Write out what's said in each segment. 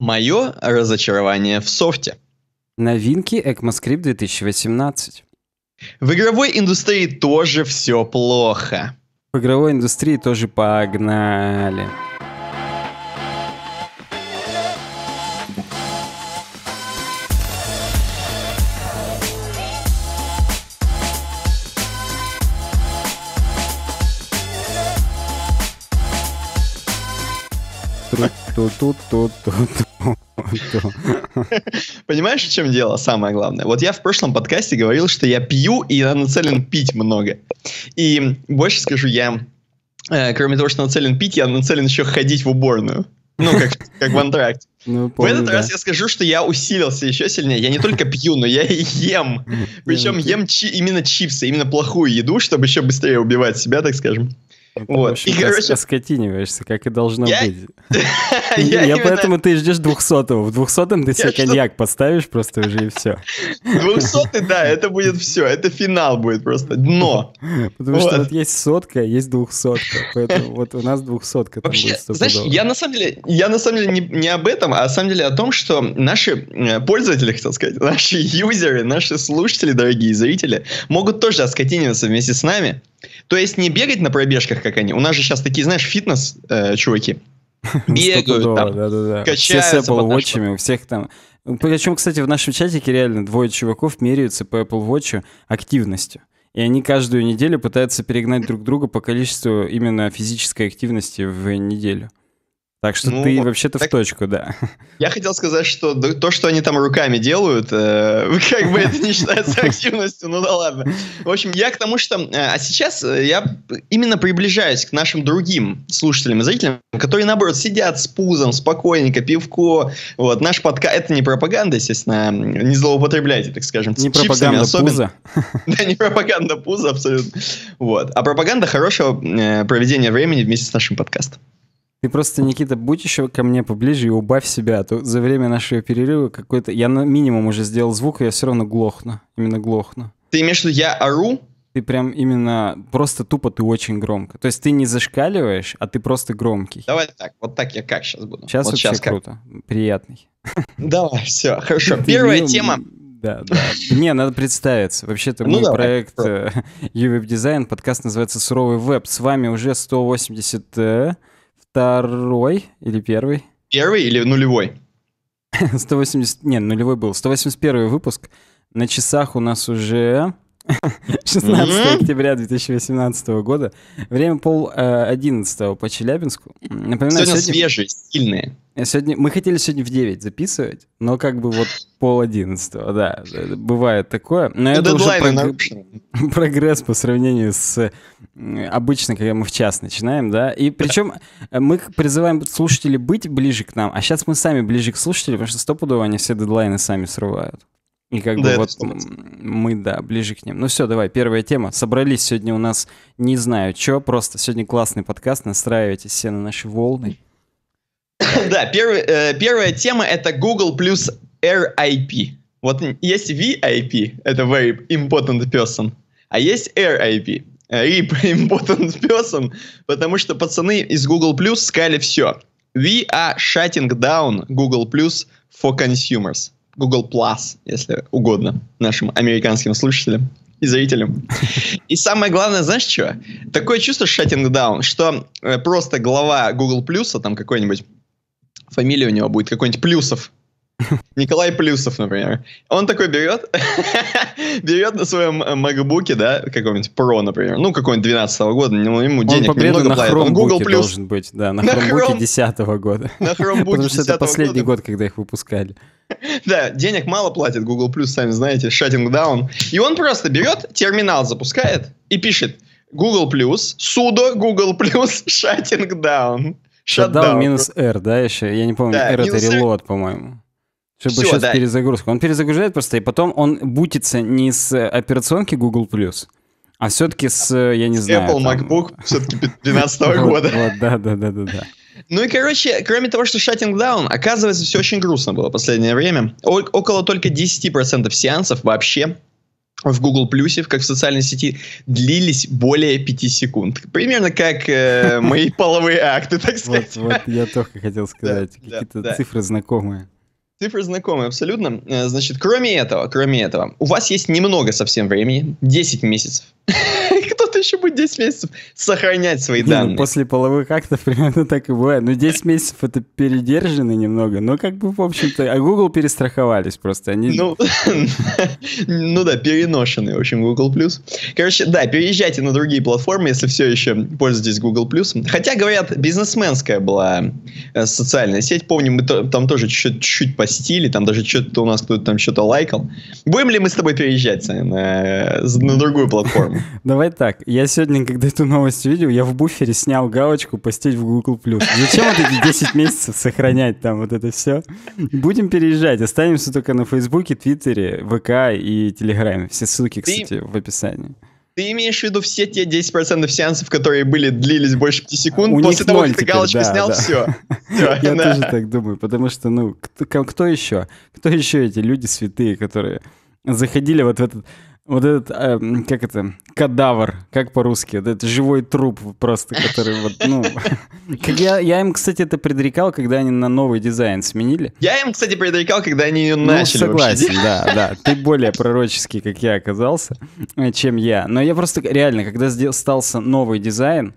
Мое разочарование в софте. Новинки ECMAScript 2018. В игровой индустрии тоже все плохо. В игровой индустрии тоже погнали. тут, тут, тут. Понимаешь, в чем дело самое главное? Вот я в прошлом подкасте говорил, что я пью, и я нацелен пить много. И больше скажу, я, э, кроме того, что нацелен пить, я нацелен еще ходить в уборную. Ну, как, как в антракте. Ну, помню, в этот да. раз я скажу, что я усилился еще сильнее. Я не только пью, но я и ем. Причем ем чи- именно чипсы, именно плохую еду, чтобы еще быстрее убивать себя, так скажем. Ну, вот. Общем, и, короче... как и должно я... быть. я, я поэтому ты ждешь двухсотого. В двухсотом ты себе коньяк поставишь просто уже и все. Двухсотый, да, это будет все. Это финал будет просто. Дно. Потому что вот есть сотка, есть двухсотка. Поэтому вот у нас двухсотка Вообще, будет Знаешь, я на самом деле, я на самом деле не, не об этом, а на самом деле о том, что наши э, пользователи, хотел сказать, наши юзеры, наши слушатели, дорогие зрители, могут тоже оскотиниваться вместе с нами. То есть не бегать на пробежках, как они. У нас же сейчас такие, знаешь, фитнес-чуваки. Э, Бегают там, да, да, да. качаются. Все с Apple Watch, у всех там... Причем, кстати, в нашем чатике реально двое чуваков меряются по Apple Watch активностью. И они каждую неделю пытаются перегнать друг друга по количеству именно физической активности в неделю. Так что ну, ты вообще-то так... в точку, да. Я хотел сказать, что то, что они там руками делают, э, как бы это не считается активностью, ну да ладно. В общем, я к тому, что... Э, а сейчас э, я именно приближаюсь к нашим другим слушателям и зрителям, которые, наоборот, сидят с пузом, спокойненько, пивко. Вот, наш подкаст... Это не пропаганда, естественно, а не злоупотребляйте, так скажем. Не пропаганда особенно... пуза. Да, не пропаганда пуза, абсолютно. Вот. А пропаганда хорошего э, проведения времени вместе с нашим подкастом. Ты просто, Никита, будь еще ко мне поближе и убавь себя. А то за время нашего перерыва какой-то... Я на минимум уже сделал звук, и а я все равно глохну. Именно глохну. Ты имеешь в виду, я ору? Ты прям именно... Просто тупо ты очень громко. То есть ты не зашкаливаешь, а ты просто громкий. Давай так. Вот так я как сейчас буду? Сейчас вот вообще сейчас круто. Как? Приятный. Давай, все, хорошо. Первая тема... Да, да. Не, надо представиться. Вообще-то ну мой проект э, UWeb Design, подкаст называется «Суровый веб». С вами уже 180 второй или первый? Первый или нулевой? 180... Не, нулевой был. 181 выпуск. На часах у нас уже 16 октября 2018 года. Время пол э, одиннадцатого по Челябинску. Напоминаю, сегодня, сегодня свежие, сильные. Э, сегодня... Мы хотели сегодня в 9 записывать, но как бы вот пол одиннадцатого, да. Э, бывает такое. Но это уже прог... прогресс по сравнению с обычно, когда мы в час начинаем, да. И причем мы призываем слушателей быть ближе к нам, а сейчас мы сами ближе к слушателям, потому что стопудово они все дедлайны сами срывают. И как да, бы вот мы, да, ближе к ним. Ну все, давай, первая тема. Собрались сегодня у нас, не знаю что, просто сегодня классный подкаст, настраивайтесь все на наши волны. Да, э, первая тема — это Google плюс RIP. Вот есть VIP, это Very Important Person, а есть э, RIP, RIP Important Person, потому что пацаны из Google Plus сказали все. We are shutting down Google Plus for consumers. Google Plus, если угодно, нашим американским слушателям и зрителям. И самое главное, знаешь что? Такое чувство shutting down, что э, просто глава Google Плюса, там какой-нибудь, фамилия у него будет, какой-нибудь Плюсов, Николай Плюсов, например. Он такой берет, берет на своем э, макбуке, да, какой-нибудь Pro, например, ну, какой-нибудь 12 -го года, ну, ему денег он немного на платят. Он Google Plus. должен быть, да, на, на хромбуке 10 -го года. На хромбуке Потому что это последний год, когда их выпускали. Да, денег мало платит Google+, сами знаете, shutting down. И он просто берет, терминал запускает и пишет Google+, sudo Google+, shutting down. Shutdown минус R, да, еще? Я не помню, да, R это reload, по-моему. Чтобы Все, сейчас да. перезагрузка. Он перезагружает просто, и потом он бутится не с э, операционки Google+, а все-таки с, э, я не знаю... Apple, там... MacBook все-таки 2012 года. Вот, да, да, да, да, да. Ну и, короче, кроме того, что Shutting Down, оказывается, все очень грустно было в последнее время. О- около только 10% сеансов вообще в Google Плюсе, как в социальной сети, длились более 5 секунд. Примерно как э, мои половые акты, так сказать. Вот, вот я только хотел сказать. Какие-то цифры знакомые. Цифры знакомые, абсолютно. Э, значит, кроме этого, кроме этого, у вас есть немного совсем времени, 10 месяцев. еще будет 10 месяцев сохранять свои ну, данные. Ну, после половых актов примерно так и бывает. Но ну, 10 месяцев это передержано немного. Но как бы, в общем-то, а Google перестраховались просто. Они... Ну, ну да, переношенный, в общем, Google+. Короче, да, переезжайте на другие платформы, если все еще пользуетесь Google+. Хотя, говорят, бизнесменская была э, социальная сеть. Помню, мы там тоже чуть-чуть постили, там даже что-то у нас кто-то там что-то лайкал. Будем ли мы с тобой переезжать, Саня, э, на, на другую платформу? Давай так, я сегодня, когда эту новость видел, я в буфере снял галочку «Постить в Google+.» Plus. Зачем вот эти 10 месяцев сохранять там вот это все? Будем переезжать, останемся только на Фейсбуке, Твиттере, ВК и Телеграме. Все ссылки, кстати, в описании. Ты имеешь в виду все те 10% сеансов, которые были, длились больше 5 секунд, У после того, как ты галочку да, снял, да. все. Я тоже так думаю, потому что, ну, кто еще? Кто еще эти люди святые, которые заходили вот в этот вот этот, э, как это, кадавр, как по-русски, вот этот живой труп просто, который вот, ну... Как я, я им, кстати, это предрекал, когда они на новый дизайн сменили. Я им, кстати, предрекал, когда они ее ну, начали. Ну, согласен, да, да. Ты более пророческий, как я оказался, э, чем я. Но я просто, реально, когда сдел, стался новый дизайн,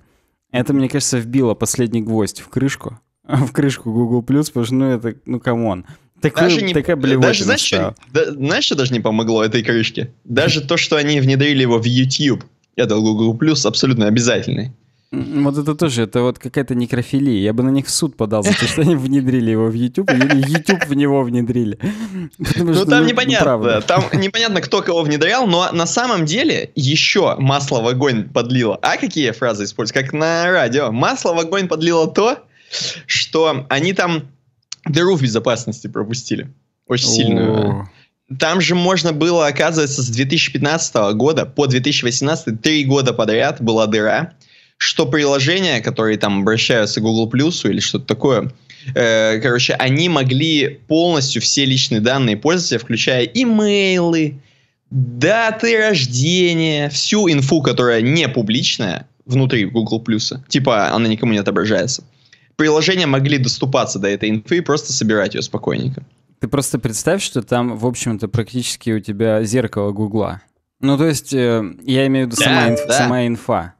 это, мне кажется, вбило последний гвоздь в крышку в крышку Google Plus, потому что, ну, это, ну, камон такую, даже не, такая даже, знаешь, что, да, знаешь, что даже не помогло этой крышке? Даже то, что они внедрили его в YouTube, это Google Plus абсолютно обязательный. Вот это тоже, это вот какая-то некрофилия. Я бы на них в суд подал за то, что они внедрили его в YouTube, или YouTube в него внедрили. Потому, ну, там ну, непонятно. Ну, там непонятно, кто кого внедрял, но на самом деле еще масло в огонь подлило. А какие фразы использовать? Как на радио. Масло в огонь подлило то, что они там дыру в безопасности пропустили. Очень сильную. о о Там же можно было, оказывается, с 2015 года по 2018, три года подряд была дыра, что приложения, которые там обращаются к Google Plus или что-то такое, э, короче, они могли полностью все личные данные пользователя, включая имейлы, даты рождения, всю инфу, которая не публичная внутри Google Plus, типа она никому не отображается, приложения могли доступаться до этой инфы и просто собирать ее спокойненько. Ты просто представь, что там, в общем-то, практически у тебя зеркало Гугла. Ну, то есть, э, я имею в виду да, сама, инф, да. сама инфа.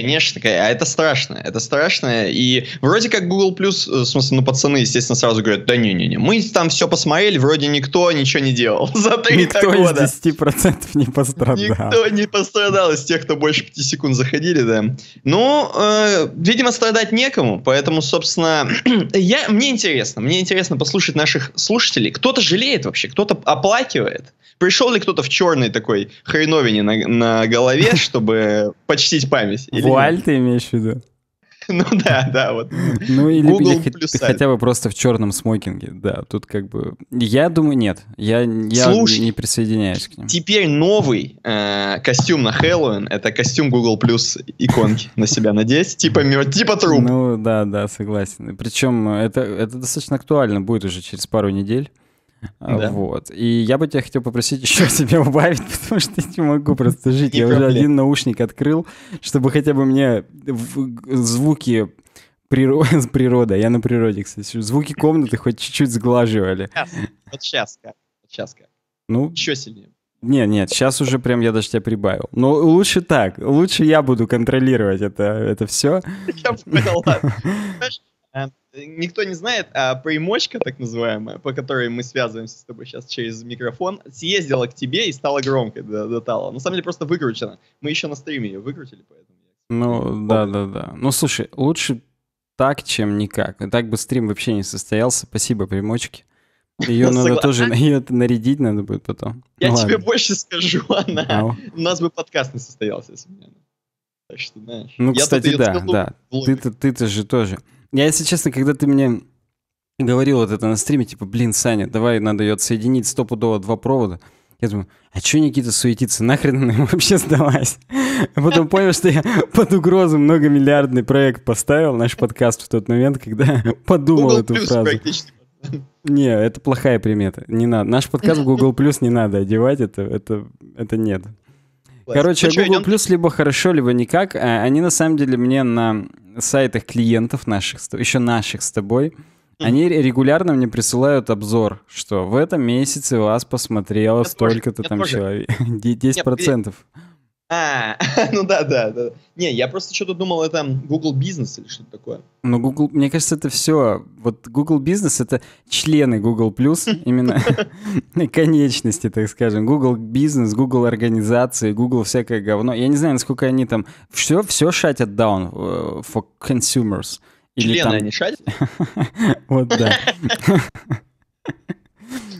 Конечно, а это страшно, это страшно. И вроде как Google+, э, в смысле, ну, пацаны, естественно, сразу говорят, да не-не-не, мы там все посмотрели, вроде никто ничего не делал за 3 Никто года. из 10% не пострадал. Никто не пострадал из тех, кто больше 5 секунд заходили, да. Ну, э, видимо, страдать некому, поэтому, собственно, я, мне интересно, мне интересно послушать наших слушателей. Кто-то жалеет вообще, кто-то оплакивает. Пришел ли кто-то в черной такой хреновине на, на голове, чтобы почтить память? Или Вуаль ты имеешь в виду? Ну да, да, вот. Ну или, или хотя бы просто в черном смокинге, да. Тут как бы... Я думаю, нет. Я, я Слушай, не присоединяюсь к ним. теперь новый э, костюм на Хэллоуин — это костюм Google плюс иконки на себя надеть, типа мертв типа труп. Ну да, да, согласен. Причем это, это достаточно актуально будет уже через пару недель. А, да. Вот. И я бы тебя хотел попросить еще себе убавить, потому что я не могу просто жить. Не я проблем. уже один наушник открыл, чтобы хотя бы мне звуки природа, я на природе, кстати, звуки комнаты хоть чуть-чуть сглаживали. Сейчас, вот сейчас вот сейчас как. Ну? Еще сильнее. Нет, нет, сейчас уже прям я даже тебя прибавил. Но лучше так, лучше я буду контролировать это, это все. Я понял, ладно. Э, никто не знает, а примочка, так называемая, по которой мы связываемся с тобой сейчас через микрофон, съездила к тебе и стала громкой до, до тала. На самом деле просто выкручена. Мы еще на стриме ее выкрутили, поэтому... Ну, да-да-да. Ну, слушай, лучше так, чем никак. так бы стрим вообще не состоялся. Спасибо, примочки. Ее ну, надо согла... тоже а? ее нарядить надо будет потом. Я ну, тебе ладно. больше скажу, она. Ау. Ну. У нас бы подкаст не состоялся, если бы не она. Так что, знаешь. Ну, я кстати, да, да. Ты-то ты же тоже. Я, если честно, когда ты мне говорил вот это на стриме, типа, блин, Саня, давай надо ее отсоединить, стопудово два провода. Я думаю, а чё Никита суетится, нахрен она ему вообще сдалась? А потом понял, что я под угрозу многомиллиардный проект поставил, наш подкаст в тот момент, когда подумал Google эту Plus фразу. Практически. Не, это плохая примета, не надо. Наш подкаст в Google Plus не надо одевать, это, это, это нет. Короче, ну, Google Plus либо хорошо, либо никак. А, они на самом деле мне на сайтах клиентов наших, еще наших с тобой, они регулярно мне присылают обзор, что в этом месяце вас посмотрело столько-то там человек. 10%. Нет, а, ну да, да, да. Не, я просто что-то думал, это Google Business или что-то такое. Ну, Google, мне кажется, это все. Вот Google Business — это члены Google+, Plus, именно конечности, так скажем. Google Business, Google Организации, Google всякое говно. Я не знаю, насколько они там... Все, все шатят down э, for consumers. Или члены они шатят? Вот, да.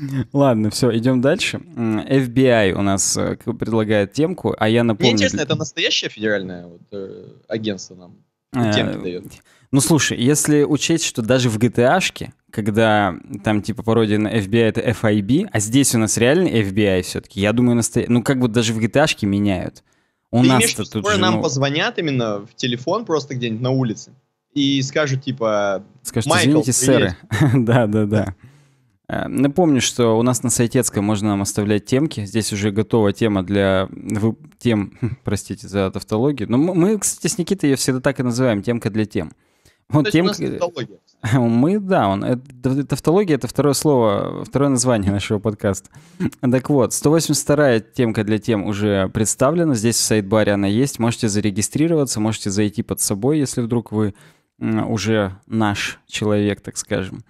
Ладно, все, идем дальше. FBI у нас э, предлагает темку, а я напомню... Мне интересно, это настоящее федеральное вот, э, агентство нам а, темки дает? Ну, слушай, если учесть, что даже в GTA-шке, когда там типа пародия на FBI это FIB, а здесь у нас реальный FBI все-таки, я думаю, насто... ну как бы даже в GTA-шке меняют. У Ты нас имеешь, тут же, нам ну... позвонят именно в телефон просто где-нибудь на улице и скажут типа... Скажут, Майкл, извините, сэры. Да-да-да. Э, напомню, что у нас на сайтецкой можно нам оставлять темки. Здесь уже готова тема для тем, хм, простите за тавтологию. Но мы, кстати, с Никитой ее всегда так и называем, темка для тем. Ну, вот Значит, темка... Мы, да, он, это, тавтология — это второе слово, второе название нашего подкаста. Так вот, 182-я темка для тем уже представлена. Здесь в сайт-баре она есть. Можете зарегистрироваться, можете зайти под собой, если вдруг вы уже наш человек, так скажем.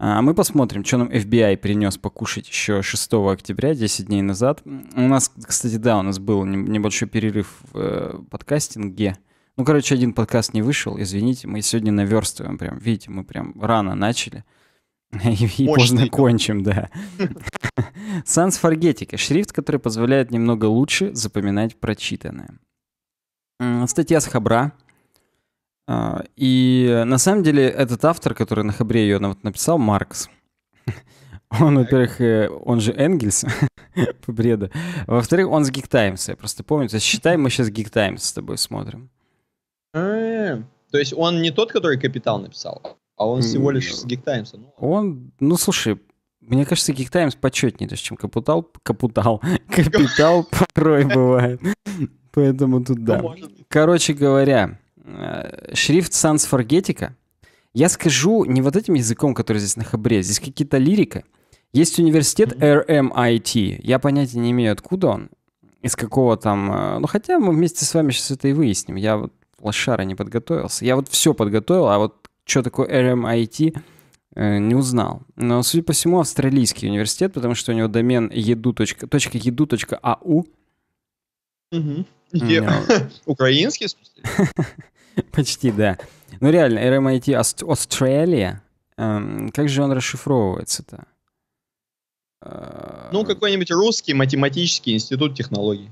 А мы посмотрим, что нам FBI принес покушать еще 6 октября, 10 дней назад. У нас, кстати, да, у нас был небольшой перерыв в э, подкастинге. Ну, короче, один подкаст не вышел, извините, мы сегодня наверстываем прям. Видите, мы прям рано начали. И, и поздно кончим, да. Sans Forgetica. Шрифт, который позволяет немного лучше запоминать прочитанное. Статья с Хабра. А, и на самом деле этот автор, который на Хабре ее написал, Маркс, он, во-первых, э, он же Энгельс по бреду. Во-вторых, он с Geek Times, я просто помню. То есть считай, мы сейчас Geek Times с тобой смотрим. А, то есть он не тот, который Капитал написал, а он всего лишь с Geek Times. Ну он, ну слушай, мне кажется, Geek Times почетнее чем Капутал. Капутал. Капитал порой бывает. Поэтому тут ну, да. Короче говоря, Э, шрифт Sans Forgetica. Я скажу не вот этим языком, который здесь на хабре, здесь какие-то лирика. Есть университет RMIT, эм я понятия не имею, откуда он, из какого там... Э, ну, хотя мы вместе с вами сейчас это и выясним. Я вот лошара не подготовился. Я вот все подготовил, а вот что такое RMIT, эм э, не узнал. Но, судя по всему, австралийский университет, потому что у него домен edu.au. Угу. Украинский, в смысле? Почти, да. Ну реально, RMIT Australia, эм эм, как же он расшифровывается-то? Э, ну, какой-нибудь русский математический институт технологий.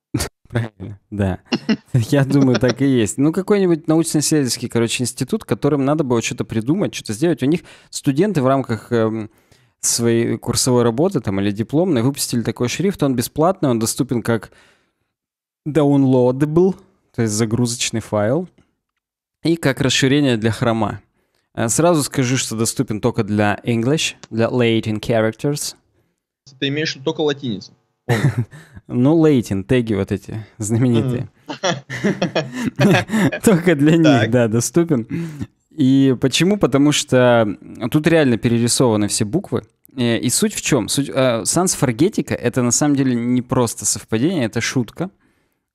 Правильно, да. Я думаю, так и есть. Ну, какой-нибудь научно-исследовательский, короче, институт, которым надо было что-то придумать, что-то сделать. У них студенты в рамках эм, своей курсовой работы там или дипломной выпустили такой шрифт, он бесплатный, он доступен как downloadable, то есть загрузочный файл и как расширение для хрома. Э, сразу скажу, что доступен только для English, для Latin characters. Ты имеешь только латиницу? Ну, Latin, теги вот эти знаменитые. Только для них, да, доступен. И почему? Потому что тут реально перерисованы все буквы. Э, и суть в чем? Суть, э, sans это на самом деле не просто совпадение, это шутка.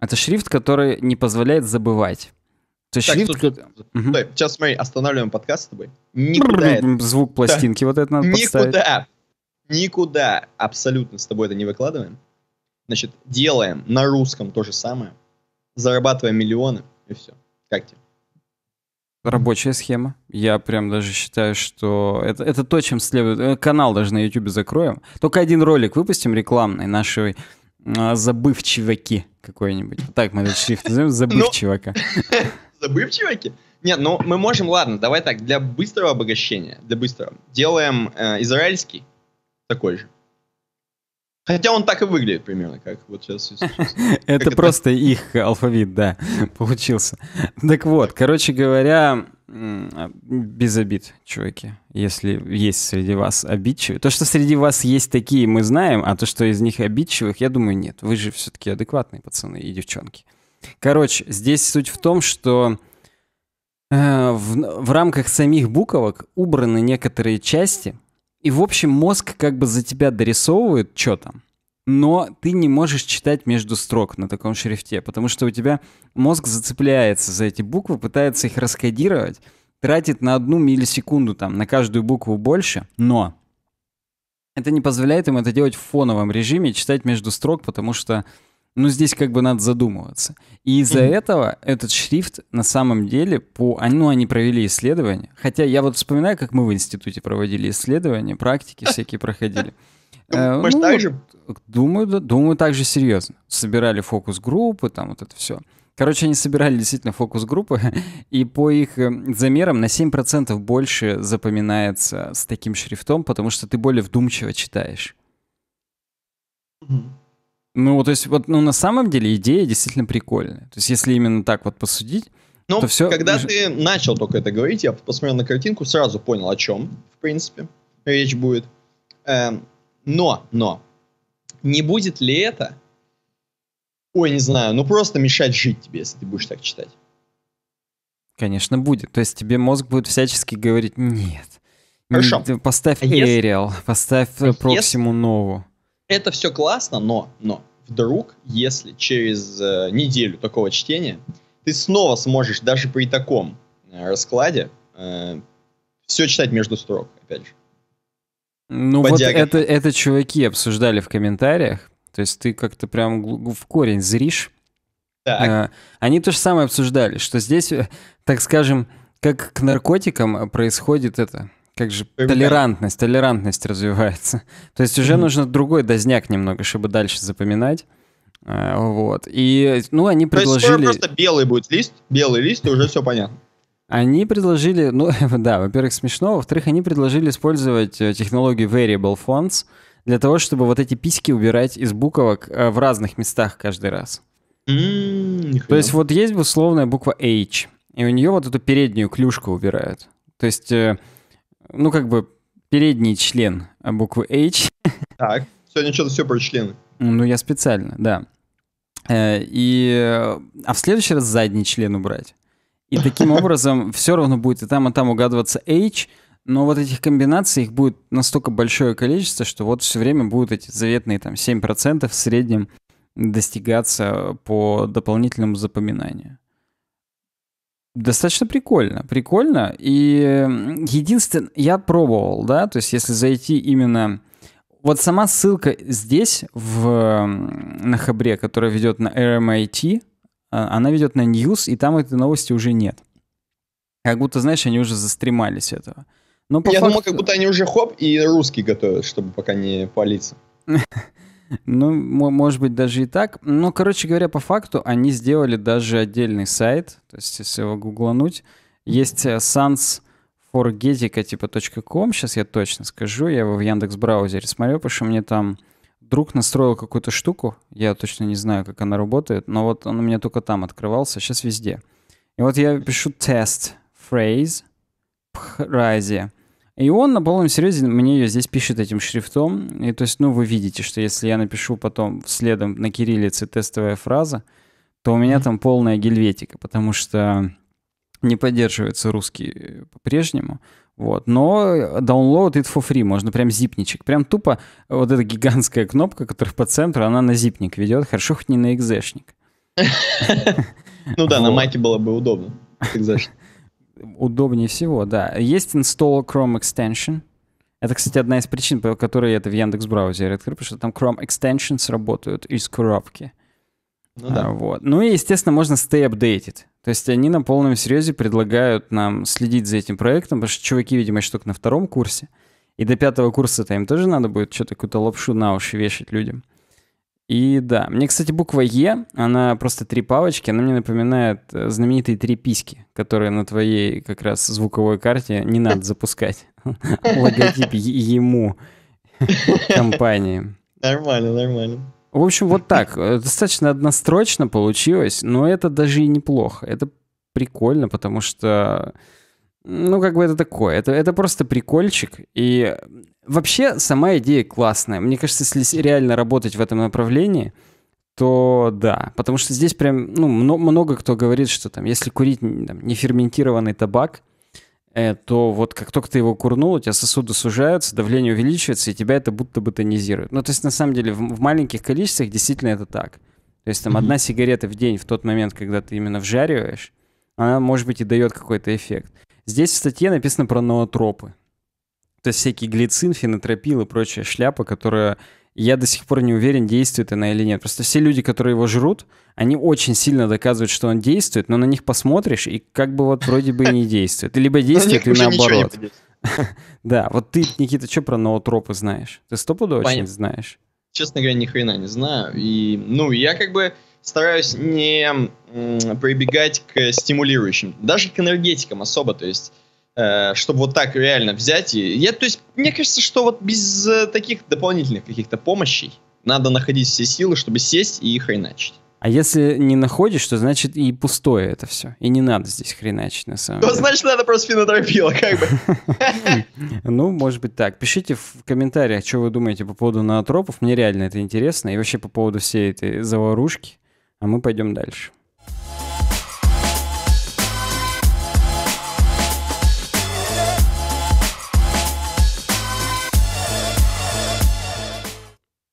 Это шрифт, который не позволяет забывать. То так, шрифт... Слушай, угу. стой, сейчас смотри, останавливаем подкаст с тобой. Никуда. Звук пластинки, да. вот это надо Никуда. Подставить. Никуда абсолютно с тобой это не выкладываем. Значит, делаем на русском то же самое, зарабатываем миллионы, и все. Как тебе? Рабочая схема. Я прям даже считаю, что это, это то, чем следует. Э, канал даже на YouTube закроем. Только один ролик выпустим рекламный нашей а, забывчиваки какой-нибудь. Так мы этот шрифт назовем, ну. забывчивака. Но... Забывчиваки? Нет, ну мы можем, ладно, давай так, для быстрого обогащения, для быстрого, делаем э, израильский такой же. Хотя он так и выглядит примерно, как вот сейчас. Это просто их алфавит, да, получился. Так вот, короче говоря, без обид, чуваки, если есть среди вас обидчивые. То, что среди вас есть такие, мы знаем, а то, что из них обидчивых, я думаю, нет. Вы же все-таки адекватные пацаны и девчонки. Короче, здесь суть в том, что э, в, в рамках самих буковок убраны некоторые части, и, в общем, мозг как бы за тебя дорисовывает что там, но ты не можешь читать между строк на таком шрифте, потому что у тебя мозг зацепляется за эти буквы, пытается их раскодировать, тратит на одну миллисекунду там на каждую букву больше, но это не позволяет им это делать в фоновом режиме, читать между строк, потому что но здесь как бы надо задумываться. И из-за mm-hmm. этого этот шрифт на самом деле по... А, ну, они провели исследование, Хотя я вот вспоминаю, как мы в институте проводили исследования, практики всякие проходили. Ну, э, Может, ну, так же? Думаю, думаю, так же серьезно. Собирали фокус-группы, там вот это все. Короче, они собирали действительно фокус-группы, и по их э, замерам на 7% больше запоминается с таким шрифтом, потому что ты более вдумчиво читаешь. Mm-hmm. Ну, то есть, вот ну, на самом деле идея действительно прикольная. То есть, если именно так вот посудить, но ну, то все... когда ты начал только это говорить, я посмотрел на картинку, сразу понял, о чем, в принципе, речь будет. Эм, но, но, не будет ли это, ой, не знаю, ну просто мешать жить тебе, если ты будешь так читать? Конечно, будет. То есть тебе мозг будет всячески говорить, нет, Хорошо. Поставь а Arial, а поставь Proxima а Нову. Это все классно, но, но вдруг, если через э, неделю такого чтения ты снова сможешь даже при таком э, раскладе э, все читать между строк, опять же. Ну По вот это, это чуваки обсуждали в комментариях, то есть ты как-то прям в корень зришь. Так. Э, они то же самое обсуждали, что здесь, э, так скажем, как к наркотикам э, происходит это, как же толерантность, толерантность развивается. То есть уже нужно другой дозняк немного, чтобы дальше запоминать. Э, вот. И, ну, они предложили... То есть просто белый будет лист, белый лист, и уже все понятно. Они предложили, ну, да, во-первых, смешно, во-вторых, они предложили использовать э, технологию Variable Fonts для того, чтобы вот эти письки убирать из буквок э, в разных местах каждый раз. Mm, То есть вот есть условная буква H, и у нее вот эту переднюю клюшку убирают. То есть ну, как бы передний член а буквы H. Так, сегодня что-то все про члены. Ну, я специально, да. Э, и... А в следующий раз задний член убрать. И таким образом все равно будет и там, и там угадываться H, но вот этих комбинаций их будет настолько большое количество, что вот все время будут эти заветные там 7% в среднем достигаться по дополнительному запоминанию. Достаточно прикольно, прикольно. И единственное, я пробовал, да, то есть если зайти именно... Вот сама ссылка здесь, в, на хабре, которая ведет на RMIT, а, она ведет на News, и там этой новости уже нет. Как будто, знаешь, они уже застремались этого. Но по Я факту... думал, как будто они уже хоп и русский готовят, чтобы пока не палиться. Ну, может быть, даже и так. Но, короче говоря, по факту они сделали даже отдельный сайт. То есть, если его гуглануть, есть э, sans типа .com, сейчас я точно скажу, я его в Яндекс браузере смотрю, потому что мне там друг настроил какую-то штуку, я точно не знаю, как она работает, но вот он у меня только там открывался, сейчас везде. И вот я пишу тест phrase, празе. И он на полном серьезе мне ее здесь пишет этим шрифтом. И то есть, ну, вы видите, что если я напишу потом следом на кириллице тестовая фраза, то у меня mm-hmm. там полная гельветика, потому что не поддерживается русский э, по-прежнему. Вот. Но download it for free, можно прям зипничек. Прям тупо вот эта гигантская кнопка, которая по центру, она на зипник ведет. Хорошо, хоть не на экзешник. Ну да, на маке было бы удобно. Экзешник. Удобнее всего, да. Есть install Chrome Extension. Это, кстати, одна из причин, по которой я это в Яндекс браузере открыл, потому что там Chrome Extensions работают из коробки. Ну да. А, вот. Ну и, естественно, можно stay updated. То есть они на полном серьезе предлагают нам следить за этим проектом, потому что чуваки, видимо, еще только на втором курсе. И до пятого курса-то им тоже надо будет что-то какую-то лапшу на уши вешать людям. И да, мне, кстати, буква Е, она просто три палочки, она мне напоминает э, знаменитые три письки, которые на твоей как раз звуковой карте не надо запускать. Логотип ему компании. Нормально, нормально. В общем, вот так. Э, достаточно однострочно получилось, но это даже и неплохо. Это прикольно, потому что... Ну, как бы это такое. Это, это просто прикольчик. И Вообще, сама идея классная. Мне кажется, если реально работать в этом направлении, то да. Потому что здесь прям ну, много кто говорит, что там, если курить там, неферментированный табак, э, то вот как только ты его курнул, у тебя сосуды сужаются, давление увеличивается, и тебя это будто бы тонизирует. Ну, то есть, на самом деле, в, в маленьких количествах действительно это так. То есть, там mm-hmm. одна сигарета в день в тот момент, когда ты именно вжариваешь, она, может быть, и дает какой-то эффект. Здесь в статье написано про ноотропы. То есть всякий глицин, фенотропил и прочая шляпа, которая я до сих пор не уверен, действует она или нет. Просто все люди, которые его жрут, они очень сильно доказывают, что он действует, но на них посмотришь, и как бы вот вроде бы и не действует. Либо действует, и наоборот. Да, вот ты, Никита, что про ноотропы знаешь? Ты стопудово очень знаешь. Честно говоря, ни хрена не знаю. И, ну, я как бы стараюсь не прибегать к стимулирующим, даже к энергетикам особо, то есть Э, чтобы вот так реально взять. И я, то есть, мне кажется, что вот без э, таких дополнительных каких-то помощей надо находить все силы, чтобы сесть и их хреначить. А если не находишь, то значит и пустое это все. И не надо здесь хреначить, на самом то, деле. значит, надо просто фенотропила, как бы. Ну, может быть так. Пишите в комментариях, что вы думаете по поводу ноотропов. Мне реально это интересно. И вообще по поводу всей этой заварушки. А мы пойдем дальше.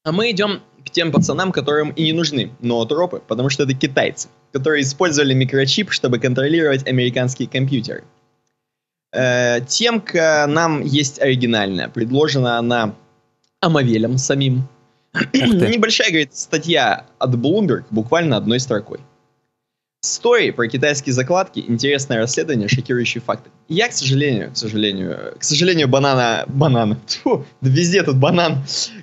А мы идем к тем пацанам, которым и не нужны ноотропы, потому что это китайцы, которые использовали микрочип, чтобы контролировать американские компьютеры. Э, к нам есть оригинальная. Предложена она Амавелем самим. Небольшая, говорит, статья от Bloomberg, буквально одной строкой. Стори про китайские закладки, интересное расследование, шокирующие факты. Я, к сожалению, к сожалению, к сожалению, банана, бананы. Фу, да везде тут банан.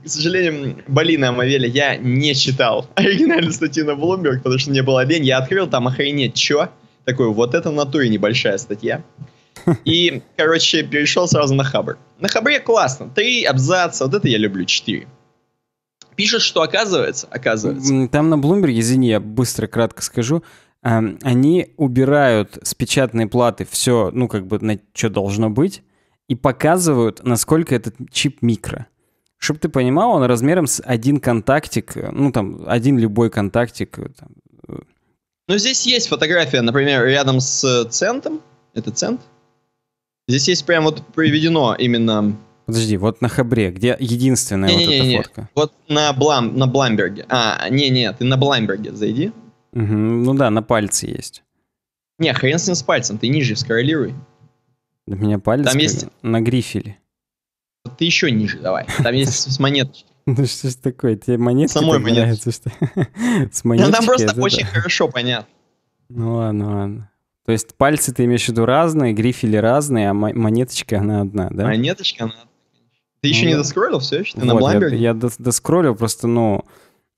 К сожалению, Балина Амавеля я не читал оригинальную статью на Bloomberg, потому что мне было лень. Я открыл там охренеть, чё? Такой, вот это в натуре небольшая статья. И, короче, перешел сразу на Хабр. На Хабре классно. Три абзаца, вот это я люблю, четыре пишет, что оказывается, оказывается. Там на Блумберге, извини, я быстро, кратко скажу, Эм, они убирают с печатной платы все, ну, как бы, на что должно быть, и показывают, насколько этот чип микро. Чтобы ты понимал, он размером с один контактик, э, ну, там, один любой контактик. Э, там. Э. Ну, здесь есть фотография, например, рядом с центом. Это цент? Здесь есть прям вот приведено именно... Подожди, вот на Хабре, где единственная не, вот не, эта не, фотка? Вот на, Блам, на Бламберге. А, не, нет, ты на Бламберге зайди. Угу. Ну да, на пальце есть. Не, хрен с ним с пальцем, ты ниже скоррелируй. У меня палец Там есть... на грифеле. Ты еще ниже давай, там есть монеточки. Ну что ж такое, тебе монетки Самой нравятся, что с монеточки? Там просто очень хорошо понятно. Ну ладно, ладно. То есть пальцы ты имеешь в виду разные, грифели разные, а монеточка она одна, да? Монеточка она одна. Ты ну еще не доскроллил все еще? Ты на Бламберге? Я доскроллил, просто, ну,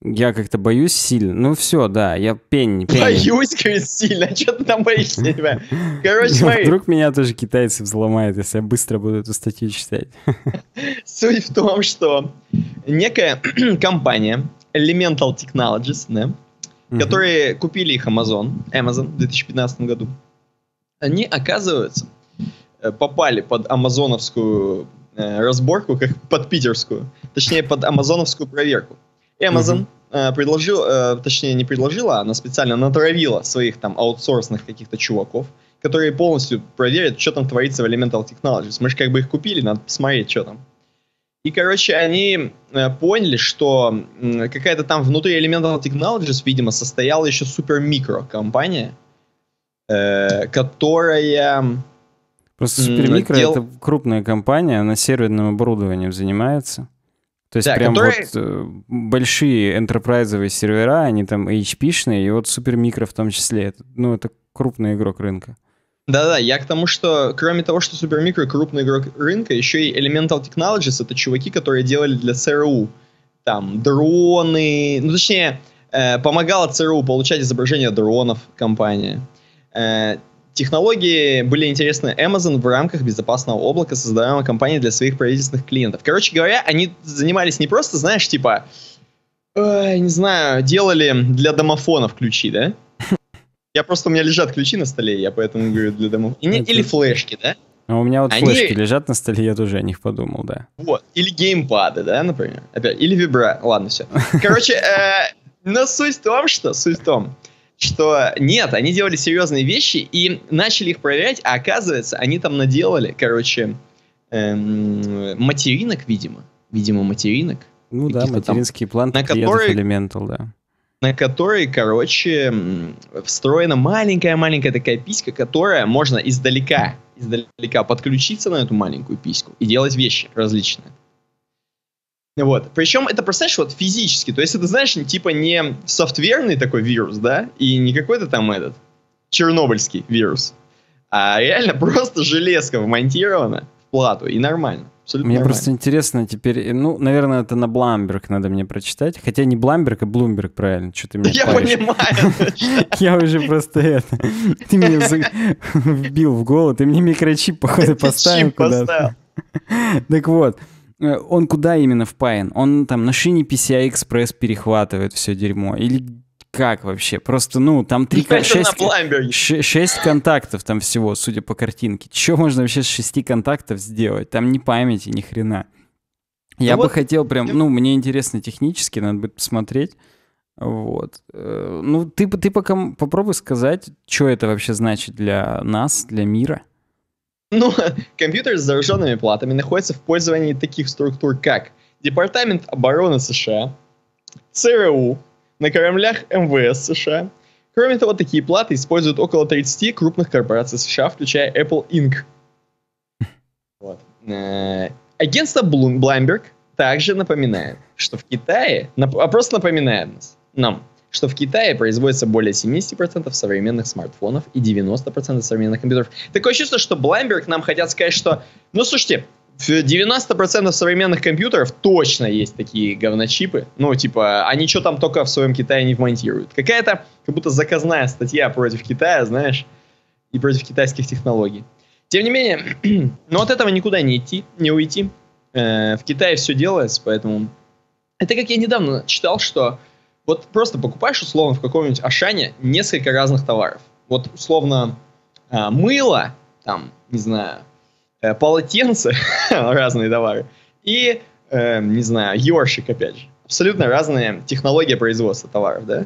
я как-то боюсь сильно. Ну все, да, я пень. пень. Боюсь, говорит, сильно. А что ты там боишься тебя? Короче, смотри. Вдруг меня тоже китайцы взломают, если я быстро буду эту статью читать. Суть в том, что некая компания Elemental Technologies, да, которые купили их Amazon, Amazon в 2015 году, они, оказывается, э, попали под амазоновскую э, разборку, как под питерскую, точнее, под амазоновскую проверку. Amazon mm-hmm. предложил, э, точнее не предложила, а она специально натравила своих там аутсорсных каких-то чуваков, которые полностью проверят, что там творится в Elemental Technologies. Мы же как бы их купили, надо посмотреть, что там. И, короче, они э, поняли, что какая-то там внутри Elemental Technologies, видимо, состояла еще супер микро компания, которая... Просто Супермикро дел... это крупная компания, она серверным оборудованием занимается. То есть да, прям которые... вот э, большие энтерпрайзовые сервера, они там HP-шные, и вот Супермикро в том числе. Это, ну, это крупный игрок рынка. Да-да, я к тому, что кроме того, что Супермикро крупный игрок рынка, еще и Elemental Technologies — это чуваки, которые делали для ЦРУ там дроны, ну точнее, э, помогала ЦРУ получать изображение дронов компания. Э, Технологии были интересны Amazon в рамках безопасного облака, создаваемой компанией для своих правительственных клиентов. Короче говоря, они занимались не просто, знаешь, типа, э, не знаю, делали для домофонов ключи, да? Я просто, у меня лежат ключи на столе, я поэтому говорю для домофонов. Или ну, флешки, да? А у меня вот они... флешки лежат на столе, я тоже о них подумал, да. Вот. Или геймпады, да, например. Опять. Или вибра. Ладно, все. Короче, э, но суть в том, что... Суть в том, что нет, они делали серьезные вещи и начали их проверять, а оказывается, они там наделали, короче, эм, материнок, видимо. Видимо, материнок. Ну да, материнский там, план на который, Elemental, да. На который, короче, встроена маленькая-маленькая такая писька, которая можно издалека, издалека подключиться на эту маленькую письку и делать вещи различные. Вот. Причем это представляешь, вот физически. То есть это, знаешь, типа не софтверный такой вирус, да, и не какой-то там этот чернобыльский вирус, а реально просто железка вмонтирована в плату и нормально. Абсолютно мне нормально. просто интересно теперь, э, ну, наверное, это на Бламберг надо мне прочитать. Хотя не Бламберг, а Блумберг, правильно, что ты мне Я понимаю. Я уже просто это... Ты меня вбил в голову, ты мне микрочип, походу, поставил куда-то. Так вот, Э, он куда именно впаян? Он там на шине pci Express перехватывает все дерьмо? Или как вообще? Просто, ну, там три... Ну, шесть, контактов там всего, судя по картинке. Чего можно вообще с шести контактов сделать? Там ни памяти, ни хрена. Ну я ну бы вот хотел прям, ну, мне интересно технически, надо будет посмотреть. Вот. Э, ну, ты, ты пока попробуй сказать, что это вообще значит для нас, для мира. Но ну, компьютеры с зараженными платами находятся в пользовании таких структур, как Департамент обороны США, ЦРУ, на кораблях МВС США. Кроме того, такие платы используют около 30 крупных корпораций США, включая Apple Inc. Вот. Э, агентство Bloomberg также напоминает, что в Китае, а просто напоминает нас, нам, что в Китае производится более 70% современных смартфонов и 90% современных компьютеров. Такое чувство, что Bloomberg нам хотят сказать, что, ну, слушайте, 90% современных компьютеров точно есть такие говночипы. Ну, типа, они что там только в своем Китае не вмонтируют. Какая-то как будто заказная статья против Китая, знаешь, и против китайских технологий. Тем не менее, но ну, от этого никуда не идти, не уйти. Э, в Китае все делается, поэтому... Это как я недавно читал, что вот просто покупаешь условно в каком-нибудь Ашане несколько разных товаров. Вот условно а, мыло, там, не знаю, э, полотенце, разные товары, и, э, не знаю, ёршик, опять же. Абсолютно разные технологии производства товаров, да?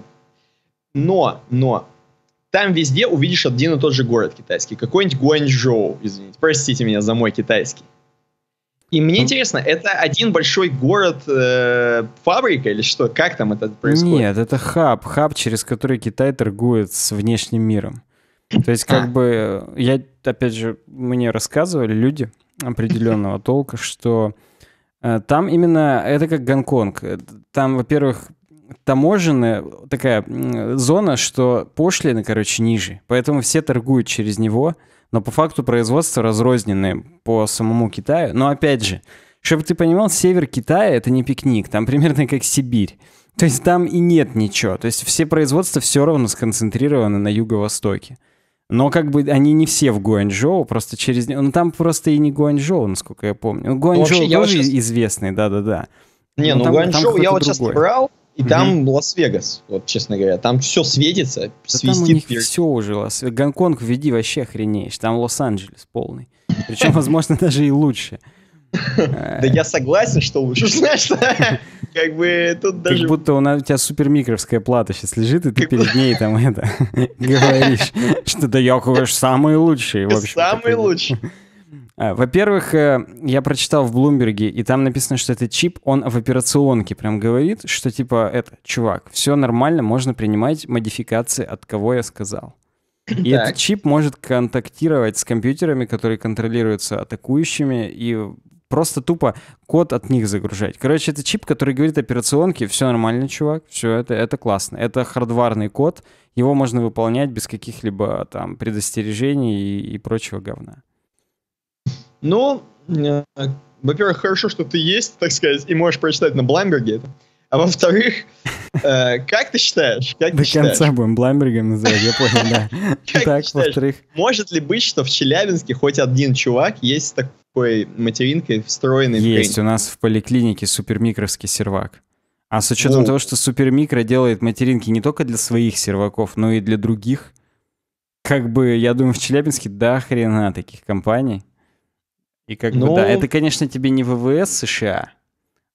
Но, но, там везде увидишь один и тот же город китайский. Какой-нибудь Гуанчжоу, извините, простите меня за мой китайский. И мне интересно, это один большой город, э, фабрика или что? Как там это происходит? Нет, это хаб, хаб, через который Китай торгует с внешним миром. То есть как а. бы, э, я, опять же, мне рассказывали люди определенного толка, что э, там именно, это как Гонконг. Э, там, во-первых, таможенная такая зона, что пошлины, короче, ниже. Поэтому все торгуют через него но по факту производства разрозненные по самому Китаю. Но опять же, чтобы ты понимал, север Китая — это не пикник, там примерно как Сибирь. То есть там и нет ничего. То есть все производства все равно сконцентрированы на юго-востоке. Но как бы они не все в Гуанчжоу, просто через... Ну там просто и не Гуанчжоу, насколько я помню. Ну, Гуанчжоу ну, вообще, тоже сейчас... известный, да-да-да. Не, Но ну, там, Гуанчжоу там я вот другой. сейчас брал, и угу. там Лас-Вегас, вот честно говоря. Там все светится, да свистит. Там у них все уже. Лас... Гонконг введи вообще охренеешь. Там Лос-Анджелес полный. Причем, возможно, даже и лучше. Да я э. согласен, что лучше, знаешь, как бы тут даже... Как будто у тебя супермикровская плата сейчас лежит, и ты перед ней там это говоришь, что да я, конечно, самый лучший. Самый лучший. Э, во-первых, э, я прочитал в Блумберге, и там написано, что этот чип, он в операционке прям говорит, что типа, это, чувак, все нормально, можно принимать модификации, от кого я сказал. И так. этот чип может контактировать с компьютерами, которые контролируются атакующими, и просто тупо код от них загружать. Короче, это чип, который говорит операционке, все нормально, чувак, все это, это классно. Это хардварный код, его можно выполнять без каких-либо там предостережений и, и прочего говна. Ну, э, во-первых, хорошо, что ты есть, так сказать, и можешь прочитать на Бламберге это. А во-вторых, э, как ты считаешь? До конца будем Бламбергом называть, я понял, да. так, во-вторых. Может ли быть, что в Челябинске хоть один чувак есть такой материнкой встроенной? Есть, у нас в поликлинике супермикровский сервак. А с учетом того, что супермикро делает материнки не только для своих серваков, но и для других, как бы, я думаю, в Челябинске до хрена таких компаний. И как но... бы, да, ну, это, конечно, тебе не ВВС США,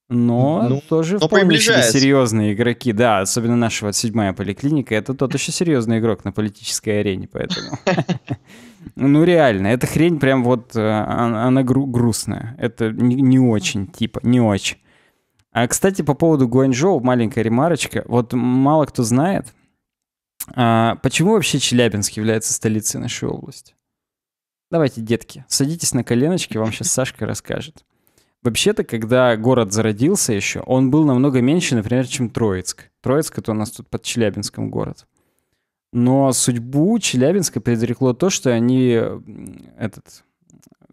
но ну, тоже но вполне себе серьезные игроки. Да, особенно наша вот седьмая поликлиника, это тот еще серьезный игрок на политической арене, поэтому... Ну реально, эта хрень прям вот, э, она грустная. Это не очень, типа, не очень. А, кстати, по поводу Гуанчжоу, маленькая ремарочка. Вот мало кто знает, а, почему вообще Челябинск является столицей нашей области. Давайте, детки, садитесь на коленочки, вам сейчас Сашка расскажет. Вообще-то, когда город зародился еще, он был намного меньше, например, чем Троицк. Троицк — это у нас тут под Челябинском город. Но судьбу Челябинска предрекло то, что они этот,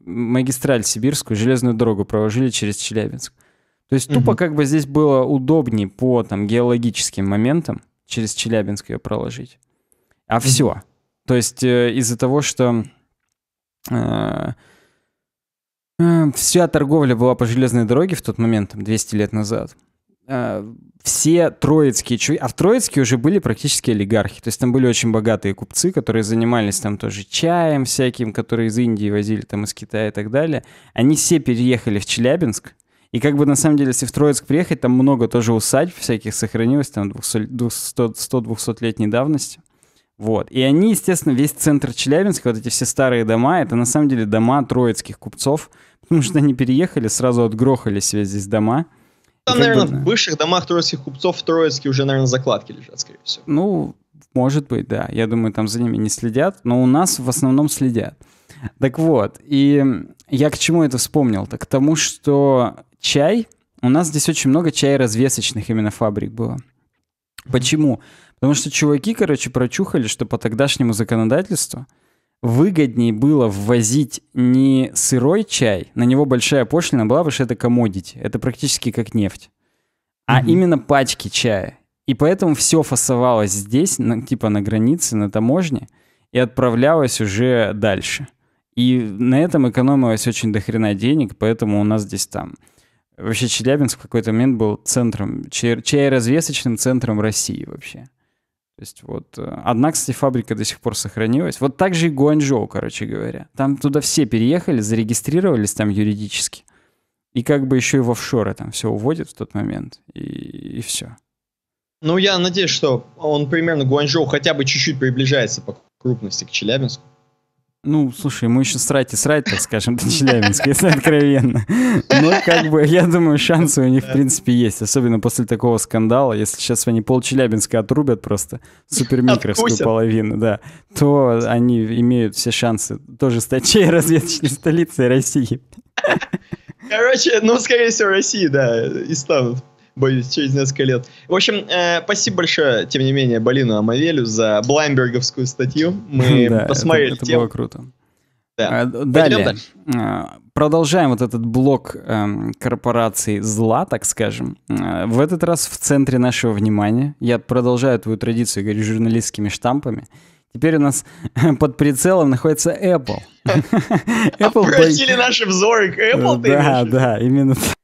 магистраль сибирскую, железную дорогу проложили через Челябинск. То есть тупо угу. как бы здесь было удобнее по там геологическим моментам через Челябинск ее проложить. А все. То есть э, из-за того, что Э, э, вся торговля была по железной дороге в тот момент, 200 лет назад. Э, все троицкие чуваки, а в Троицке уже были практически олигархи, то есть там были очень богатые купцы, которые занимались там тоже чаем всяким, которые из Индии возили там из Китая и так далее. Они все переехали в Челябинск, и как бы на самом деле, если в Троицк приехать, там много тоже усадьб всяких сохранилось, там 200-200-летней давности. Вот. И они, естественно, весь центр Челябинска, вот эти все старые дома, это на самом деле дома троицких купцов, потому что они переехали, сразу отгрохали себе здесь дома. Там, и, наверное, бы... в бывших домах троицких купцов в Троицке уже, наверное, закладки лежат, скорее всего. Ну, может быть, да. Я думаю, там за ними не следят, но у нас в основном следят. Так вот, и я к чему это вспомнил? Так к тому, что чай, у нас здесь очень много чай развесочных именно фабрик было. Почему? Потому что чуваки, короче, прочухали, что по тогдашнему законодательству выгоднее было ввозить не сырой чай, на него большая пошлина была, потому что это комодити, это практически как нефть, а mm-hmm. именно пачки чая. И поэтому все фасовалось здесь, на, типа на границе, на таможне, и отправлялось уже дальше. И на этом экономилось очень дохрена денег, поэтому у нас здесь там. Вообще Челябинск в какой-то момент был центром, чай, чай развесочным центром России вообще. То есть вот... Э, одна, кстати, фабрика до сих пор сохранилась. Вот так же и Гуанчжоу, короче говоря. Там туда все переехали, зарегистрировались там юридически. И как бы еще и в офшоры там все уводят в тот момент. И, и все. Ну, я надеюсь, что он примерно Гуанчжоу хотя бы чуть-чуть приближается по крупности к Челябинску. Ну, слушай, мы еще срать и срать, так скажем, до Челябинска, если откровенно. Но, ну, как бы, я думаю, шансы у них, в принципе, есть. Особенно после такого скандала. Если сейчас они пол Челябинска отрубят просто, супермикровскую половину, да, то они имеют все шансы тоже стать чьей разведочной столицей России. Короче, ну, скорее всего, России, да, и станут боюсь, через несколько лет. В общем, э, спасибо большое, тем не менее, Балину Амавелю за Блайнберговскую статью. Мы посмотрели это, было круто. А, далее. Э, продолжаем вот этот блок эм, корпораций зла, так скажем. Э, в этот раз в центре нашего внимания. Я продолжаю твою традицию, говорю, журналистскими штампами. Теперь у нас под прицелом находится Apple. Apple Обратили наши взоры к Apple, Да, да, именно так.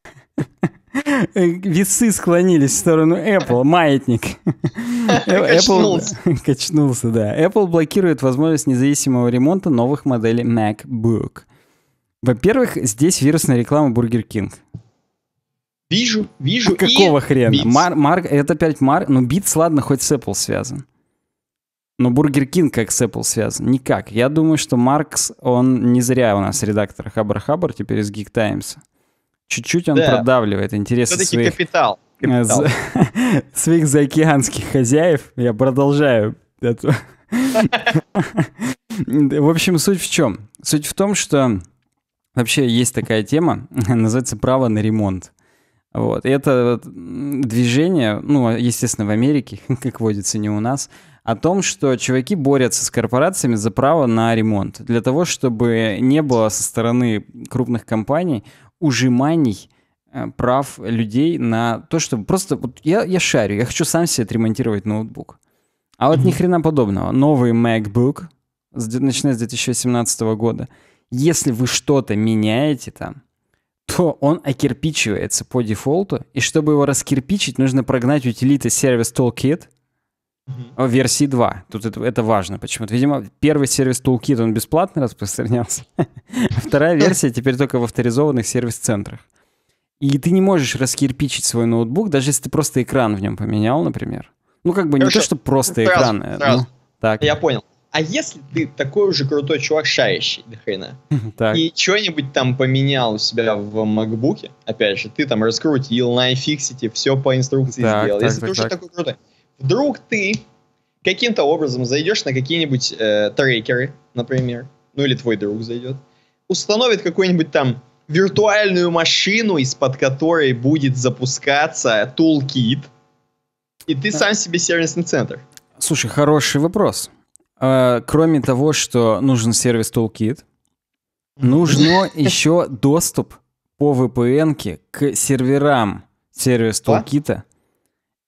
Весы склонились в сторону Apple, маятник. Качнулся. Качнулся, да. Apple блокирует возможность независимого ремонта новых моделей MacBook. Во-первых, здесь вирусная реклама Burger King. Вижу, вижу. А какого и хрена? Beats. Мар, мар, это опять Марк. ну Битс, ладно, хоть с Apple связан. Но Бургер Кинг как с Apple связан? Никак. Я думаю, что Маркс, он не зря у нас редактор хабар хабар теперь из Geek Times. Чуть-чуть он да. продавливает интересы Все-таки своих... капитал. Э, капитал. своих заокеанских хозяев. Я продолжаю это. В общем, суть в чем? Суть в том, что вообще есть такая тема, называется «Право на ремонт». Вот. И это движение, ну, а, естественно, в Америке, как водится, не у нас, о том, что чуваки борются с корпорациями за право на ремонт, для того, чтобы не было со стороны крупных компаний ужиманий э, прав людей на то, чтобы просто... Вот я, я шарю, я хочу сам себе отремонтировать ноутбук. А вот ни хрена подобного. Новый MacBook, с, начиная с 2017 года, если вы что-то меняете там, то он окирпичивается по дефолту, и чтобы его раскирпичить, нужно прогнать утилиты сервис Toolkit — Угу. Версии 2. Тут это, это важно почему-то. Видимо, первый сервис Toolkit, он бесплатно распространялся. Вторая версия теперь только в авторизованных сервис-центрах. И ты не можешь раскирпичить свой ноутбук, даже если ты просто экран в нем поменял, например. Ну, как бы не то, что просто сразу, экран. Э, сразу. Ну, так. Я понял. А если ты такой уже крутой чувак, шающий, до хрена, и что-нибудь там поменял у себя в макбуке, опять же, ты там раскрутил, нафиксите, все по инструкции так, сделал. Так, если так, ты так. уже такой крутой, вдруг ты каким-то образом зайдешь на какие-нибудь э, трекеры, например, ну или твой друг зайдет, установит какую-нибудь там виртуальную машину, из-под которой будет запускаться Toolkit, и ты сам себе сервисный центр. Слушай, хороший вопрос. А, кроме того, что нужен сервис Toolkit, нужно еще доступ по VPN к серверам сервиса Toolkit.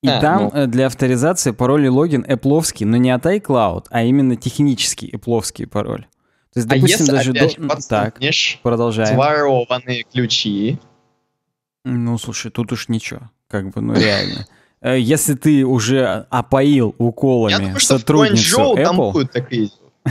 И а, там ну. Э, для авторизации пароль и логин эпловский, но не от iCloud, а именно технический эпловский пароль. То есть, а допустим, а если даже опять до... так, продолжаем. Ворованные ключи. Ну, слушай, тут уж ничего, как бы, ну реально. Э, если ты уже опоил уколами Я думаю, что в Apple, там будут такие.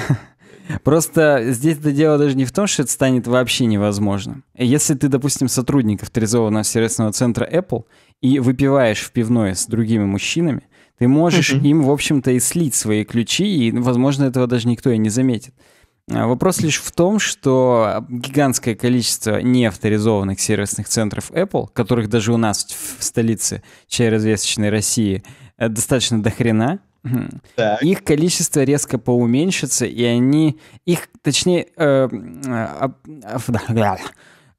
Просто здесь это дело даже не в том, что это станет вообще невозможным. Если ты, допустим, сотрудник авторизованного сервисного центра Apple и выпиваешь в пивной с другими мужчинами, ты можешь им, в общем-то, и слить свои ключи, и, возможно, этого даже никто и не заметит. А, вопрос лишь в том, что гигантское количество неавторизованных сервисных центров Apple, которых даже у нас в столице чай развесочной России э, достаточно дохрена, их количество резко поуменьшится, и они... Их, точнее, э, э,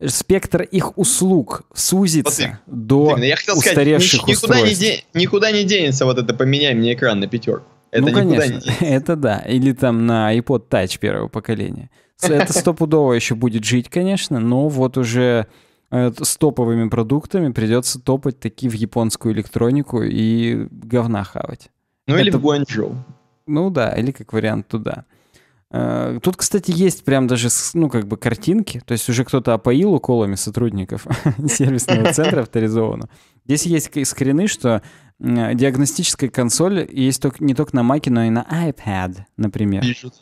спектр их услуг сузится до блин, ну устаревших устройств. Не де, никуда не денется вот это «поменяй мне экран на пятерку». Это ну, конечно, это да. Или там на iPod Touch первого поколения. Это стопудово еще будет жить, конечно, но вот уже э, с топовыми продуктами придется топать таки в японскую электронику и говна хавать. Ну это... или в Гуанчжоу. Ну да, или как вариант туда. Э, тут, кстати, есть прям даже, ну, как бы картинки. То есть уже кто-то опоил уколами сотрудников сервисного центра авторизованного. Здесь есть скрины, что э, диагностическая консоль есть только, не только на Маке, но и на iPad, например. Пишут.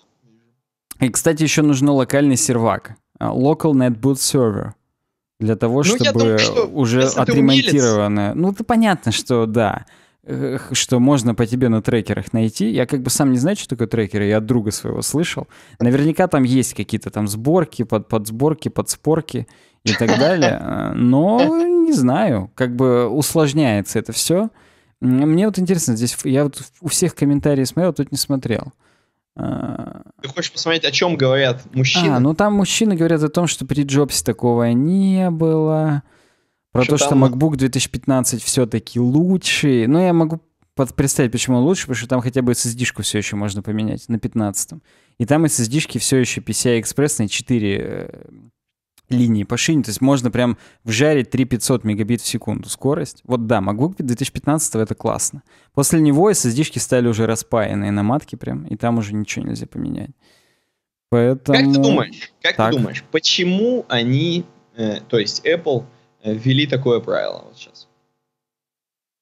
И, кстати, еще нужен локальный сервак. Э, Local NetBoot Server. Для того, ну, чтобы думаю, что уже отремонтированное. Ну, это понятно, что да что можно по тебе на трекерах найти. Я как бы сам не знаю, что такое трекеры, я от друга своего слышал. Наверняка там есть какие-то там сборки, под, подсборки, подспорки и так далее. Но не знаю, как бы усложняется это все. Мне вот интересно, здесь я вот у всех комментариев смотрел, а тут не смотрел. А, Ты хочешь посмотреть, о чем говорят мужчины? А, ну там мужчины говорят о том, что при Джобсе такого не было про что то, там... что MacBook 2015 все-таки лучше. Но я могу представить, почему лучше, потому что там хотя бы SSD-шку все еще можно поменять на 15-м. И там SSD-шки все еще pci на 4 э, линии по шине, то есть можно прям вжарить 3500 мегабит в секунду скорость. Вот да, MacBook 2015 это классно. После него SSD-шки стали уже распаянные на матке прям, и там уже ничего нельзя поменять. Поэтому... Как ты думаешь, как так. ты думаешь, почему они, э, то есть Apple Э, ввели такое правило вот сейчас.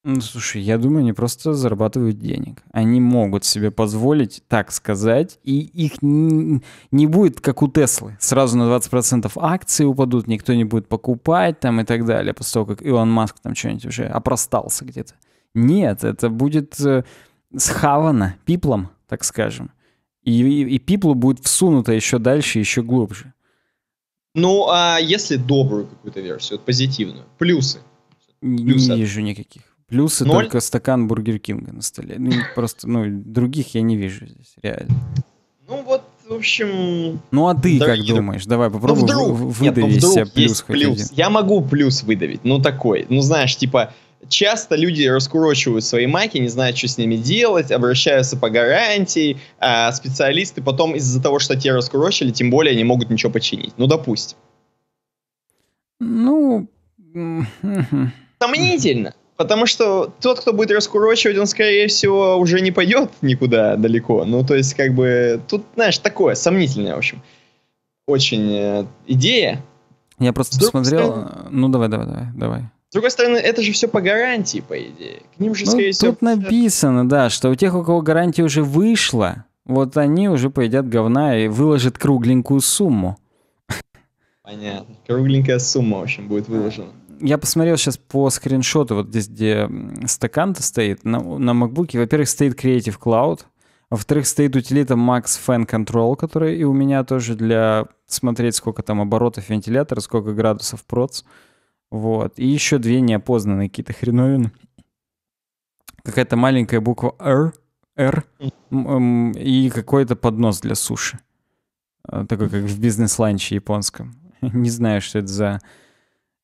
Ну, слушай, я думаю, они просто зарабатывают денег. Они могут себе позволить так сказать, и их не будет, как у Теслы. Сразу на 20% акции упадут, никто не будет покупать там и так далее, после того, как Илон Маск там что-нибудь уже опростался где-то. Нет, это будет э, схавано пиплом, так скажем. И, и, и пиплу будет всунуто еще дальше, еще глубже. Ну, а если добрую какую-то версию, позитивную, плюсы? плюсы не вижу никаких. Плюсы Ноль? только стакан Бургер Кинга на столе. Ну, просто, ну, других я не вижу здесь, реально. Ну, вот, в общем... Ну, а ты как я... думаешь? Давай попробуем ну, вдруг... выдавить Нет, ну, вдруг себе плюс. плюс. плюс. Я могу плюс выдавить, ну, такой. Ну, знаешь, типа, часто люди раскурочивают свои майки, не знают, что с ними делать, обращаются по гарантии, а специалисты потом из-за того, что те раскурочили, тем более не могут ничего починить. Ну, допустим. Ну... Сомнительно. Потому что тот, кто будет раскурочивать, он, скорее всего, уже не пойдет никуда далеко. Ну, то есть, как бы, тут, знаешь, такое, сомнительное, в общем. Очень э, идея. Я просто Вдруг посмотрел... Стороны... Ну, давай, давай, давай, давай. С другой стороны, это же все по гарантии, по идее. К ним же, ну, скорее тут всего... Тут написано, да, что у тех, у кого гарантия уже вышла, вот они уже поедят говна и выложат кругленькую сумму. Понятно. Кругленькая сумма, в общем, будет выложена. Я посмотрел сейчас по скриншоту, вот здесь, где стакан-то стоит, на, на MacBook, во-первых, стоит Creative Cloud, во-вторых, стоит утилита Max Fan Control, которая и у меня тоже для смотреть, сколько там оборотов вентилятора, сколько градусов проц. Uh, вот. И еще две неопознанные какие-то хреновины. Какая-то маленькая буква R, R и какой-то поднос для суши. Э, такой, как в бизнес-ланче японском. Не знаю, что это за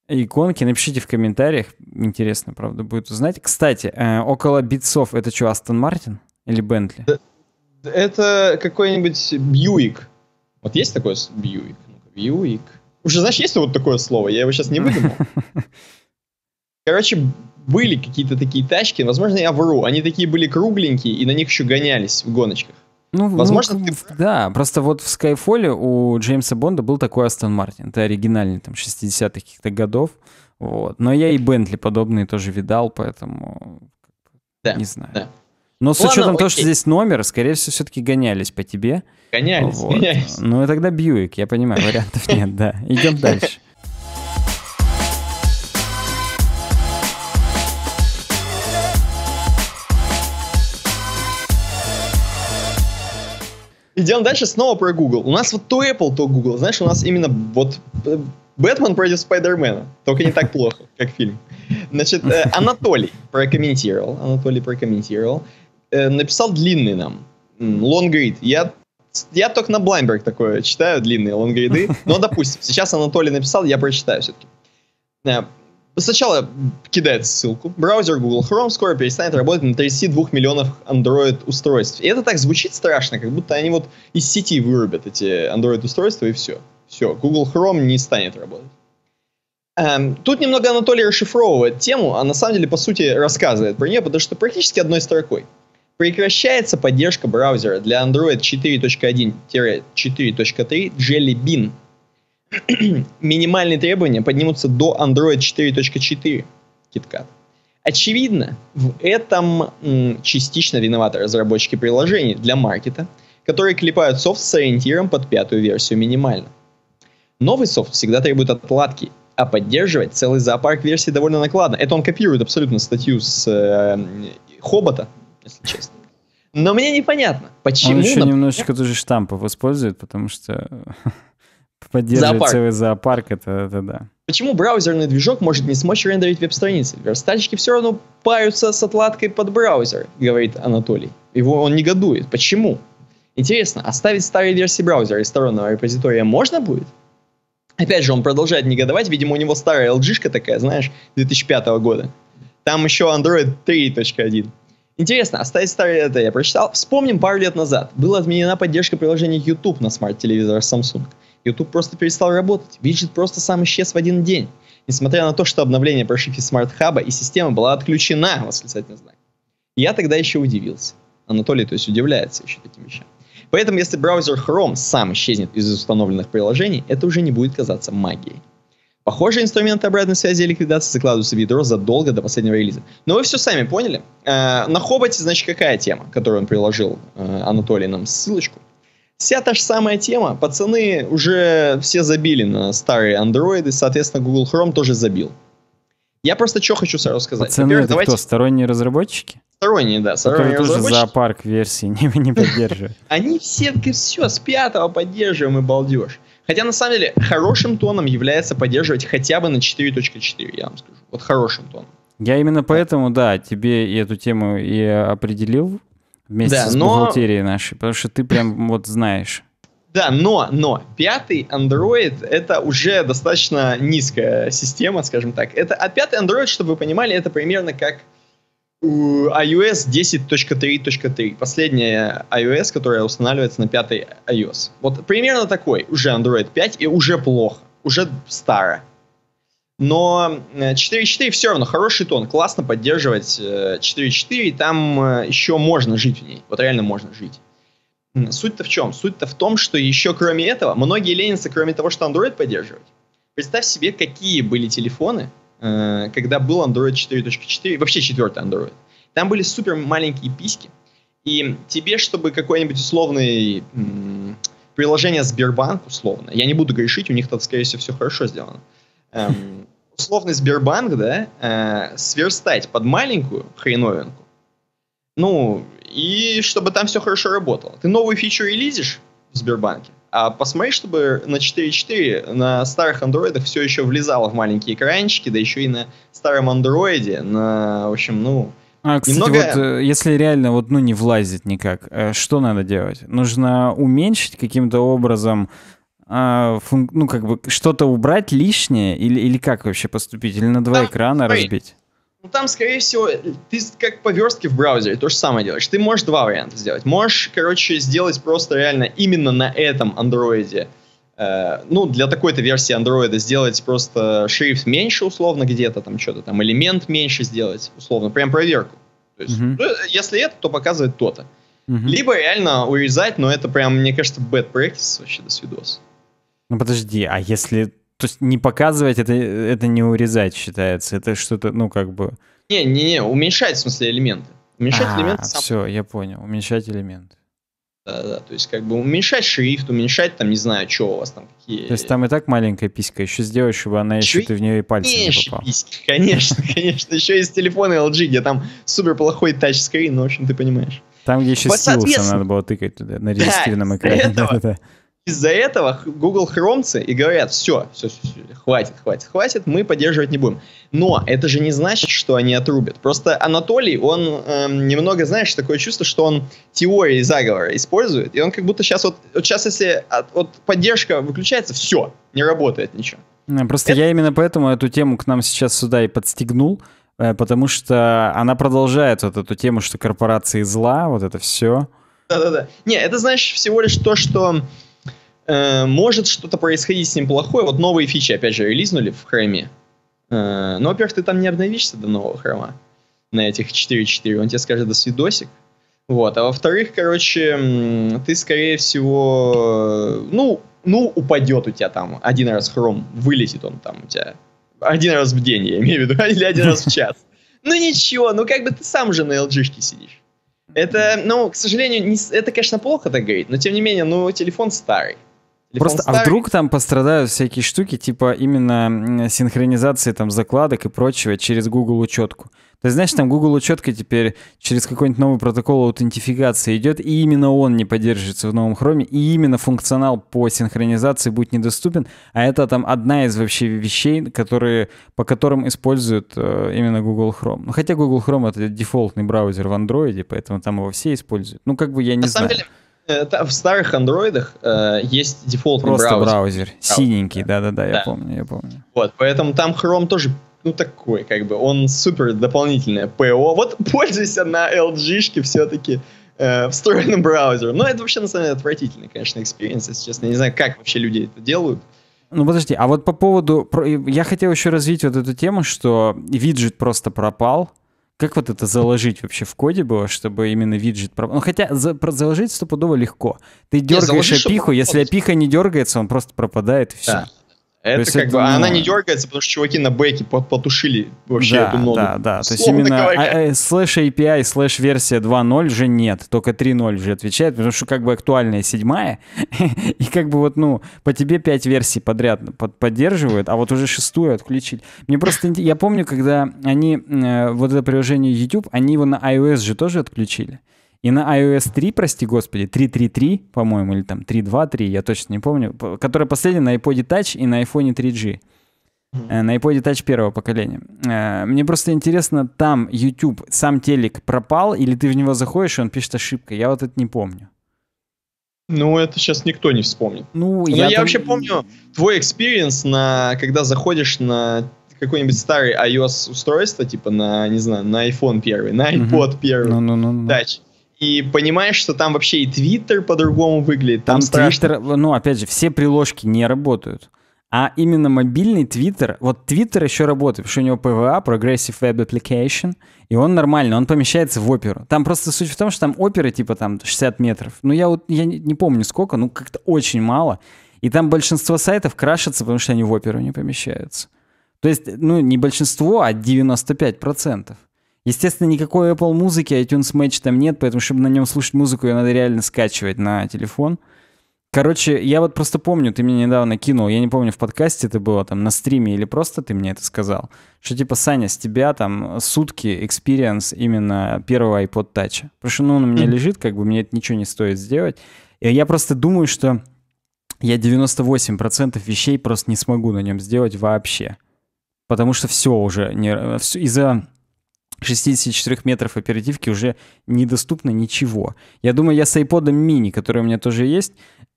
иконки. Напишите в комментариях. Интересно, правда, будет узнать. Кстати, э, около битсов это что, Астон Мартин или Бентли? Э, это какой-нибудь Бьюик. Вот есть такой Бьюик? Бьюик. Уже, знаешь, есть вот такое слово, я его сейчас не выдумал. Короче, были какие-то такие тачки, возможно, я вру, они такие были кругленькие, и на них еще гонялись в гоночках. Ну, возможно, ну, ты... да, просто вот в Skyfall у Джеймса Бонда был такой Астон Мартин, это оригинальный, там, 60-х каких-то годов, вот. Но я и Бентли подобные тоже видал, поэтому да, не знаю. Да. Но с Ладно, учетом окей. того, что здесь номер, скорее всего, все-таки гонялись по тебе. Гонялись, вот. гонялись. Ну и тогда Бьюик, я понимаю, вариантов нет, да. Идем дальше. Идем дальше снова про Google. У нас вот то Apple, то Google. Знаешь, у нас именно вот э, Бэтмен против Спайдермена. Только не так плохо, как фильм. Значит, э, Анатолий прокомментировал. Анатолий прокомментировал. Э, написал длинный нам. Long read. Я я только на Блайнберг такое читаю, длинные лонгриды. Но, допустим, сейчас Анатолий написал, я прочитаю все-таки. Э, сначала кидает ссылку. Браузер Google Chrome скоро перестанет работать на 32 миллионов Android устройств. И это так звучит страшно, как будто они вот из сети вырубят эти Android устройства и все. Все, Google Chrome не станет работать. Эм, тут немного Анатолий расшифровывает тему, а на самом деле, по сути, рассказывает про нее, потому что практически одной строкой. Прекращается поддержка браузера для Android 4.1-4.3 Jelly Bean. Минимальные требования поднимутся до Android 4.4 KitKat. Очевидно, в этом м, частично виноваты разработчики приложений для маркета, которые клепают софт с ориентиром под пятую версию минимально. Новый софт всегда требует отладки, а поддерживать целый зоопарк версий довольно накладно. Это он копирует абсолютно статью с э, Хобота, если честно. Но мне непонятно, почему... Он еще например... немножечко тоже штампов использует, потому что поддерживает зоопарк. целый зоопарк, это, это да. Почему браузерный движок может не смочь рендерить веб-страницы? Верстальщики все равно парятся с отладкой под браузер, говорит Анатолий. Его он негодует. Почему? Интересно, оставить старые версии браузера из сторонного репозитория можно будет? Опять же, он продолжает негодовать, видимо, у него старая LG-шка такая, знаешь, 2005 года. Там еще Android 3.1. Интересно, оставить а старое это я прочитал. Вспомним, пару лет назад была отменена поддержка приложения YouTube на смарт телевизор Samsung. YouTube просто перестал работать, виджет просто сам исчез в один день. Несмотря на то, что обновление прошивки Smart Hub и системы была отключена, восклицательный знак. Я тогда еще удивился. Анатолий, то есть, удивляется еще таким вещам. Поэтому, если браузер Chrome сам исчезнет из установленных приложений, это уже не будет казаться магией. Похожие инструменты обратной связи и ликвидации закладываются в ядро задолго до последнего релиза. Но вы все сами поняли. Э, на Хоббите, значит, какая тема, которую он приложил э, Анатолий нам ссылочку. Вся та же самая тема. Пацаны уже все забили на старые андроиды, соответственно, Google Chrome тоже забил. Я просто что хочу сразу сказать. Пацаны, это давайте... кто, сторонние разработчики? Сторонние, да, сторонние Которые тоже зоопарк версии не, не поддерживают. Они все, все, с пятого поддерживаем и балдеж. Хотя, на самом деле, хорошим тоном является поддерживать хотя бы на 4.4, я вам скажу. Вот хорошим тоном. Я именно поэтому, да, тебе эту тему и определил вместе да, с но... бухгалтерией нашей, потому что ты прям вот знаешь. Да, но, но, пятый Android это уже достаточно низкая система, скажем так. Это, а пятый Android, чтобы вы понимали, это примерно как iOS 10.3.3. Последняя iOS, которая устанавливается на пятый iOS. Вот примерно такой. Уже Android 5 и уже плохо. Уже старо. Но 4.4 э, все равно хороший тон. Классно поддерживать 4.4. Э, там э, еще можно жить в ней. Вот реально можно жить. Суть-то в чем? Суть-то в том, что еще кроме этого, многие ленятся, кроме того, что Android поддерживать. Представь себе, какие были телефоны, Э, когда был Android 4.4, вообще четвертый Android. Там были супер маленькие письки, и тебе, чтобы какой-нибудь условный приложение Сбербанк, условно, я не буду грешить, у них там, скорее всего, все хорошо сделано, эм, условный Сбербанк, да, э, сверстать под маленькую хреновинку, ну, и чтобы там все хорошо работало. Ты новую фичу релизишь в Сбербанке, а посмотри, чтобы на 4.4 на старых андроидах все еще влезало в маленькие экранчики, да еще и на старом андроиде, на, в общем, ну, а, кстати, Немного... вот э, если реально вот, ну, не влазит никак, э, что надо делать? Нужно уменьшить каким-то образом, а, фун... ну, как бы что-то убрать лишнее или, или как вообще поступить? Или на два да, экрана смотри, разбить? Ну, там, скорее всего, ты как по верстке в браузере то же самое делаешь. Ты можешь два варианта сделать. Можешь, короче, сделать просто реально именно на этом андроиде. Э, ну, для такой-то версии андроида сделать просто шрифт меньше, условно, где-то там что-то, там элемент меньше сделать, условно, прям проверку. То есть, mm-hmm. ну, если это, то показывает то-то. Mm-hmm. Либо реально урезать, но это прям, мне кажется, bad practice вообще до свидос. Ну подожди, а если то есть не показывать это, это не урезать считается, это что-то, ну как бы... Не, не, не, уменьшать в смысле элементы. Уменьшать а, элементы. Сам... Все, я понял, уменьшать элементы. Да, да, то есть как бы уменьшать шрифт, уменьшать там, не знаю, что у вас там какие... То есть там и так маленькая писька, еще сделать чтобы она еще, еще ты в нее и пальцем не попал. Письки, конечно, конечно, еще из телефона LG, где там супер плохой тачскрин, ну, в общем, ты понимаешь. Там, где еще стилуса надо было тыкать туда, на резистивном экране из-за этого Google хромцы и говорят, все, все, все, все, хватит, хватит, хватит, мы поддерживать не будем. Но это же не значит, что они отрубят. Просто Анатолий, он эм, немного, знаешь, такое чувство, что он теории заговора использует, и он как будто сейчас вот, вот сейчас если от, вот поддержка выключается, все, не работает ничего. Э, просто это... я именно поэтому эту тему к нам сейчас сюда и подстегнул, э, потому что она продолжает вот эту тему, что корпорации зла, вот это все. Да-да-да. Не, это значит всего лишь то, что Э, может что-то происходить с ним плохое. Вот новые фичи, опять же, релизнули в хроме. Э, ну, во-первых, ты там не обновишься до нового хрома на этих 4.4. Он тебе скажет «до свидосик». Вот. А во-вторых, короче, ты, скорее всего, ну, ну, упадет у тебя там один раз хром, вылетит он там у тебя. Один раз в день, я имею в виду, или один раз в час. Ну ничего, ну как бы ты сам же на lg сидишь. Это, ну, к сожалению, не, это, конечно, плохо так говорит, но тем не менее, ну, телефон старый. Просто, а вдруг там пострадают всякие штуки, типа именно синхронизации там закладок и прочего через Google учетку. То есть, знаешь, там Google учетка теперь через какой-нибудь новый протокол аутентификации идет, и именно он не поддерживается в новом хроме, и именно функционал по синхронизации будет недоступен, а это там одна из вообще вещей, которые, по которым используют э, именно Google Chrome. Ну, хотя Google Chrome — это дефолтный браузер в Android, поэтому там его все используют. Ну, как бы я не На знаю. Самом деле это в старых андроидах э, есть дефолтный Просто браузер. браузер. Синенький, да-да-да, я да. помню, я помню. Вот, поэтому там Chrome тоже ну такой, как бы, он супер дополнительное ПО. Вот пользуйся на LG-шке все-таки э, встроенным браузером. Но ну, это вообще, на самом деле, отвратительный, конечно, экспириенс, если честно. Я не знаю, как вообще люди это делают. Ну подожди, а вот по поводу... Я хотел еще развить вот эту тему, что виджет просто пропал, как вот это заложить вообще в коде было, чтобы именно виджет... Ну, хотя за, про, заложить стопудово легко. Ты дергаешь не, опиху, если опиха не дергается, он просто пропадает, и все. Да. Это как это, бы, ну... она не дергается, потому что чуваки на бэке потушили вообще да, эту ноду. Да, да, да. то есть именно а, э, слэш API, слэш версия 2.0 уже нет, только 3.0 уже отвечает, потому что как бы актуальная седьмая, и как бы вот, ну, по тебе пять версий подряд под, поддерживают, а вот уже шестую отключить. Мне просто, я помню, когда они э, вот это приложение YouTube, они его на iOS же тоже отключили. И на iOS 3, прости господи, 3.3.3, по-моему, или там 3.2.3, я точно не помню, которая последняя на iPod Touch и на iPhone 3G. Э, на iPod Touch первого поколения. Э, мне просто интересно, там YouTube, сам телек пропал, или ты в него заходишь, и он пишет ошибка. Я вот это не помню. Ну, это сейчас никто не вспомнит. Ну, Но я, я там... вообще помню твой экспириенс, на, когда заходишь на какой-нибудь старый iOS устройство, типа на, не знаю, на iPhone первый, на iPod первый, no, no, no, Touch и понимаешь, что там вообще и Твиттер по-другому выглядит. Там, там Твиттер, ну, опять же, все приложки не работают. А именно мобильный Твиттер, вот Твиттер еще работает, потому что у него PVA, Progressive Web Application, и он нормально, он помещается в оперу. Там просто суть в том, что там Опера типа там 60 метров. Ну, я вот я не помню сколько, ну, как-то очень мало. И там большинство сайтов крашатся, потому что они в оперу не помещаются. То есть, ну, не большинство, а 95%. Естественно, никакой Apple музыки, iTunes Match там нет, поэтому, чтобы на нем слушать музыку, ее надо реально скачивать на телефон. Короче, я вот просто помню, ты мне недавно кинул, я не помню, в подкасте это было, там, на стриме или просто ты мне это сказал, что типа, Саня, с тебя там сутки экспириенс именно первого iPod Touch. Потому что, ну, он у меня лежит, как бы мне это ничего не стоит сделать. И я просто думаю, что я 98% вещей просто не смогу на нем сделать вообще. Потому что все уже, не, из-за 64 метров оперативки уже недоступно ничего. Я думаю, я с iPod mini, который у меня тоже есть,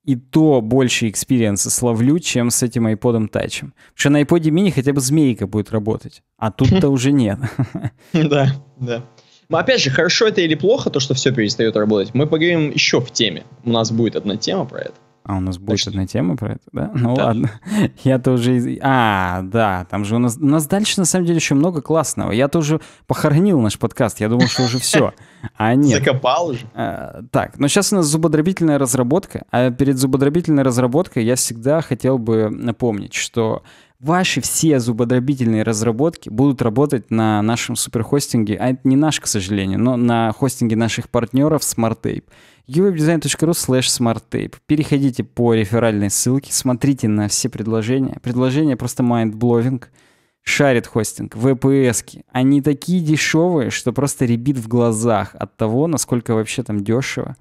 и то больше экспириенса словлю, чем с этим iPod Touch. Потому что на iPod mini хотя бы змейка будет работать, а тут-то уже нет. Да, да. Но ну, опять же, хорошо это или плохо, то, что все перестает работать, мы поговорим еще в теме. У нас будет одна тема про это. А у нас будет Точно. одна тема про это, да? А, ну да. ладно. Я тоже... А, да, там же у нас... У нас дальше, на самом деле, еще много классного. Я тоже похоронил наш подкаст. Я думал, что уже все. А нет. Закопал уже. А, так, но ну сейчас у нас зубодробительная разработка. А перед зубодробительной разработкой я всегда хотел бы напомнить, что ваши все зубодробительные разработки будут работать на нашем суперхостинге, а это не наш, к сожалению, но на хостинге наших партнеров SmartTape uwebdesign.ru slash smarttape. Переходите по реферальной ссылке, смотрите на все предложения. Предложения просто mind-blowing. Шарит хостинг, VPS. Они такие дешевые, что просто ребит в глазах от того, насколько вообще там дешево.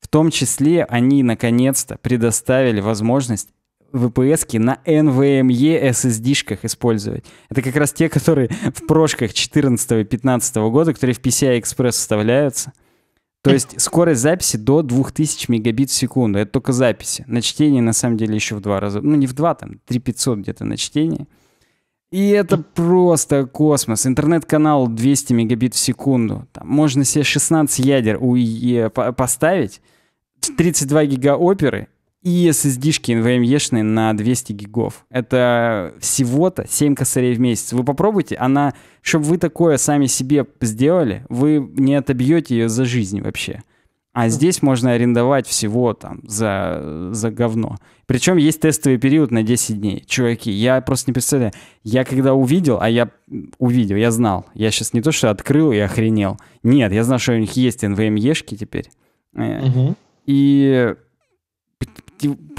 В том числе они наконец-то предоставили возможность VPS на NVMe SSD-шках эм использовать. Это как раз те, которые в прошках 14 и года, которые в PCI Express вставляются — то есть скорость записи до 2000 мегабит в секунду. Это только записи. На чтение, на самом деле, еще в два раза. Ну, не в два, там, 3500 где-то на чтение. И это просто космос. Интернет-канал 200 мегабит в секунду. Там можно себе 16 ядер у поставить, 32 гига оперы и SSD-шки NVMe-шные эм на 200 гигов. Это всего-то 7 косарей в месяц. Вы попробуйте, она, чтобы вы такое сами себе сделали, вы не отобьете ее за жизнь вообще. А здесь можно арендовать всего там за, за говно. Причем есть тестовый период на 10 дней. Чуваки, я просто не представляю. Я когда увидел, а я увидел, я знал. Я сейчас не то, что открыл и охренел. Нет, я знал, что у них есть NVMe-шки эм теперь. Угу. И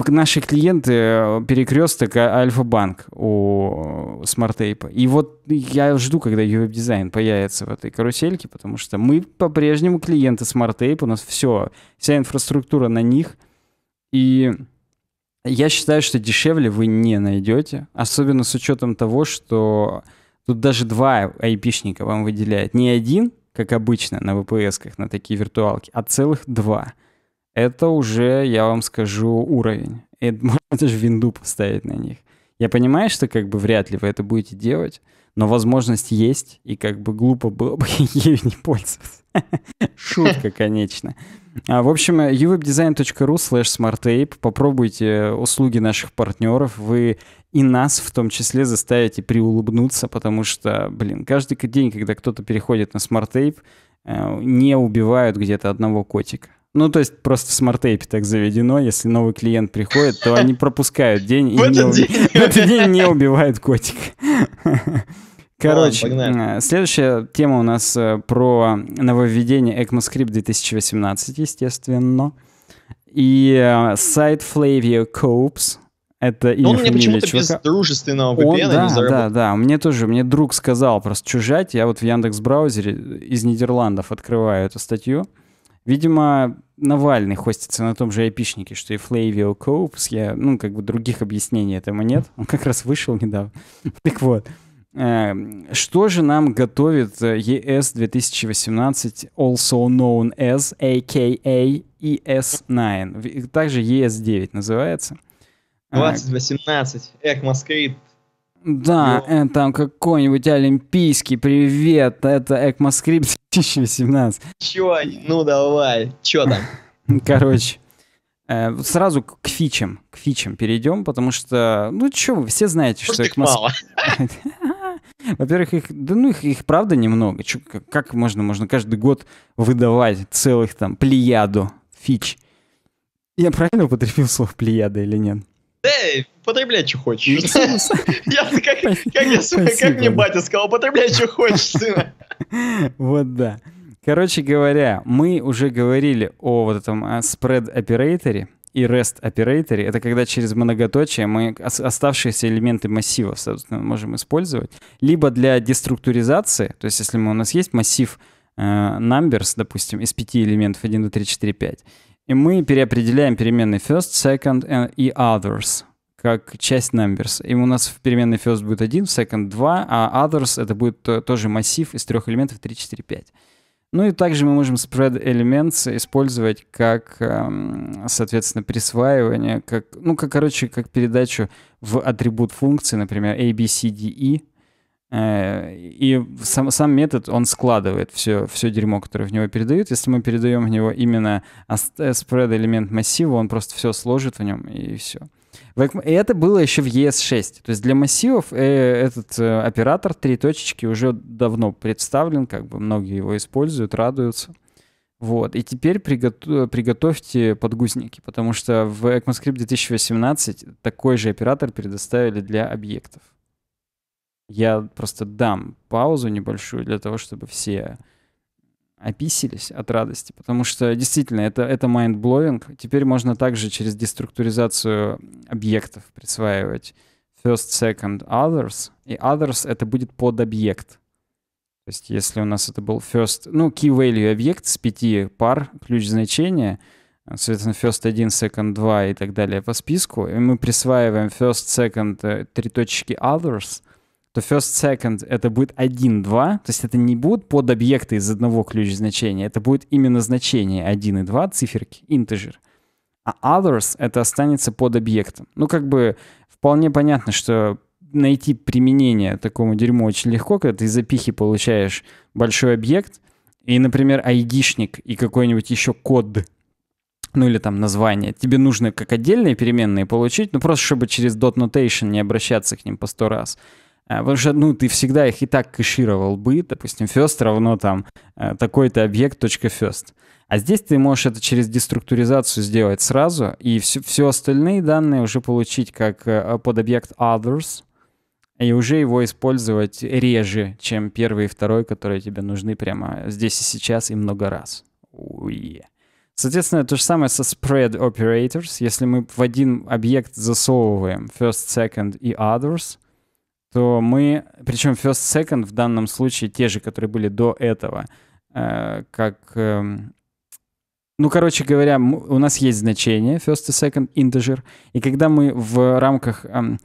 наши клиенты э, перекресток а, Альфа-банк у э, смарт-тейпа. И вот я жду, когда веб-дизайн появится в этой карусельке, потому что мы по-прежнему клиенты смарт-тейп, у нас все, вся инфраструктура на них. И я считаю, что дешевле вы не найдете, особенно с учетом того, что тут даже два айпишника вам выделяют. Не один, как обычно на VPS-ках, на такие виртуалки, а целых два — это уже, я вам скажу, уровень. И можно даже винду поставить на них. Я понимаю, что как бы вряд ли вы это будете делать, но возможность есть, и как бы глупо было бы ею не пользоваться. Шутка, конечно. А, в общем, э, uwebdesign.ru slash smarttape. Попробуйте э, услуги наших партнеров. Вы и нас в том числе заставите приулыбнуться, потому что, блин, каждый день, когда кто-то переходит на смарттейп, э, не убивают где-то одного котика. Ну, то есть просто в смарт так заведено, если новый клиент приходит, то они пропускают день и не, день. не убивают котик. Короче, э, следующая тема у нас э, про нововведение ECMAScript 2018, естественно. И э, сайт Flavio Copes, это имя Он мне почему-то чувака. без дружественного VPN Он, да, не Да, да, мне тоже, мне друг сказал просто чужать. Я вот в Яндекс браузере из Нидерландов открываю эту статью. Видимо, Навальный хостится на том же айпишнике, что и Флавио Коупс. Я, ну, как бы других объяснений этому нет. Он как раз вышел недавно. Так вот. Эм, что же нам готовит ES э, 2018, also known as aka ES9, также ES9 называется? 2018, а, Эк Москвит. Да, э, там какой-нибудь олимпийский привет, это ECMAScript 2017. Че? Ну давай, Че там? Короче, э, сразу к фичам, к фичам перейдем, потому что, ну че вы все знаете, что... их мало. Во-первых, их, да ну их, их правда немного. Чё, как можно, можно каждый год выдавать целых там плеяду фич? Я правильно употребил слово плеяда или нет? Да, потребляй, что хочешь. Я, как, как, мне батя сказал, потребляй, что хочешь, сына. Вот да. Короче говоря, мы уже говорили о вот этом спред-операторе и REST-операторе. Это когда через многоточие мы оставшиеся элементы массива, собственно, можем использовать. Либо для деструктуризации, то есть если мы, у нас есть массив э, numbers, допустим, из пяти элементов 1, 2, 3, 4, 5, и мы переопределяем переменные first, second and, э, и others как часть numbers. И у нас в переменной first будет 1, second 2, а others это будет тоже массив из трех элементов 3, 4, 5. Ну и также мы можем spread elements использовать как, эм, соответственно, присваивание, как, ну, как, короче, как передачу в атрибут функции, например, a, b, c, d, e, Э, и сам, сам метод, он складывает все, все дерьмо, которое в него передают. Если мы передаем в него именно спред э, элемент массива, он просто все сложит в нем и все. И это было еще в ES6. То есть для массивов э, этот оператор три точечки уже давно представлен, как бы многие его используют, радуются. Вот. И теперь приготов... приготовьте подгузники, потому что в ECMAScript 2018 такой же оператор предоставили для объектов. Я просто дам паузу небольшую для того, чтобы все описились от радости, потому что действительно это, это mind-blowing. Теперь можно также через деструктуризацию объектов присваивать first, second, others, и others это будет под объект. То есть если у нас это был first, ну, key value объект с пяти пар ключ значения, соответственно, first 1, second 2 и так далее по списку, и мы присваиваем first, second, э, три точки others — то first second это будет 1, 2. То есть это не будут под объекты из одного ключ значения, это будет именно значение 1 и 2, циферки, integer А others это останется под объектом. Ну, как бы вполне понятно, что найти применение такому дерьму очень легко, когда ты из запихи получаешь большой объект, и, например, айдишник и какой-нибудь еще код, ну или там название, тебе нужно как отдельные переменные получить, ну просто чтобы через dot notation не обращаться к ним по сто раз. А, потому что, ну, ты всегда их и так кэшировал бы, допустим, first равно там э, такой-то объект .first. А здесь ты можешь это через деструктуризацию сделать сразу, и все, все остальные данные уже получить как э, под объект others, и уже его использовать реже, чем первый и второй, которые тебе нужны прямо здесь и сейчас и много раз. Уе. Соответственно, то же самое со spread operators. Если мы в один объект засовываем first, second и others — то мы, причем First Second в данном случае те же, которые были до этого, э, как... Эм, ну, короче говоря, у нас есть значение first и second integer, и когда мы в рамках эм,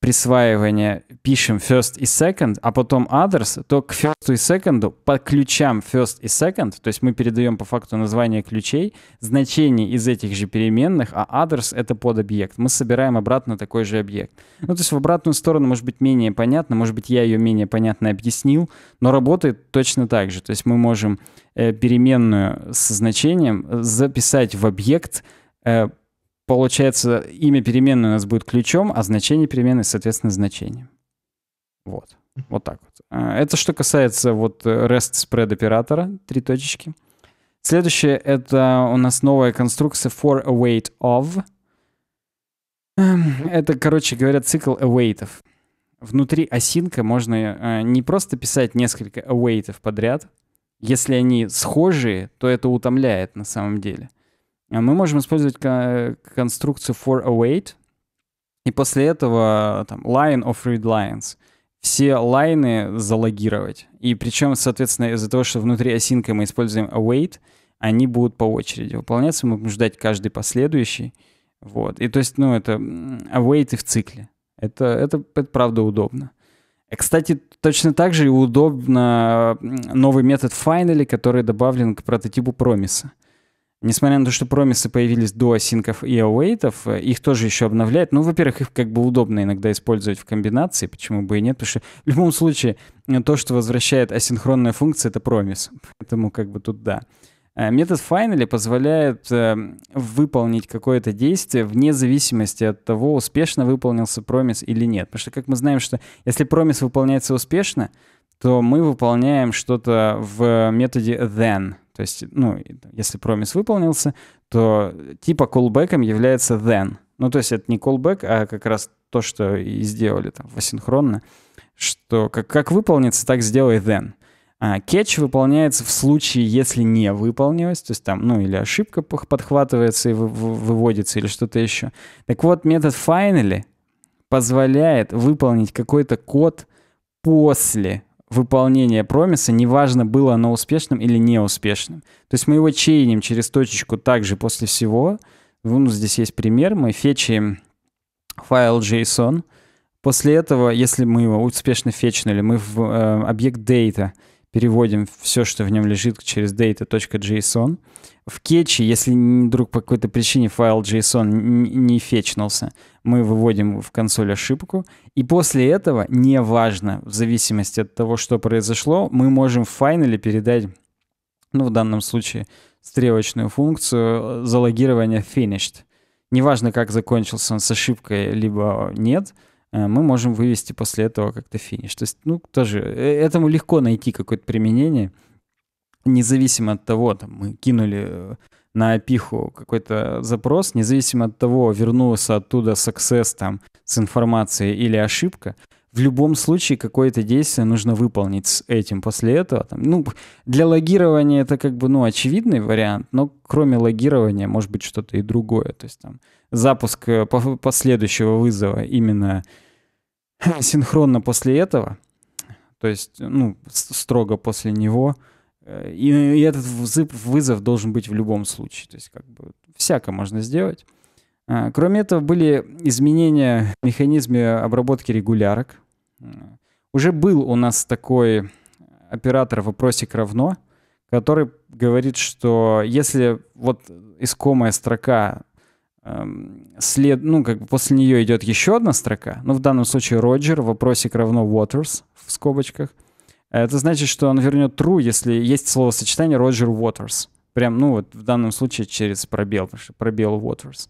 присваивания пишем first и second, а потом others, то к first и second по ключам first и second, то есть мы передаем по факту название ключей, значение из этих же переменных, а others — это под объект. Мы собираем обратно такой же объект. Ну, то есть в обратную сторону, может быть, менее понятно, может быть, я ее менее понятно объяснил, но работает точно так же. То есть мы можем э, переменную со значением записать в объект э, Получается, имя переменной у нас будет ключом, а значение переменной, соответственно, значением. Вот. Вот так вот. А, это что касается вот э, REST spread оператора, три точечки. Следующее — это у нас новая конструкция for await of. Эм, это, короче говоря, цикл await'ов. Внутри осинка можно э, не просто писать несколько await'ов подряд. Если они схожие, то это утомляет на самом деле. А мы можем использовать э, конструкцию for await, и после этого там line of read lines все лайны залогировать. И причем, соответственно, из-за того, что внутри осинка мы используем await, они будут по очереди выполняться, мы будем ждать каждый последующий. Вот. И то есть, ну, это await и в цикле. Это, это, это правда удобно. Э, кстати, точно так же и удобно новый метод finally, который добавлен к прототипу промиса. Несмотря на то, что промисы появились до асинков и ауэйтов, э, их тоже еще обновляют. Ну, во-первых, их как бы удобно иногда использовать в комбинации, почему бы и нет, потому что в любом случае э, то, что возвращает асинхронная функция, это промис. Поэтому как бы тут да. Э, метод finally позволяет выполнить какое-то действие вне зависимости от того, успешно выполнился промис или нет. Потому что, как мы знаем, что если промис выполняется успешно, то мы выполняем что-то в методе then, то есть, ну, если промис выполнился, то э, типа колбеком является then. Ну, то есть это не callback, а как раз то, что и сделали там асинхронно, что как, как выполнится, так сделай then. А catch выполняется в случае, если не выполнилось, то есть там, ну, или ошибка подхватывается и вы, выводится, или что-то еще. Так вот, метод finally позволяет выполнить какой-то код после выполнение промиса, неважно, было оно успешным или неуспешным. То есть мы его чейним через точечку также после всего. Ну, здесь есть пример. Мы фетчаем файл JSON. После этого, если мы его успешно фетчнули, мы в э, объект data — переводим все, что в нем лежит, через data.json. В кетче, если вдруг по какой-то причине файл JSON не фетчнулся, мы выводим в консоль ошибку. И после этого, неважно, в зависимости от того, что произошло, мы можем в файнале передать, ну, в данном случае, стрелочную функцию э, залогирования finished. Неважно, как закончился он с ошибкой, либо нет — Э, мы можем вывести после этого как-то финиш. То есть, ну, тоже э, этому легко найти какое-то применение, независимо от того, там, мы кинули э, на опиху какой-то запрос, независимо от того, вернулся оттуда success там с информацией или ошибка, в любом случае какое-то действие нужно выполнить с этим после этого. Там, ну, для логирования это как бы, ну, очевидный вариант, но кроме логирования может быть что-то и другое. То есть там запуск последующего вызова именно синхронно после этого, то есть, ну, строго после него, э, и, и этот вызов, должен быть в любом случае. То есть, как бы, всякое можно сделать. А, кроме этого, были изменения в механизме обработки регулярок. Уже был у нас такой оператор «Вопросик равно», который говорит, что если вот искомая строка Эм, след, ну, как бы после нее идет еще одна строка. Ну, в данном случае Роджер, вопросик равно Waters в скобочках. Это значит, что он вернет true, если есть словосочетание Роджер Waters. Прям, ну, вот в данном случае через пробел, потому что пробел Waters.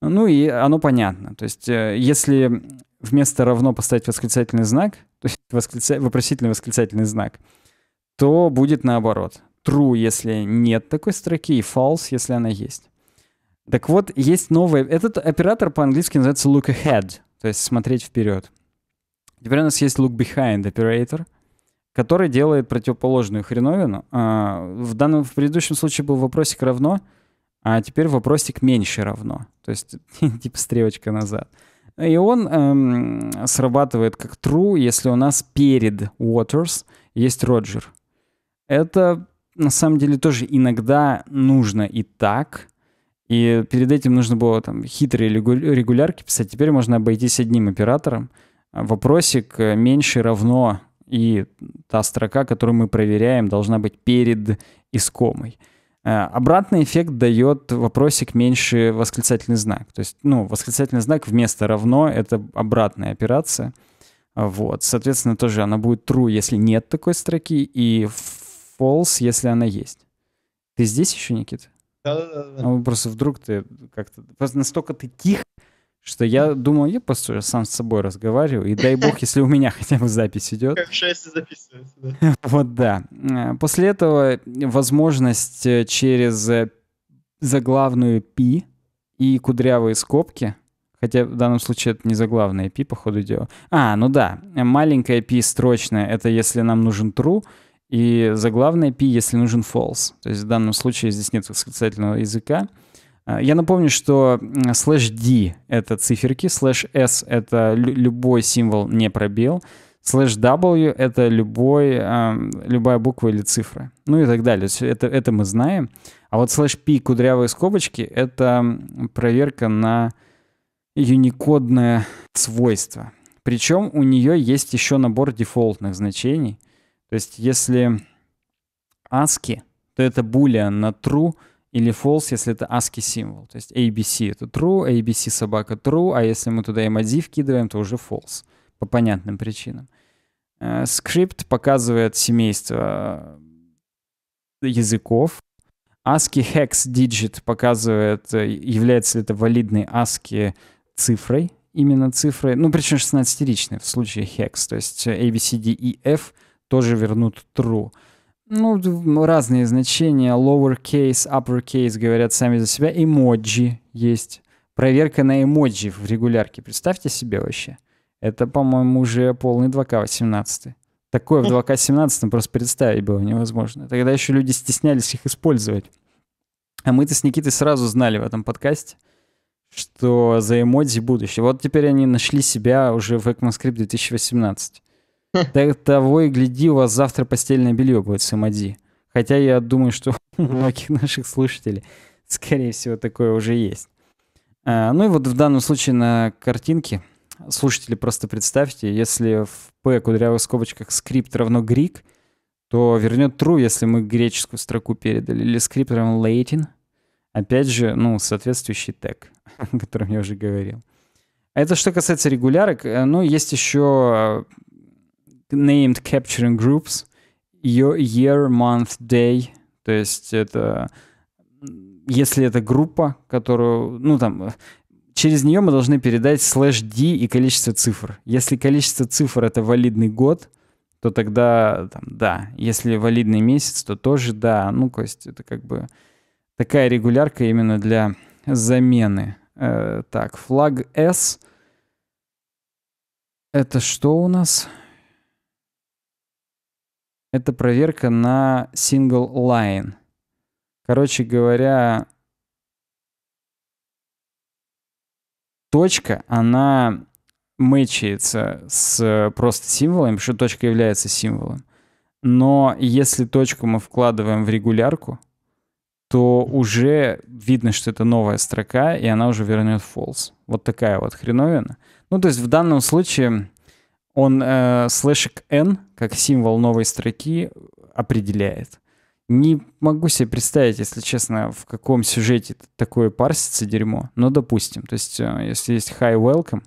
Ну, и оно понятно. То есть, э, если вместо равно поставить восклицательный знак, то есть восклица... вопросительный восклицательный знак, то будет наоборот. True, если нет такой строки, и false, если она есть. Так вот, есть новый... Этот оператор по-английски называется look ahead, то есть смотреть вперед. Теперь у нас есть look behind оператор, который делает противоположную хреновину. А, в данном, в предыдущем случае был вопросик равно, а теперь вопросик меньше равно. То есть типа стрелочка назад. Ну, и он эм, срабатывает как true, если у нас перед Waters есть Роджер. Это на самом деле тоже иногда нужно и так — и перед этим нужно было там хитрые регулярки писать. Теперь можно обойтись одним оператором. Вопросик э, меньше равно и та строка, которую мы проверяем, должна быть перед искомой. Э, обратный эффект дает вопросик меньше восклицательный знак. То есть, ну, восклицательный знак вместо равно — это обратная операция. Вот, соответственно, тоже она будет true, если нет такой строки, и false, если она есть. Ты здесь еще, Никита? Да-да-да. А просто вдруг ты как-то... Просто настолько ты тих, что я думал, я просто сам с собой разговариваю, и дай бог, если у меня хотя бы запись идет. Как в счастье записывается, да. Вот да. Э, после этого возможность э, через э, заглавную пи и кудрявые скобки, хотя в данном случае это не заглавная пи, по ходу дела. А, ну да, маленькая пи строчная, это если нам нужен true, и за заглавное P, если нужен false. То есть в данном случае здесь нет восклицательного языка. А, я напомню, что слэш D — это циферки, слэш S — это любой символ, не пробел, слэш W — это любой, любая буква или цифра, ну и так далее. Это, это мы знаем. А вот слэш P — кудрявые скобочки — это проверка на юникодное свойство. Причем у нее есть еще набор дефолтных значений. То есть если ASCII, то это boolean на true или false, если это ASCII символ. То есть ABC — это true, ABC — собака true, а если мы туда MOD вкидываем, то уже false по понятным причинам. Э, скрипт показывает семейство э, языков. ASCII hex digit показывает, э, является ли это валидной ASCII цифрой, именно цифрой, ну, причем 16-ричной в случае hex, то есть A, B, C, D, E, F — тоже вернут true. Ну, разные значения. Lowercase, uppercase говорят сами за себя. Эмоджи есть. Проверка на эмоджи в регулярке. Представьте себе вообще. Это, по-моему, уже полный 2К18. Такое в 2К17 просто представить было невозможно. Тогда еще люди стеснялись их использовать. А мы-то с Никитой сразу знали в этом подкасте, что за эмодзи будущее. Вот теперь они нашли себя уже в ECMAScript 2018. Так того и гляди, у вас завтра постельное белье будет самоди. Хотя я думаю, что у многих наших слушателей, скорее всего, такое уже есть. А, ну и вот в данном случае на картинке, слушатели, просто представьте, если в P кудрявых скобочках скрипт равно Greek, то вернет true, если мы греческую строку передали, или скрипт равно Latin. Опять же, ну, соответствующий тег, о котором я уже говорил. А это что касается регулярок. Э, ну, есть еще а, named capturing groups, year, month, day. То есть это если это группа, которую, ну там, через нее мы должны передать слэш D и количество цифр. Если количество цифр это валидный год, то тогда там, да. Если валидный месяц, то тоже да. Ну, то есть это как бы такая регулярка именно для замены. Э, так, флаг S. Это что у нас? Это проверка на single line. Короче говоря, точка, она мэчается с э, просто символом, потому что точка является символом. Но если точку мы вкладываем в регулярку, то уже видно, что это новая строка, и она уже вернет false. Вот такая вот хреновина. Ну, то есть в данном случае он э, слэшик n как символ новой строки определяет. Не могу себе представить, если честно, в каком сюжете такое парсится дерьмо. Но допустим, то есть э, если есть high welcome,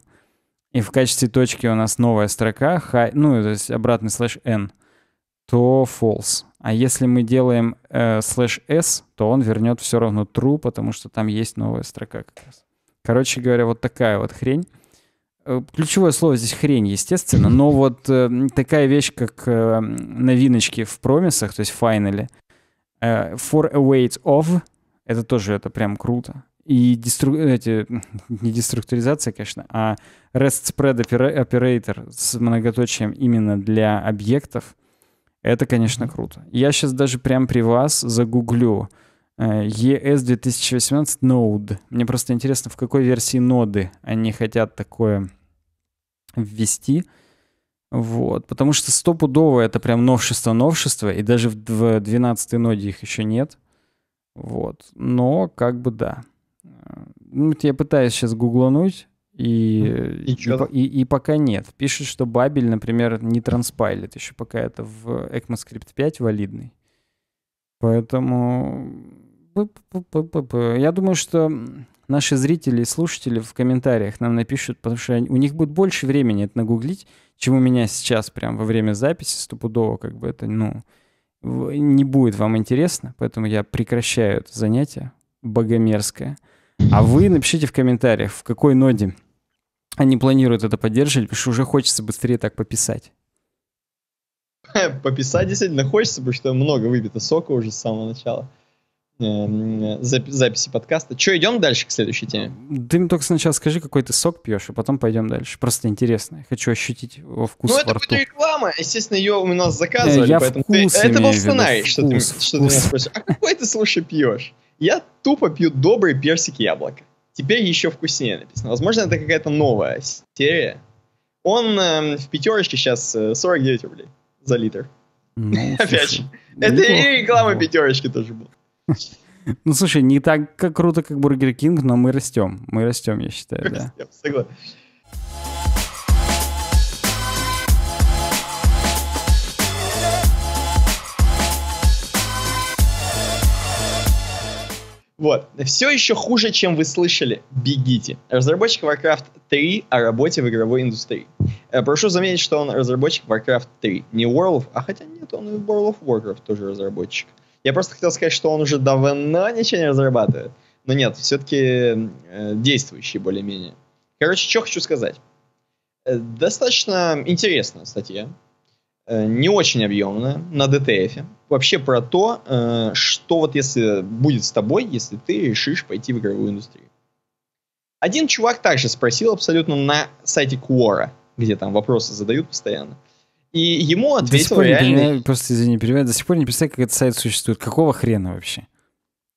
и в качестве точки у нас новая строка, high, ну, то есть обратный слэш n, то false. А если мы делаем э, слэш s, то он вернет все равно true, потому что там есть новая строка как раз. Короче говоря, вот такая вот хрень. Э, ключевое слово здесь хрень, естественно, но вот э, такая вещь, как э, новиночки в промисах, то есть в финале, э, for awaits of, это тоже это прям круто. И деструк эти... не деструктуризация, конечно, а REST spread operator с многоточием именно для объектов, это, конечно, круто. Я сейчас даже прям при вас загуглю, ES 2018 Node. Мне просто интересно, в какой версии ноды они хотят такое ввести. Вот, потому что стопудово это прям новшество-новшество, и даже в 12-й ноде их еще нет. Вот, но как бы да. Ну, я пытаюсь сейчас гуглануть, и, и, и, и, и пока нет. Пишет, что Бабель, например, не транспайлит еще пока это в ECMAScript 5 валидный. Поэтому я думаю, что наши зрители и слушатели в комментариях нам напишут, потому что у них будет больше времени это нагуглить, чем у меня сейчас, прям во время записи стопудово, как бы это, ну, не будет вам интересно, поэтому я прекращаю это занятие богомерзкое. А вы напишите в комментариях, в какой ноде они планируют это поддерживать, потому что уже хочется быстрее так пописать. Пописать действительно хочется, потому что много выбито сока уже с самого начала. Эм, записи подкаста. Че, идем дальше к следующей теме? Ты мне только сначала скажи, какой ты сок пьешь, а потом пойдем дальше. Просто интересно. хочу ощутить его вкус Ну, это будет реклама. Естественно, ее у нас заказывали, я поэтому вкус ты это был что, вкус, ты, что ты меня спросишь. А какой ты, слушай, пьешь? Я тупо пью добрый персик яблоко. Теперь еще вкуснее написано. Возможно, это какая-то новая серия. Он эм, э, в пятерочке сейчас 49 рублей за литр. Ну, Опять же. Это и реклама пятерочки тоже была. Ну, слушай, не так как круто, как Бургер Кинг, но мы растем. Мы растем, я считаю, да. Вот. Все еще хуже, чем вы слышали. Бегите. Разработчик Warcraft 3 о работе в игровой индустрии. Э, прошу заметить, что он разработчик Warcraft 3. Не World of... А хотя нет, он и World of Warcraft тоже разработчик. Э, я просто хотел сказать, что он уже давно ничего не разрабатывает. Но нет, все-таки э, действующий более-менее. Короче, что хочу сказать. Э, достаточно интересная статья. Э, не очень объемная, на DTF. Вообще про то, что вот если будет с тобой, если ты решишь пойти в игровую индустрию. Один чувак также спросил абсолютно на сайте Quora, где там вопросы задают постоянно. И ему ответил реально... Просто, извини, перебиваю, до сих пор не представляю, как этот сайт существует. Какого хрена вообще?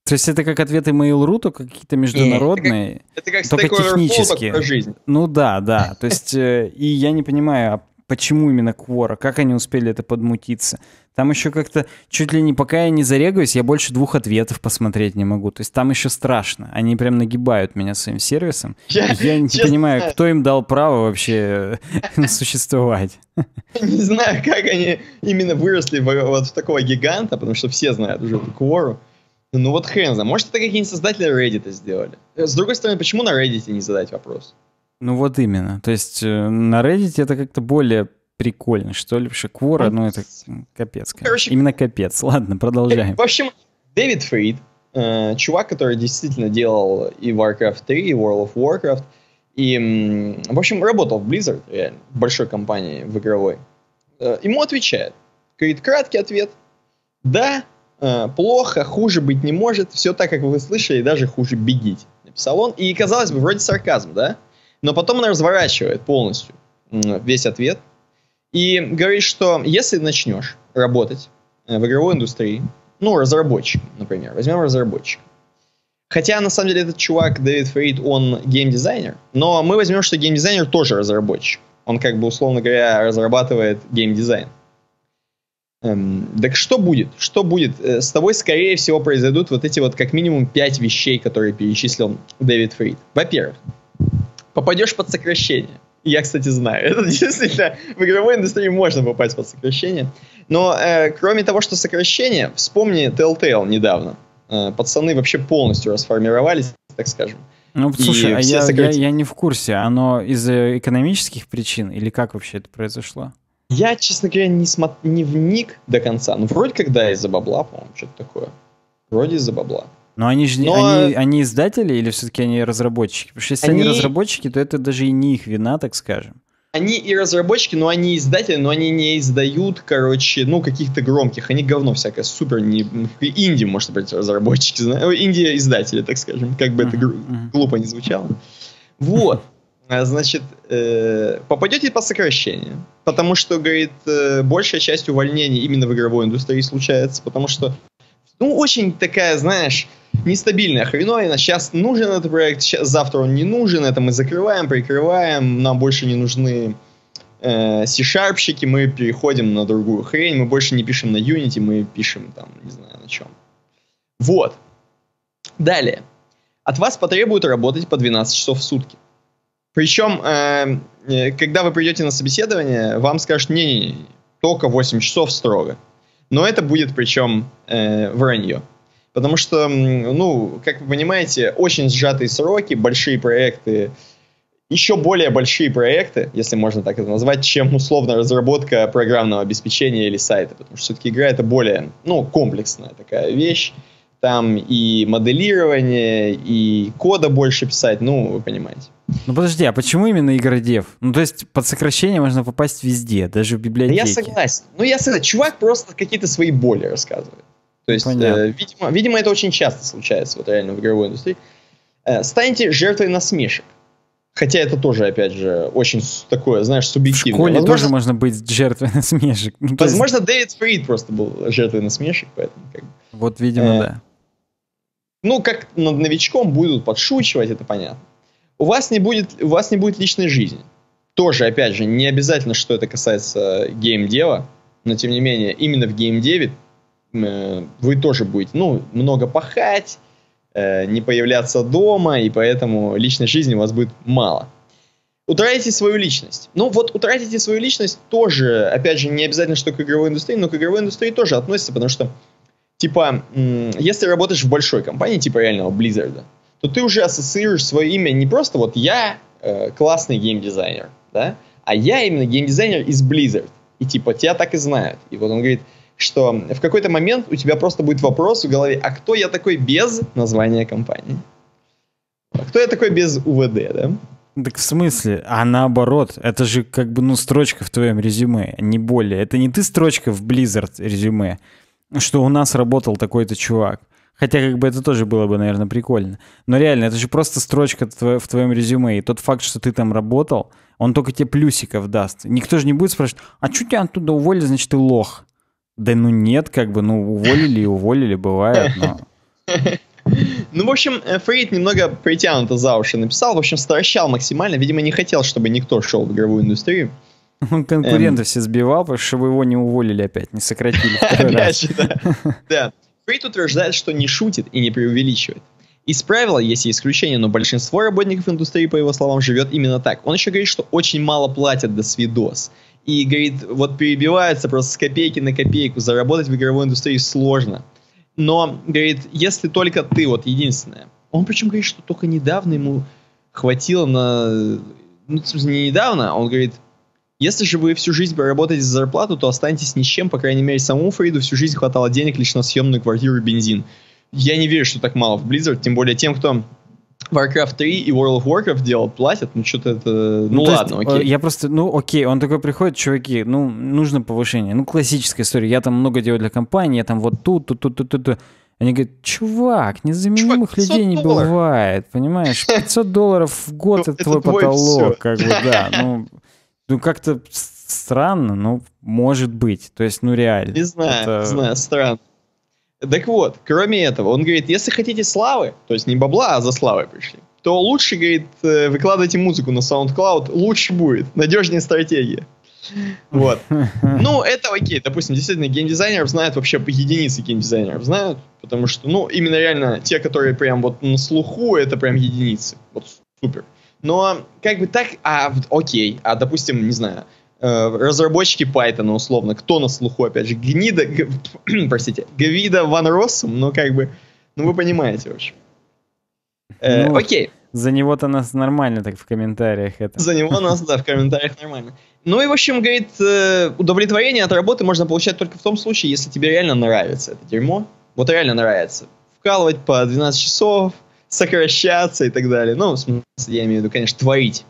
То есть это как ответы Mail.ru, то какие-то международные, это как, это как только технические. жизнь. Ну да, да. То есть э, и я не понимаю, а Почему именно Квора? Как они успели это подмутиться? Там еще как-то чуть ли не пока я не зарегаюсь, я больше двух ответов посмотреть не могу. То есть там еще страшно. Они прям нагибают меня своим сервисом. Я, я не честно, понимаю, кто им дал право вообще э, существовать. Не знаю, как они именно выросли вот в такого гиганта, потому что все знают уже Квору. Ну вот хрен знает. Может, это какие-нибудь создатели Reddit сделали. С другой стороны, почему на Reddit не задать вопрос? Ну вот именно. То есть э, на Reddit это как-то более прикольно, что ли, что Quora, ну это капец. Короче, именно капец. Ладно, продолжаем. В общем, Дэвид Фрид, э, чувак, который действительно делал и Warcraft 3, и World of Warcraft, и, в общем, работал в Blizzard, реально, в большой компании, в игровой. Э, ему отвечает. Говорит, краткий ответ. Да, э, плохо, хуже быть не может, все так, как вы слышали, даже хуже бегите. Написал он. И, казалось бы, вроде сарказм, да? Но потом она разворачивает полностью весь ответ и говорит, что если начнешь работать э, в игровой индустрии, ну, разработчик, например, возьмем разработчика. Хотя, на самом деле, этот чувак, Дэвид Фрейд он геймдизайнер, но мы возьмем, что геймдизайнер тоже разработчик. Он, как бы, условно говоря, разрабатывает геймдизайн. Эм, так что будет? Что будет? Э, с тобой, скорее всего, произойдут вот эти вот как минимум пять вещей, которые перечислил Дэвид Фрейд. Во-первых, попадешь под сокращение. Я, кстати, знаю. Это действительно в игровой индустрии можно попасть под сокращение. Но э, кроме того, что сокращение, вспомни Telltale недавно. Э, пацаны вообще полностью расформировались, так скажем. Ну, слушай, а я, сократили... я, я не в курсе. Оно из-за экономических причин или как вообще это произошло? Я, честно говоря, не, смо... не вник до конца. Ну, вроде как да, из-за бабла, по-моему, что-то такое. Вроде из-за бабла. Но они же Но... Они, э, они издатели или все-таки они разработчики? Потому что если они... они разработчики, то это даже и не их вина, так скажем они и разработчики, но они издатели, но они не издают, короче, ну, каких-то громких. Они говно всякое, супер не... Инди, может быть, разработчики, Индия издатели так скажем, как бы это глупо не звучало. Вот. А, значит, э, попадете по сокращению. Потому что, говорит, э, большая часть увольнений именно в игровой индустрии случается, потому что ну, очень такая, знаешь, нестабильная хреновина. Сейчас нужен этот проект, сейчас, завтра он не нужен. Это мы закрываем, прикрываем. Нам больше не нужны э, C-шарпщики. Мы переходим на другую хрень. Мы больше не пишем на Unity, мы пишем там, не знаю, на чем. Вот. Далее. От вас потребуют работать по 12 часов в сутки. Причем, э, э, когда вы придете на собеседование, вам скажут, не-не-не, только 8 часов строго. Но это будет причем э, вранье. Потому что, ну, как вы понимаете, очень сжатые сроки, большие проекты, еще более большие проекты, если можно так это назвать, чем условно разработка программного обеспечения или сайта. Потому что все-таки игра это более, ну, комплексная такая вещь. Там и моделирование, и кода больше писать, ну, вы понимаете. Ну подожди, а почему именно игродев? Ну то есть под сокращение можно попасть везде, даже в библиотеке. Да я согласен. Ну я согласен. Чувак просто какие-то свои боли рассказывает. То есть, э, Понятно. э, видимо, видимо, это очень часто случается вот реально в игровой индустрии. Э, станьте жертвой насмешек. Хотя это тоже, опять же, очень такое, знаешь, субъективное. В школе возможно, тоже можно быть жертвой насмешек. Ну, возможно, Дэвид Фрид просто был жертвой насмешек, поэтому как бы. Вот, видимо, э, да. Ну, как над новичком будут подшучивать, это понятно. У вас не будет, у вас не будет личной жизни. Тоже, опять же, не обязательно, что это касается гейм-дела, но тем не менее, именно в гейм-деве э, вы тоже будете, ну, много пахать, э, не появляться дома, и поэтому личной жизни у вас будет мало. Утратите свою личность. Ну вот утратите свою личность тоже, опять же, не обязательно, что к игровой индустрии, но к игровой индустрии тоже относится, потому что, типа, если работаешь в большой компании, типа реального Blizzard, то ты уже ассоциируешь свое имя не просто вот я э, классный геймдизайнер, да, а я именно геймдизайнер из Blizzard. И типа тебя так и знают. И вот он говорит, что в какой-то момент у тебя просто будет вопрос в голове, а кто я такой без названия компании? А кто я такой без УВД, да? Так в смысле? А наоборот, это же как бы, ну, строчка в твоем резюме, не более. Это не ты строчка в Blizzard резюме, что у нас работал такой-то чувак. Хотя, как бы, это тоже было бы, наверное, прикольно. Но реально, это же просто строчка в твоем резюме. И тот факт, что ты там работал, он только тебе плюсиков даст. Никто же не будет спрашивать, а что тебя оттуда уволили, значит, ты лох. Да ну нет, как бы, ну уволили и уволили, бывает, но... Ну, в общем, э, Фрейд немного притянуто за уши написал, в общем, стращал максимально, видимо, не хотел, чтобы никто шел в игровую индустрию. Он конкурентов эм... все сбивал, чтобы его не уволили опять, не сократили. Опять же, да. Крид утверждает, что не шутит и не преувеличивает. Из правила есть и исключения, но большинство работников индустрии, по его словам, живет именно так. Он еще говорит, что очень мало платят до свидос. И говорит, вот перебиваются просто с копейки на копейку, заработать в игровой индустрии сложно. Но, говорит, если только ты вот единственная. Он причем говорит, что только недавно ему хватило на... Ну, не недавно, а он говорит, если же вы всю жизнь проработаете за зарплату, то останетесь ни с чем, по крайней мере, самому Фрейду всю жизнь хватало денег лишь на съемную квартиру и бензин. Я не верю, что так мало в Blizzard, тем более тем, кто Warcraft 3 и World of Warcraft делал, платят, ну что-то это... Ну, ну ладно, есть, окей. Э, я просто, ну окей, он такой приходит, чуваки, ну нужно повышение, ну классическая история, я там много делаю для компании, я там вот тут, тут, тут, тут, тут. Они говорят, чувак, незаменимых людей не долларов. бывает, понимаешь? 500 долларов в год ну, это, это твой потолок, как бы, да. Ну, Ну, как-то странно, ну, может быть. То есть, ну, реально. Не знаю, это... знаю, странно. Так вот, кроме этого, он говорит, если хотите славы, то есть не бабла, а за славой пришли, то лучше, говорит, э, выкладывайте музыку на SoundCloud, лучше будет, надежнее стратегия. Вот. Ну, это окей. Допустим, действительно, геймдизайнеров знают вообще по единицы геймдизайнеров знают, потому что, ну, именно реально те, которые прям вот на слуху, это прям единицы. Вот супер. Но как бы так, а окей, а допустим, не знаю, э, разработчики Python, условно, кто на слуху, опять же, Гнида, г, простите, Гвида Ван Россум, ну как бы, ну вы понимаете, в общем. Э, ну, окей. За него-то нас нормально так в комментариях это. За него нас, да, в комментариях нормально. Ну и, в общем, говорит, э, удовлетворение от работы можно получать только в том случае, если тебе реально нравится это дерьмо. Вот реально нравится. Вкалывать по 12 часов, сокращаться и так далее. Ну, в смысле, я имею в виду, конечно, творить,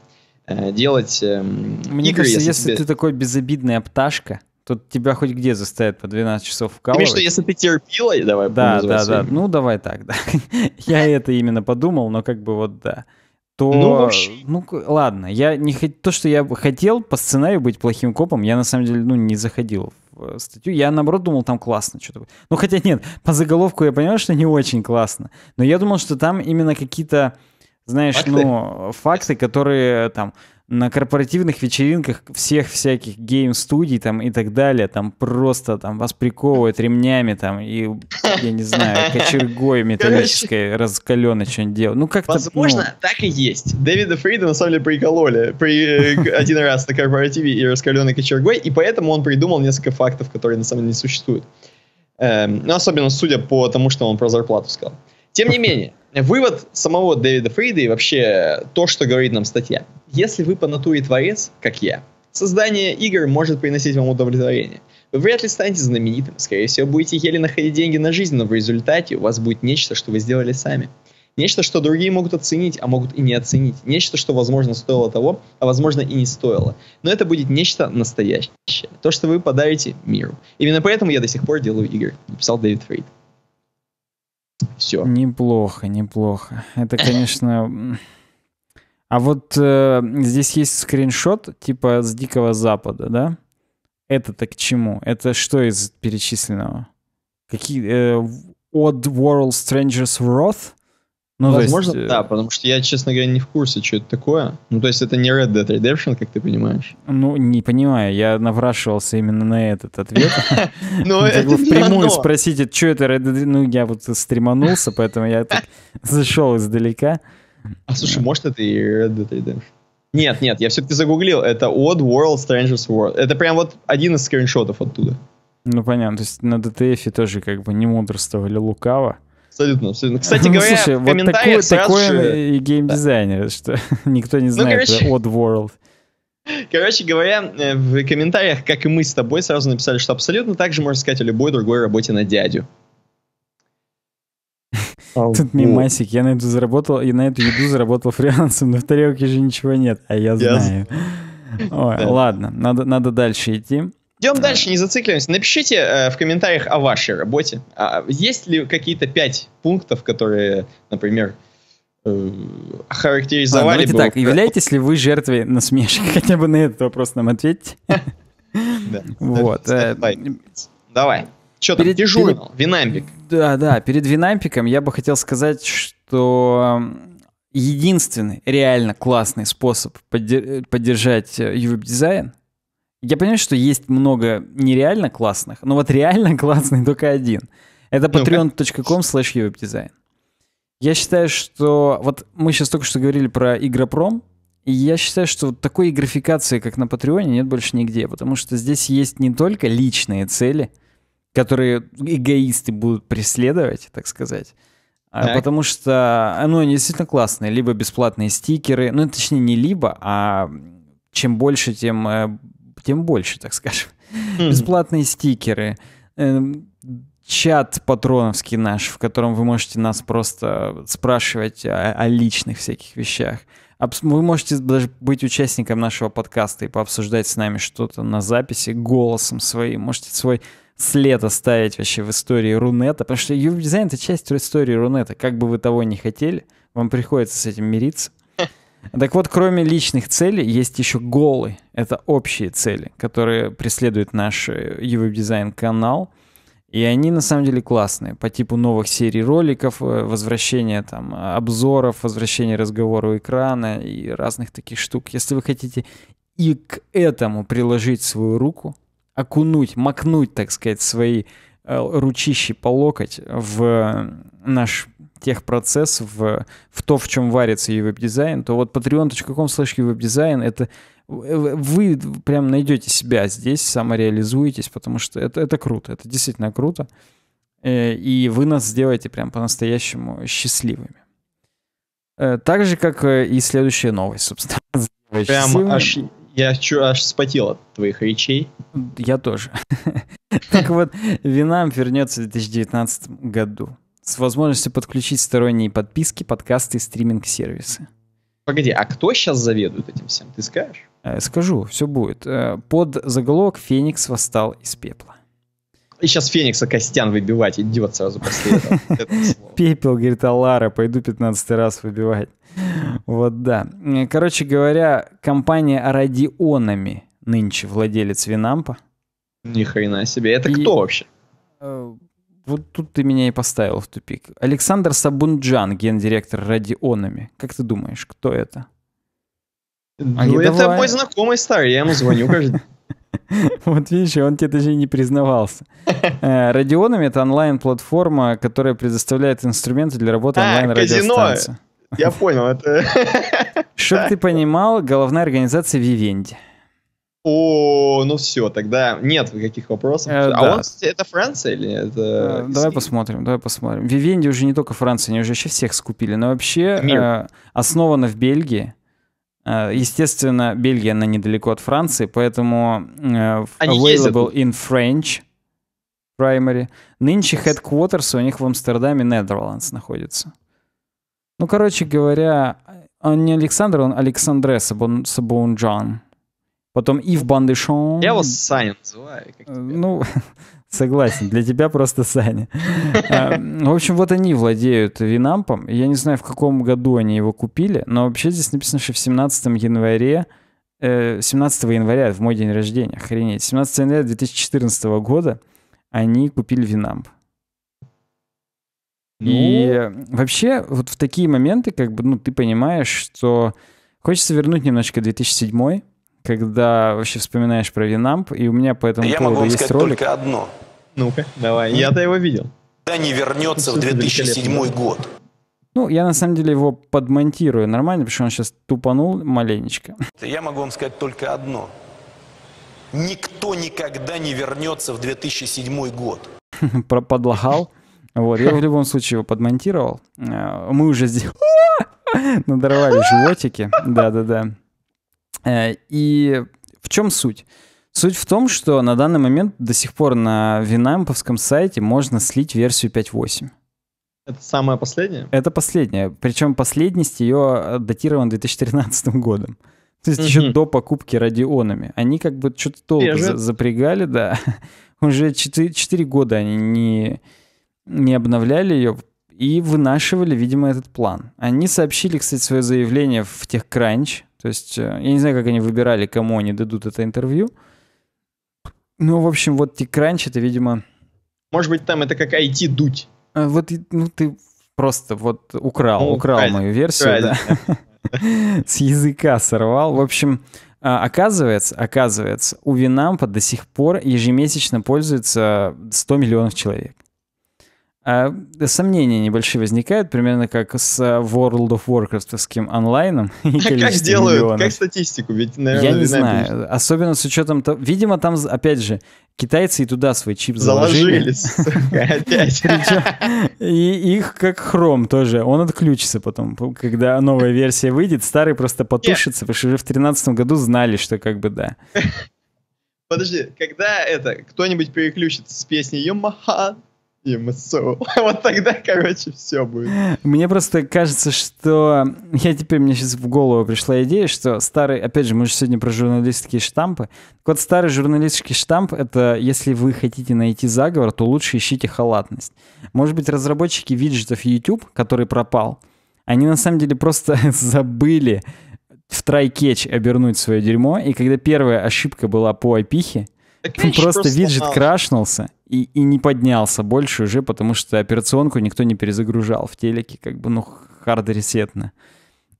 э, делать эм, Мне игры, кажется, если, если тебе... ты такой безобидный пташка, то тебя хоть где заставят по 12 часов вкалывать. что если ты терпила, давай Да, да, да. Ну, давай так, да. я это именно подумал, но как бы вот да. То, ну, вообще... ну ладно, я не хот... то, что я хотел по сценарию быть плохим копом, я на самом деле ну не заходил Э, статью. Я, наоборот, думал, там классно что-то. Ну, хотя нет, по заголовку я понимаю, что не очень классно. Но я думал, что там именно какие-то, знаешь, факты? ну, факты, которые э, там на корпоративных вечеринках всех всяких гейм-студий там и так далее, там просто там вас приковывают ремнями там и, я не знаю, кочергой металлической раскаленной что-нибудь делают. Ну как-то... Возможно, ну... так и есть. Дэвида Фрида на самом деле прикололи при, э, один раз на корпоративе и раскаленной кочергой, и поэтому он придумал несколько фактов, которые на самом деле не существуют. Эм, ну, особенно судя по тому, что он про зарплату сказал. Тем не менее, вывод самого Дэвида Фрейда и вообще то, что говорит нам статья. Если вы по натуре творец, как я, создание игр может приносить вам удовлетворение. Вы вряд ли станете знаменитым, скорее всего, будете еле находить деньги на жизнь, но в результате у вас будет нечто, что вы сделали сами. Нечто, что другие могут оценить, а могут и не оценить. Нечто, что, возможно, стоило того, а, возможно, и не стоило. Но это будет нечто настоящее. То, что вы подарите миру. Именно поэтому я до сих пор делаю игры, написал Дэвид Фрейд. Все. Неплохо, неплохо. Это, конечно... А вот э, здесь есть скриншот типа с Дикого Запада, да? Это-то к чему? Это что из перечисленного? Какие... Э, Odd World Strangers Wrath? Ну, Возможно, есть... Э, да, потому что я, честно говоря, не в курсе, что это такое. Ну, то есть это не Red Dead Redemption, как ты понимаешь? Ну, не понимаю, я наврашивался именно на этот ответ. Ну, это прямую спросить, что это Red Dead... Ну, я вот стриманулся, поэтому я так зашел издалека. А слушай, может, это и Red Dead Redemption? Нет, нет, я все-таки загуглил. Это Odd World Strangers World. Это прям вот один из скриншотов оттуда. Ну, понятно. То есть на DTF тоже как бы не мудрствовали лукаво. Абсолютно, абсолютно. Кстати ну, говоря, слушай, в комментариях вот такое, такое же... и геймдизайнер, да. что никто не ну, знает ну, короче... Э, Odd World. Короче говоря, э, в комментариях, как и мы с тобой, сразу написали, что абсолютно так же можно сказать о любой другой работе на дядю. А, Тут мимасик, я на эту заработал, и на эту еду заработал фрилансом, но в тарелке же ничего нет, а я знаю. Ой, ладно, надо, надо дальше идти. Идем да. дальше, не зацикливаемся. Напишите э, в комментариях о вашей работе. А, есть ли какие-то пять пунктов, которые, например, э, характеризовали а, давайте бы... так, являетесь ли вы жертвой насмешек? Хотя бы на этот вопрос нам ответьте. Вот. Э, Давай. Что там, дежурил, Винампик. Да, да, перед Винампиком я бы хотел сказать, что единственный реально классный способ поддержать э, ювеб-дизайн — я понимаю, что есть много нереально классных, но вот реально классный только один. Это patreon.com slash webdesign. Я считаю, что... Вот мы сейчас только что говорили про Игропром, и я считаю, что вот такой игрификации как на Патреоне, нет больше нигде, потому что здесь есть не только личные цели, которые эгоисты будут преследовать, так сказать, а так. потому что, а, ну, они действительно классные, либо бесплатные стикеры, ну, точнее, не либо, а чем больше, тем э, тем больше, так скажем. Mm-hmm. Бесплатные стикеры, эм, чат патроновский наш, в котором вы можете нас просто спрашивать о, о личных всяких вещах. Вы можете даже быть участником нашего подкаста и пообсуждать с нами что-то на записи голосом своим. Можете свой след оставить вообще в истории Рунета, потому что юб-дизайн — это часть истории Рунета. Как бы вы того не хотели, вам приходится с этим мириться. Так вот, кроме личных целей, есть еще голы. Это общие цели, которые преследует наш UV-дизайн-канал. Э, и они на самом деле классные. По типу новых серий роликов, э, возвращения там обзоров, возвращения разговора у экрана и разных таких штук. Если вы хотите и к этому приложить свою руку, окунуть, макнуть, так сказать, свои э, ручищи по локоть в наш тех процессов, в, то, в чем варится и веб-дизайн, то вот patreon.com slash веб-дизайн — это вы прям найдете себя здесь, самореализуетесь, потому что это, это круто, это действительно круто. Э, и вы нас сделаете прям по-настоящему счастливыми. Э, так же, как э, и следующая новость, собственно. Прям аж, я чу аж вспотел от твоих речей. Я тоже. Так вот, Винам вернется в 2019 году с возможностью подключить сторонние подписки, подкасты и стриминг-сервисы. Погоди, а кто сейчас заведует этим всем? Ты скажешь? Э, скажу, все будет. Э, под заголовок «Феникс восстал из пепла». И сейчас Феникса Костян выбивать идет сразу после этого. Пепел, говорит, Алара, пойду 15 раз выбивать. Вот да. Э, короче говоря, компания Радионами нынче владелец Винампа. Ни хрена себе. Это кто вообще? вот тут ты меня и поставил в тупик. Александр Сабунджан, гендиректор Радионами. Как ты думаешь, кто это? ну, это давай. мой знакомый старый, я ему звоню каждый вот видишь, он тебе даже не признавался. Э, Радионами это онлайн-платформа, которая предоставляет инструменты для работы а, онлайн-радиостанции. Я понял, это... Чтоб ты понимал, головная организация Vivendi. О, ну все, тогда нет никаких вопросов. Э, а да. он, это Франция или это... Э, давай посмотрим, давай посмотрим. Вивенди уже не только Франция, они уже вообще всех скупили, но вообще э, основана в Бельгии. Э, естественно, Бельгия, она недалеко от Франции, поэтому э, Они available ездят. in French primary. Нынче headquarters у них в Амстердаме, Netherlands находится. Ну, короче говоря, он не Александр, он Александре Сабон, Джон. Потом Ив Бандышон. Я его Саня называю. Э, ну, согласен, для тебя просто Саня. Э, ну, в общем, вот они владеют Винампом. Я не знаю, в каком году они его купили, но вообще здесь написано, что в 17 январе 17 э, января, в мой день рождения, охренеть, 17 января 2014 года они купили Винамп. И ну? вообще вот в такие моменты, как бы, ну, ты понимаешь, что хочется вернуть немножко 2007 когда вообще вспоминаешь про Винамп, и у меня поэтому есть ролик. Я могу вам сказать ролик. только одно. Ну-ка, давай. Я-то его видел. Да не вернется Это в 2007 год. Ну, я на самом деле его подмонтирую нормально, потому что он сейчас тупанул маленечко. Я могу вам сказать только одно. Никто никогда не вернется в 2007 год. Подлохал. Вот, я в любом случае его подмонтировал. А, мы уже здесь надорвали животики. Да-да-да. Э, и в чем суть? Суть в том, что на данный момент до сих пор на Винамповском сайте можно слить версию 5.8. Это самое последнее? Это последнее. Причем последность ее э, датирована 2013 годом. То есть угу. еще до покупки радионами. Они как бы что-то долго за запрягали, да. Уже 4, 4 года они не, не обновляли ее и вынашивали, видимо, этот план. Они сообщили, кстати, свое заявление в TechCrunch, то есть э, я не знаю, как они выбирали, кому они дадут это интервью. Ну, в общем, вот Тикранч, это, видимо... Может быть, там это как IT-дуть. А, вот ну, ты просто вот украл, ну, украл мою версию, да. С языка сорвал. В общем, а, оказывается, оказывается, у Винампа до сих пор ежемесячно пользуется 100 миллионов человек. А, сомнения небольшие возникают, примерно как с World of Warcraft онлайном. А как делают? Миллионов. Как статистику? Ведь, наверное, Я не знаю. Напишут. Особенно с учетом того... Видимо, там, опять же, китайцы и туда свой чип заложили. Заложились, опять. И их как хром тоже. Он отключится потом, когда новая версия выйдет. Старый просто потушится, потому что уже в 2013 году знали, что как бы да. Подожди, когда это, кто-нибудь переключится с песни Йомаха? him, so. вот тогда, короче, все будет. Мне просто кажется, что... Я теперь, мне сейчас в голову пришла идея, что старый... Опять же, мы же сегодня про журналистские штампы. Так вот, старый журналистский штамп — это если вы хотите найти заговор, то лучше ищите халатность. Может быть, разработчики виджетов YouTube, который пропал, они на самом деле просто забыли в трай обернуть свое дерьмо, и когда первая ошибка была по айпихе, просто виджет крашнулся, и, и не поднялся больше уже, потому что операционку никто не перезагружал в телеке, как бы, ну, хард-ресетно.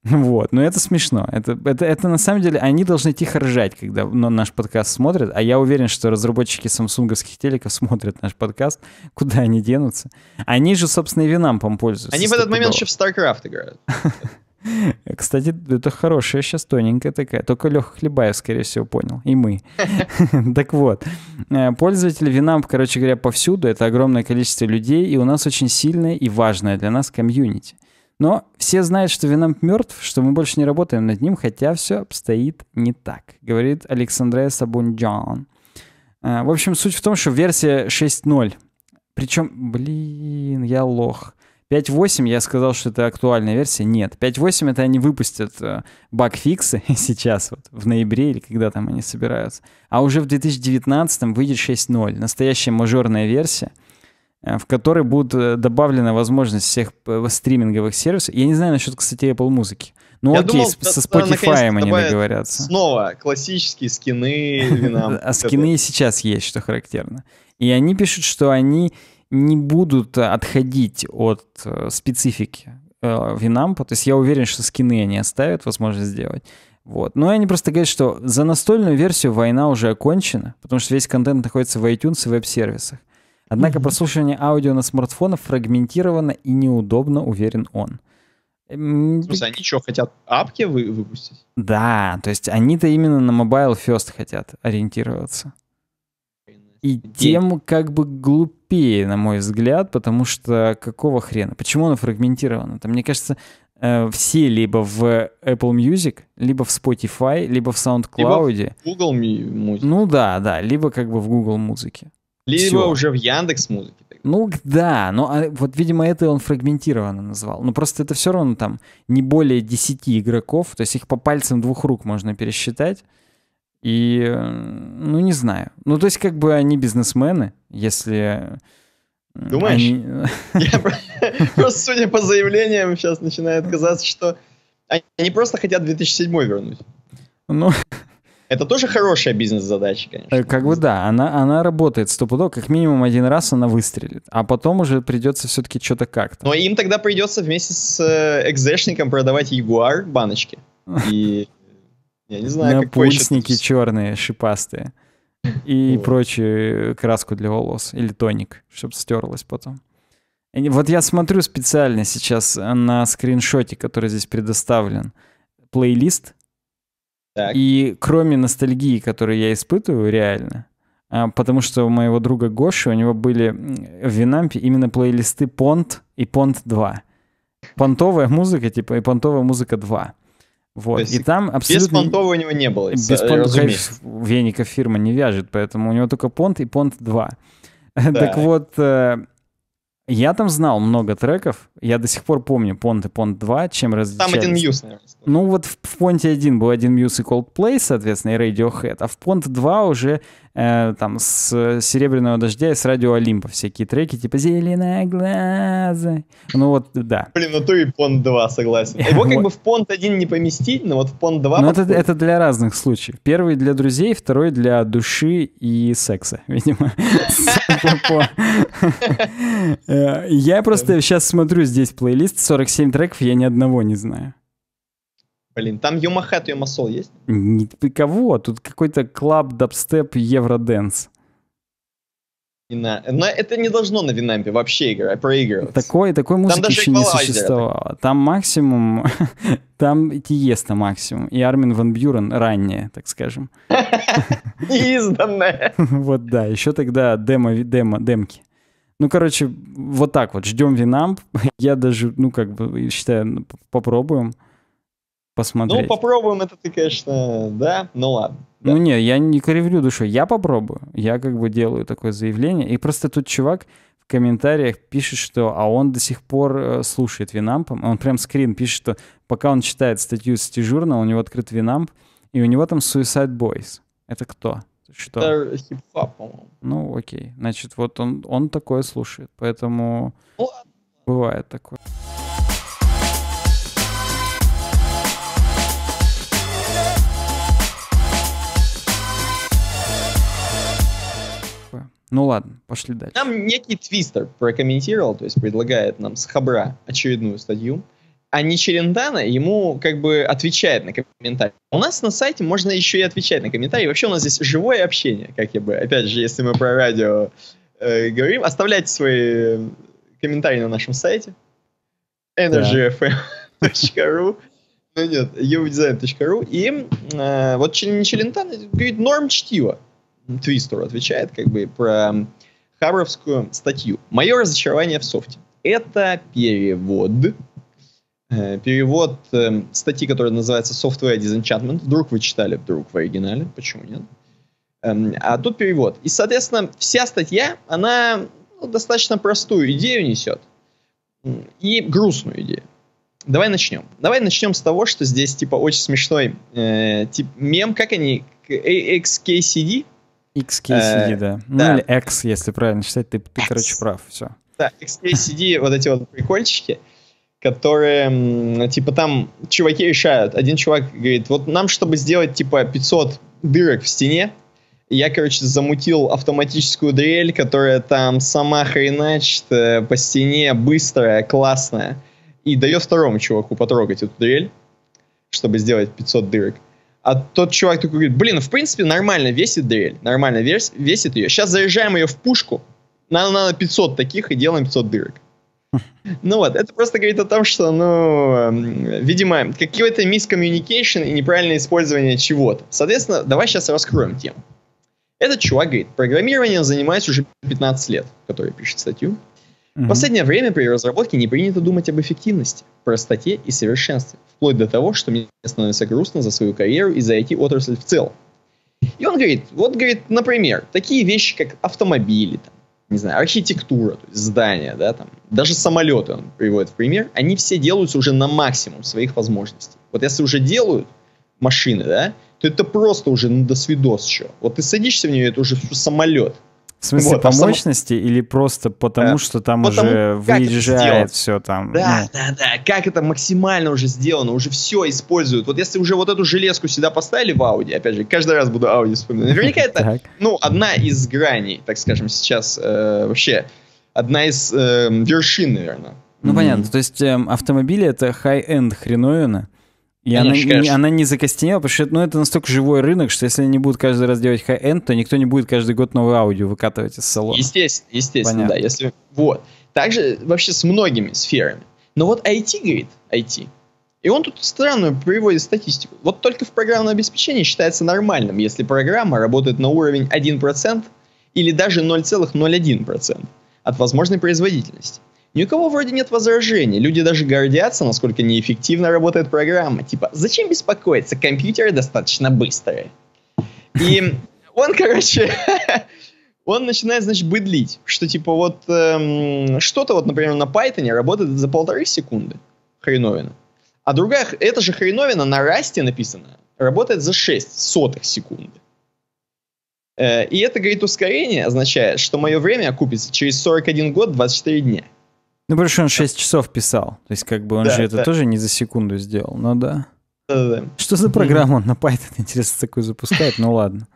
Вот, но это смешно. Это, это, это на самом деле они должны тихо ржать, когда ну, наш подкаст смотрят. А я уверен, что разработчики самсунговских телеков смотрят наш подкаст. Куда они денутся? Они же, собственно, и винам, по пользуются. Они в этот момент еще в StarCraft играют. Кстати, это хорошая сейчас тоненькая такая. Только Леха Хлебаев, скорее всего, понял. И мы. Так вот. Э, пользователи вина, короче говоря, повсюду. Это огромное количество людей. И у нас очень сильное и важное для нас комьюнити. Но все знают, что Винамп мертв, что мы больше не работаем над ним, хотя все обстоит не так, говорит Александре Сабунджан. Э, в общем, суть в том, что версия 6.0. Причем, блин, я лох. 5.8 я сказал, что это актуальная версия. Нет, 5.8 это они выпустят э, багфиксы сейчас, вот, в ноябре или когда там они собираются. А уже в 2019 выйдет 6.0, настоящая мажорная версия, э, в которой будет э, добавлена возможность всех стриминговых сервисов. Я не знаю насчет, кстати, Apple музыки. Ну я окей, думал, со Spotify они договорятся. Снова классические скины. А скины сейчас есть, что характерно. И они пишут, что они не будут отходить от э, специфики э, Винампа. То есть я уверен, что скины они оставят возможность сделать. Вот. Но они просто говорят, что за настольную версию война уже окончена, потому что весь контент находится в iTunes и веб-сервисах. Однако mm-hmm. прослушивание аудио на смартфонах фрагментировано и неудобно, уверен он. Слушай, они что, хотят апки вы выпустить? Да, то есть они-то именно на Mobile First хотят ориентироваться. И тем как бы глупее, на мой взгляд, потому что какого хрена? Почему оно фрагментировано? Там, мне кажется, э, все либо в Apple Music, либо в Spotify, либо в SoundCloud. Либо в Google Music. Ну да, да, либо как бы в Google музыке. Либо Все. уже в Яндекс музыке. Ну да, но ну, а, вот, видимо, это он фрагментированно назвал. Но ну, просто это все равно там не более 10 игроков, то есть их по пальцам двух рук можно пересчитать. И, э, ну, не знаю. Ну, то есть, как бы они бизнесмены, если... Э, Думаешь? Они... Я просто, судя по заявлениям, сейчас начинает казаться, что они просто хотят 2007 вернуть. Ну... Это тоже хорошая бизнес-задача, конечно. Э, как бы да, она, она работает стопудок, как минимум один раз она выстрелит, а потом уже придется все-таки что-то как-то. Но им тогда придется вместе с экзешником продавать Ягуар баночки. И я не знаю, Напульсники черные, шипастые. И вот. прочую краску для волос. Или тоник, чтобы стерлась потом. И вот я смотрю специально сейчас э, на скриншоте, который здесь предоставлен, плейлист. Так. И кроме ностальгии, которую я испытываю реально, а, потому что у моего друга Гоши, у него были в Винампе именно плейлисты Понт и Понт 2. Понтовая музыка, типа, и понтовая музыка 2. Вот. Есть, и там абсолютно... Без понтов у него не было, Без э, понтов, конечно, веника фирма не вяжет, поэтому у него только понт и понт 2. так вот, э, я там знал много треков. Я до сих пор помню Понт и Понт 2, чем различались. Там один Мьюз, наверное. Ну вот в, в Понте 1 был один Мьюз и Coldplay, соответственно, и Radiohead. А в Понт 2 уже э, там с «Серебряного дождя» и с «Радио Олимпа» всякие треки, типа Зеленые глаза». Ну вот, да. Блин, ну то и «Понт 2», согласен. Его как бы в «Понт 1» не поместить, но вот в «Понт 2». Ну это, это для разных случаев. Первый для друзей, второй для души и секса, видимо. Э, я просто сейчас смотрю здесь плейлист, 47 треков, я ни одного не знаю. Блин, там Юмахэт, Юмасол есть? Не, ты кого? Тут какой-то клаб, дабстеп, евроденс. На... Но это не должно на Винампе вообще играть, проигрываться. Такой, такой музыки еще не существовало. Так. Там максимум, там Тиеста максимум. И Армин Ван Бюрен ранее, так скажем. Изданная. Вот да, еще тогда демо, демо, демки. Ну, короче, вот так вот, ждем Винамп. Я даже, ну, как бы, считаю, ну, попробуем посмотреть. Ну, попробуем это ты, конечно, да, ну ладно. Да. Ну не, я не кривлю душу, я попробую. Я как бы делаю такое заявление. И просто тут чувак в комментариях пишет, что а он до сих пор э, слушает Винампом. Он прям скрин пишет, что пока он читает статью с дежурного, у него открыт Винамп, и у него там Suicide Boys. Это кто? Что? Это по-моему. Ну, окей. Значит, вот он, он такое слушает, поэтому ну, бывает такое. Ну ладно, пошли дальше. Нам некий твистер прокомментировал, то есть предлагает нам с Хабра очередную статью. А Ничерентана ему как бы отвечает на комментарий. У нас на сайте можно еще и отвечать на комментарии. Вообще у нас здесь живое общение, как я бы. Опять же, если мы про радио э, говорим, оставляйте свои комментарии на нашем сайте energyfm.ru Ну нет, uvdesign.ru И э, вот Челентан говорит, норм чтиво. Твистер отвечает как бы про Хабровскую статью. Мое разочарование в софте. Это перевод э, перевод э, статьи, которая называется Software Disenchantment. Вдруг вы читали, вдруг в оригинале, почему нет? Эм, а тут перевод. И, соответственно, вся статья, она ну, достаточно простую идею несет. И грустную идею. Давай начнем. Давай начнем с того, что здесь, типа, очень смешной э, тип мем, как они, XKCD, XKCD, э, да. Ну или X, если правильно считать, ты, ты короче, прав, все. Да, XKCD, вот эти вот прикольчики, которые, типа, там чуваки решают. Один чувак говорит, вот нам, чтобы сделать, типа, 500 дырок в стене, я, короче, замутил автоматическую дрель, которая там сама хреначит э, по стене, быстрая, классная. И даю второму чуваку потрогать эту дрель, чтобы сделать 500 дырок. А тот чувак такой говорит, блин, ну, в принципе, нормально весит дрель, нормально вес, весит ее. Сейчас заряжаем ее в пушку, нам надо 500 таких и делаем 500 дырок. Ну вот, это просто говорит о том, что, ну, эм, видимо, какие то мискоммуникейшн и неправильное использование чего-то. Соответственно, давай сейчас раскроем тему. Этот чувак говорит, программированием занимаюсь уже 15 лет, который пишет статью. В последнее время при разработке не принято думать об эффективности, простоте и совершенстве вплоть до того, что мне становится грустно за свою карьеру и за эти отрасль в целом. И он говорит, вот, говорит, например, такие вещи, как автомобили, там, не знаю, архитектура, то есть здания, да, там, даже самолеты, он приводит в пример, они все делаются уже на максимум своих возможностей. Вот если уже делают машины, да, то это просто уже ну, до свидос еще. Вот ты садишься в нее, это уже самолет – в смысле, вот, по а мощности само... или просто потому, э, что там потому, уже выезжает все там? Да, ну. да, да. Как это максимально уже сделано, уже все используют. Вот если уже вот эту железку сюда поставили в Audi, опять же, каждый раз буду Audi вспоминать. Наверняка это, ну, одна из граней, так скажем, сейчас э, вообще. Одна из эм, вершин, наверное. Ну, понятно. То есть эм, автомобили — это хай-энд хреновина, и она, не, она не закостенела, потому что ну, это настолько живой рынок, что если они будут каждый раз делать хай-энд, то никто не будет каждый год новую аудио выкатывать из салона. Естественно, естественно, Понятно. да. Если... Вот. Также вообще с многими сферами. Но вот IT, говорит, IT, и он тут странную приводит статистику. Вот только в программном обеспечении считается нормальным, если программа работает на уровень 1% или даже 0,01% от возможной производительности. Ни у кого вроде нет возражений, люди даже гордятся, насколько неэффективно работает программа. Типа, зачем беспокоиться, компьютеры достаточно быстрые. И он, короче, он начинает, значит, быдлить, что типа вот эм, что-то вот, например, на Python работает за полторы секунды, хреновина. А другая, это же хреновина на расте написана, работает за 6 сотых секунды. Э, и это, говорит, ускорение означает, что мое время окупится через 41 год 24 дня. Ну, потому что он 6 часов писал. То есть, как бы он да, же это да. тоже не за секунду сделал, но ну да. Да-да-да. Что за программа он на Python, интересно, такую запускает? Ну ладно.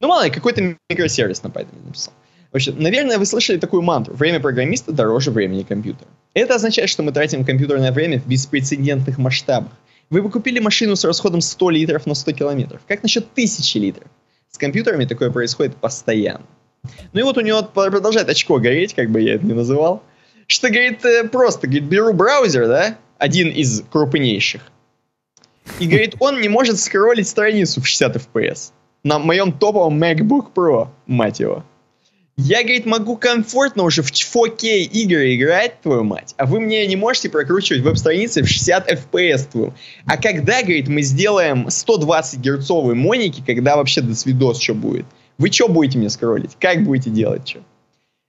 Ну, мало ли, какой-то микросервис на Python написал. Вообще, наверное, вы слышали такую мантру. Время программиста дороже времени компьютера. Это означает, что мы тратим компьютерное время в беспрецедентных масштабах. Вы бы купили машину с расходом 100 литров на 100 километров. Как насчет 1000 литров? С компьютерами такое происходит постоянно. Ну и вот у него продолжает очко гореть, как бы я это ни называл что, говорит, э, просто, говорит, беру браузер, да, один из крупнейших, и, говорит, он не может скроллить страницу в 60 FPS на моем топовом MacBook Pro, мать его. Я, говорит, могу комфортно уже в 4 k игры играть, твою мать, а вы мне не можете прокручивать веб-страницы в 60 FPS, твою. А когда, говорит, мы сделаем 120 герцовые моники, когда вообще до свидос что будет? Вы что будете мне скроллить? Как будете делать что?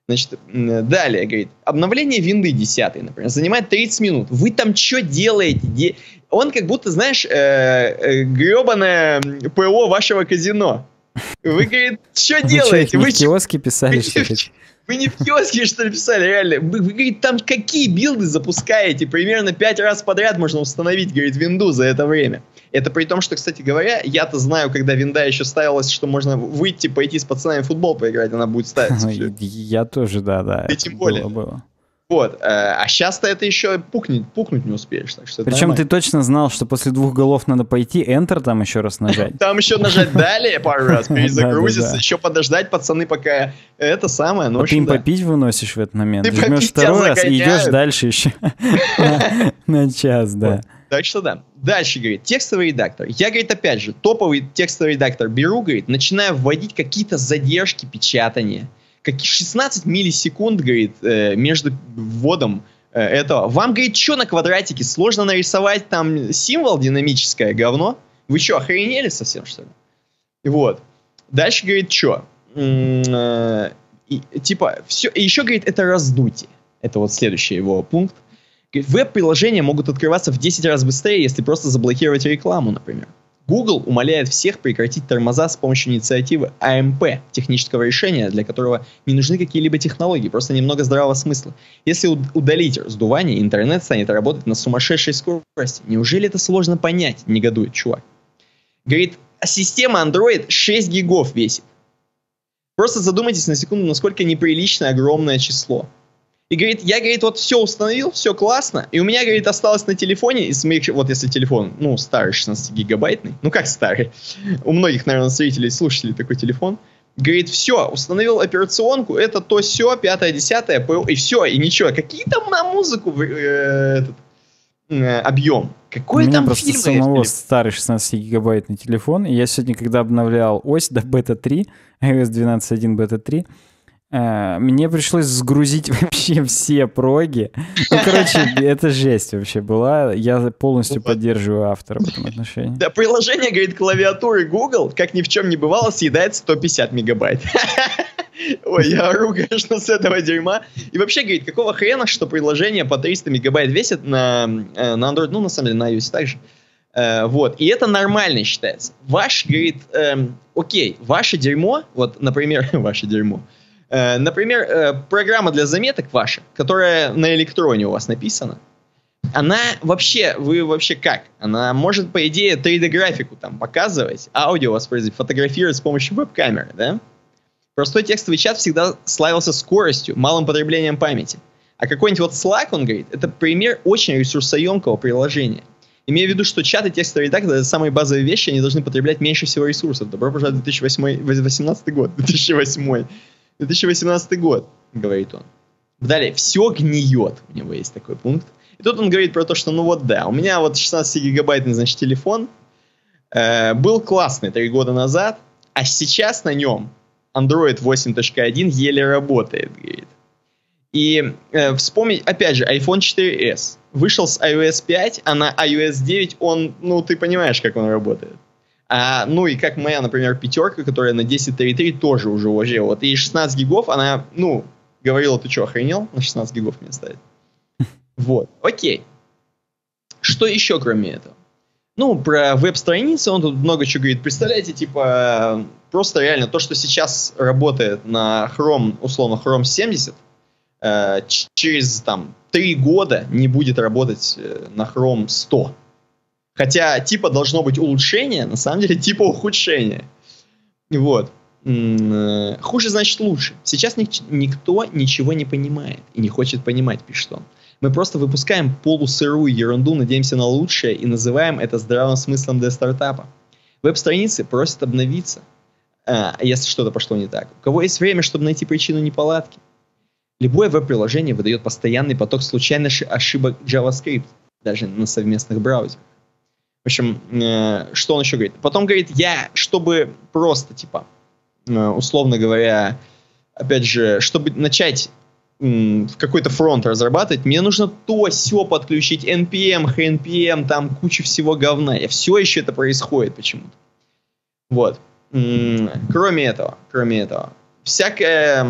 Значит, далее, говорит, обновление винды 10, например, занимает 30 минут. Вы там что делаете? Он как будто, знаешь, э, э, гребаное ПО вашего казино. Вы, говорит, что делаете? Вы в киоске писали, что вы не в киоске, что ли, писали, реально? Вы, вы, говорит, там какие билды запускаете? Примерно пять раз подряд можно установить, говорит, винду за это время. Это при том, что, кстати говоря, я-то знаю, когда винда еще ставилась, что можно выйти, пойти с пацанами в футбол поиграть, она будет ставиться. Я тоже, да-да. И тем более. Было, было. Вот. Э, а сейчас-то это еще пукнуть, пукнуть не успеешь. Так что Причем нормально. ты точно знал, что после двух голов надо пойти, Enter там еще раз нажать. Там еще нажать далее пару раз, перезагрузиться, еще подождать, пацаны, пока это самое. Ну, ты им попить выносишь в этот момент. Ты жмешь второй раз и идешь дальше еще. На час, да. Так что да. Дальше, говорит, текстовый редактор. Я, говорит, опять же, топовый текстовый редактор беру, говорит, начинаю вводить какие-то задержки печатания Какие 16 миллисекунд, говорит, э, между вводом э, этого. Вам, говорит, что на квадратике? Сложно нарисовать там символ динамическое говно? Вы что, охренели совсем, что ли? Вот. Дальше, говорит, что? Э, типа, все. И еще, говорит, это раздутие. Это вот следующий его пункт. Веб-приложения могут открываться в 10 раз быстрее, если просто заблокировать рекламу, например. Google умоляет всех прекратить тормоза с помощью инициативы АМП, технического решения, для которого не нужны какие-либо технологии, просто немного здравого смысла. Если удалить раздувание, интернет станет работать на сумасшедшей скорости. Неужели это сложно понять, негодует чувак. Говорит, а система Android 6 гигов весит. Просто задумайтесь на секунду, насколько неприлично огромное число. И говорит, я, говорит, вот все установил, все классно, и у меня, говорит, осталось на телефоне из моих, вот если телефон, ну, старый, 16-гигабайтный, ну, как старый, у многих, наверное, зрителей, слушателей такой телефон, говорит, все, установил операционку, это то все, пятое, десятое, ПО, и все, и ничего, какие там на музыку э, этот, э, объем, какой у меня там просто фильм самого есть? старый 16-гигабайтный телефон, и я сегодня, когда обновлял ось до бета-3, iOS 12.1 бета-3, Э, мне пришлось сгрузить вообще все проги. Ну, короче, это жесть вообще была. Я полностью поддерживаю автора в этом отношении. Да, приложение, говорит, клавиатуры Google, как ни в чем не бывало, съедает 150 мегабайт. Ой, я ору, конечно, с этого дерьма. И вообще, говорит, какого хрена, что приложение по 300 мегабайт весит на, э, на Android, ну, на самом деле, на iOS также. Э, вот, и это нормально считается. Ваш, говорит, эм, окей, ваше дерьмо, вот, например, ваше дерьмо, Э, например, э, программа для заметок ваша, которая на электроне у вас написана, она вообще, вы вообще как? Она может, по идее, 3D-графику там показывать, аудио воспроизводить, фотографировать с помощью веб-камеры, да? Простой текстовый чат всегда славился скоростью, малым потреблением памяти. А какой-нибудь вот Slack, он говорит, это пример очень ресурсоемкого приложения. Имея в виду, что чат и текстовый редактор — это самые базовые вещи, они должны потреблять меньше всего ресурсов. Добро пожаловать в 2018 год, 2008. 2018 год, говорит он. Далее, все гниет. У него есть такой пункт. И тут он говорит про то, что ну вот да, у меня вот 16 гигабайтный, значит, телефон. Э, был классный три года назад, а сейчас на нем Android 8.1 еле работает, говорит. И э, вспомнить, опять же, iPhone 4s. Вышел с iOS 5, а на iOS 9 он, ну, ты понимаешь, как он работает. А, ну и как моя, например, пятерка, которая на 10.3.3 тоже уже вообще вот. И 16 гигов, она, ну, говорила, ты что, охренел? На 16 гигов мне ставить. Вот, окей. Что еще кроме этого? Ну, про веб-страницы он тут много чего говорит. Представляете, типа, просто реально то, что сейчас работает на Chrome, условно, Chrome 70, э, через там 3 года не будет работать э, на Chrome 100. Хотя типа должно быть улучшение, на самом деле типа ухудшение. Вот. Э, хуже значит лучше. Сейчас ник- никто ничего не понимает и не хочет понимать, пишет он. Мы просто выпускаем полусырую ерунду, надеемся на лучшее и называем это здравым смыслом для стартапа. Веб-страницы просят обновиться, а, если что-то пошло не так. У кого есть время, чтобы найти причину неполадки? Любое веб-приложение выдает постоянный поток случайных ошибок JavaScript, даже на совместных браузерах. В общем, э, что он еще говорит? Потом говорит, я, чтобы просто, типа, э, условно говоря, опять же, чтобы начать в какой-то фронт разрабатывать, мне нужно то, все подключить, NPM, HNPM, там куча всего говна. И все еще это происходит почему-то. Вот. Кроме этого, кроме этого, всякое,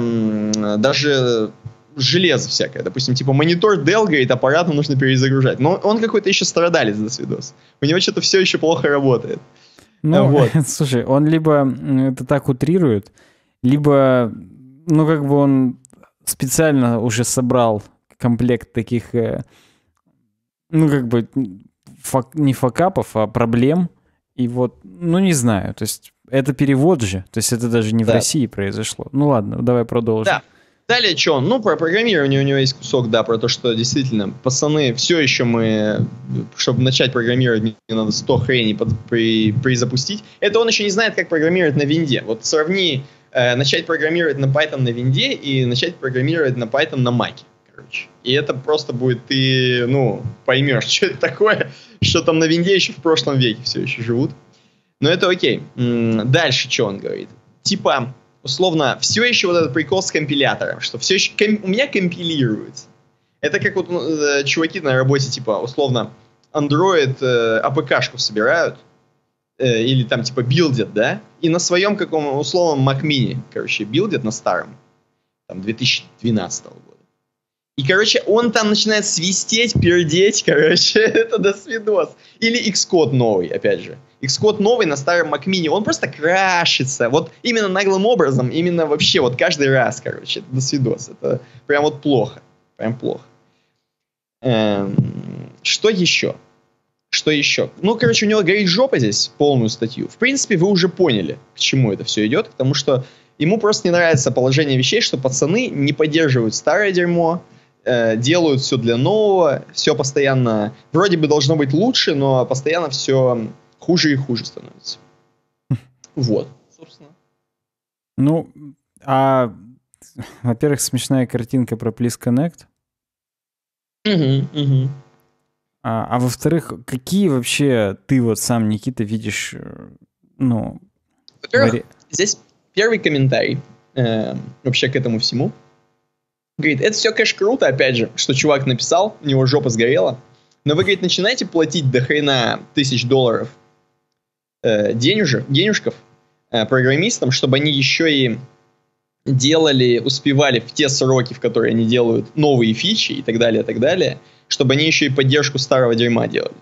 даже железо всякое. Допустим, типа монитор Dell, говорит, аппарат нужно перезагружать. Но он какой-то еще страдалец за свидос. У него что-то все еще плохо работает. Ну, вот. слушай, он либо это так утрирует, либо, ну, как бы он специально уже собрал комплект таких, э, ну, как бы, фак, не факапов, а проблем. И вот, ну, не знаю, то есть это перевод же, то есть это даже не да. в России произошло. Ну, ладно, давай продолжим. Да. Далее что? Ну, про программирование у него есть кусок, да, про то, что действительно, пацаны, все еще мы, чтобы начать программировать, мне надо 100 хрени под, при, призапустить. Это он еще не знает, как программировать на винде. Вот сравни э, начать программировать на Python на винде и начать программировать на Python на Mac. Короче. И это просто будет, ты, ну, поймешь, что это такое, что там на винде еще в прошлом веке все еще живут. Но это окей. Дальше что он говорит? Типа, условно, все еще вот этот прикол с компилятором, что все еще ком- у меня компилируется. Это как вот ну, э, чуваки на работе, типа, условно, Android э, APK-шку собирают, э, или там типа билдят, да, и на своем каком условном Mac Mini, короче, билдят на старом, там 2012 года. И, короче, он там начинает свистеть, пердеть, короче, это до свидос. Или Xcode новый, опять же. Xcode новый на старом Mac Mini, он просто крашится. Вот именно наглым образом, именно вообще вот каждый раз, короче, это до свидос. Это прям вот плохо, прям плохо. Эм, что еще? Что еще? Ну, короче, у него горит жопа здесь, полную статью. В принципе, вы уже поняли, к чему это все идет, потому что ему просто не нравится положение вещей, что пацаны не поддерживают старое дерьмо, э, делают все для нового, все постоянно вроде бы должно быть лучше, но постоянно все хуже и хуже становится. Хм. Вот, собственно. Ну, а, во-первых, смешная картинка про Please Connect. Угу, угу. А, а во-вторых, какие вообще ты вот сам, Никита, видишь, э, ну... Во-первых, вари... здесь первый комментарий э, вообще к этому всему. Говорит, это все, конечно, круто, опять же, что чувак написал, у него жопа сгорела. Но вы, говорит, начинаете платить до хрена тысяч долларов э, денежек, денежков э, программистам, чтобы они еще и делали, успевали в те сроки, в которые они делают новые фичи и так далее, и так далее, чтобы они еще и поддержку старого дерьма делали.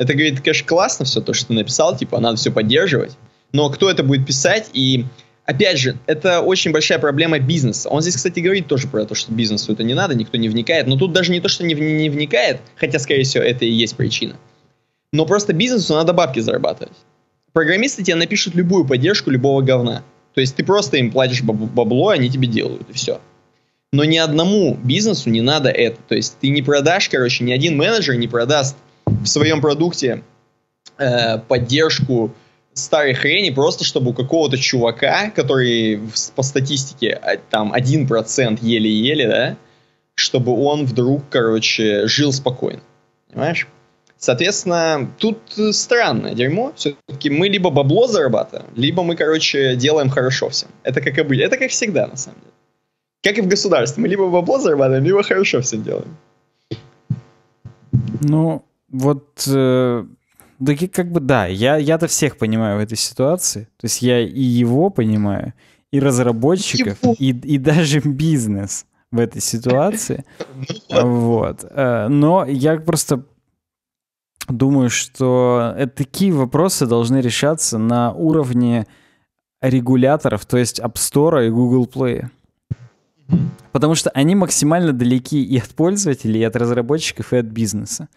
Это, говорит, конечно, классно все то, что ты написал, типа, надо все поддерживать, но кто это будет писать и Опять же, это очень большая проблема бизнеса. Он здесь, кстати, говорит тоже про то, что бизнесу это не надо, никто не вникает. Но тут даже не то, что не, не вникает, хотя, скорее всего, это и есть причина. Но просто бизнесу надо бабки зарабатывать. Программисты тебе напишут любую поддержку любого говна. То есть ты просто им платишь бабло, они тебе делают, и все. Но ни одному бизнесу не надо это. То есть ты не продашь, короче, ни один менеджер не продаст в своем продукте э, поддержку старой хрени, просто чтобы у какого-то чувака, который по статистике а, там 1% еле-еле, да, чтобы он вдруг, короче, жил спокойно. Понимаешь? Соответственно, тут э, странное дерьмо. Все-таки мы либо бабло зарабатываем, либо мы, короче, делаем хорошо всем. Это как обычно. Это как всегда, на самом деле. Как и в государстве. Мы либо бабло зарабатываем, либо хорошо все делаем. Ну, вот э, да как бы да, я, я-то всех понимаю в этой ситуации. То есть я и его понимаю, и разработчиков, и, и даже бизнес в этой ситуации. Вот. Э, но я просто думаю, что э, такие вопросы должны решаться на уровне регуляторов, то есть App Store и Google Play. Потому что они максимально далеки и от пользователей, и от разработчиков, и от бизнеса.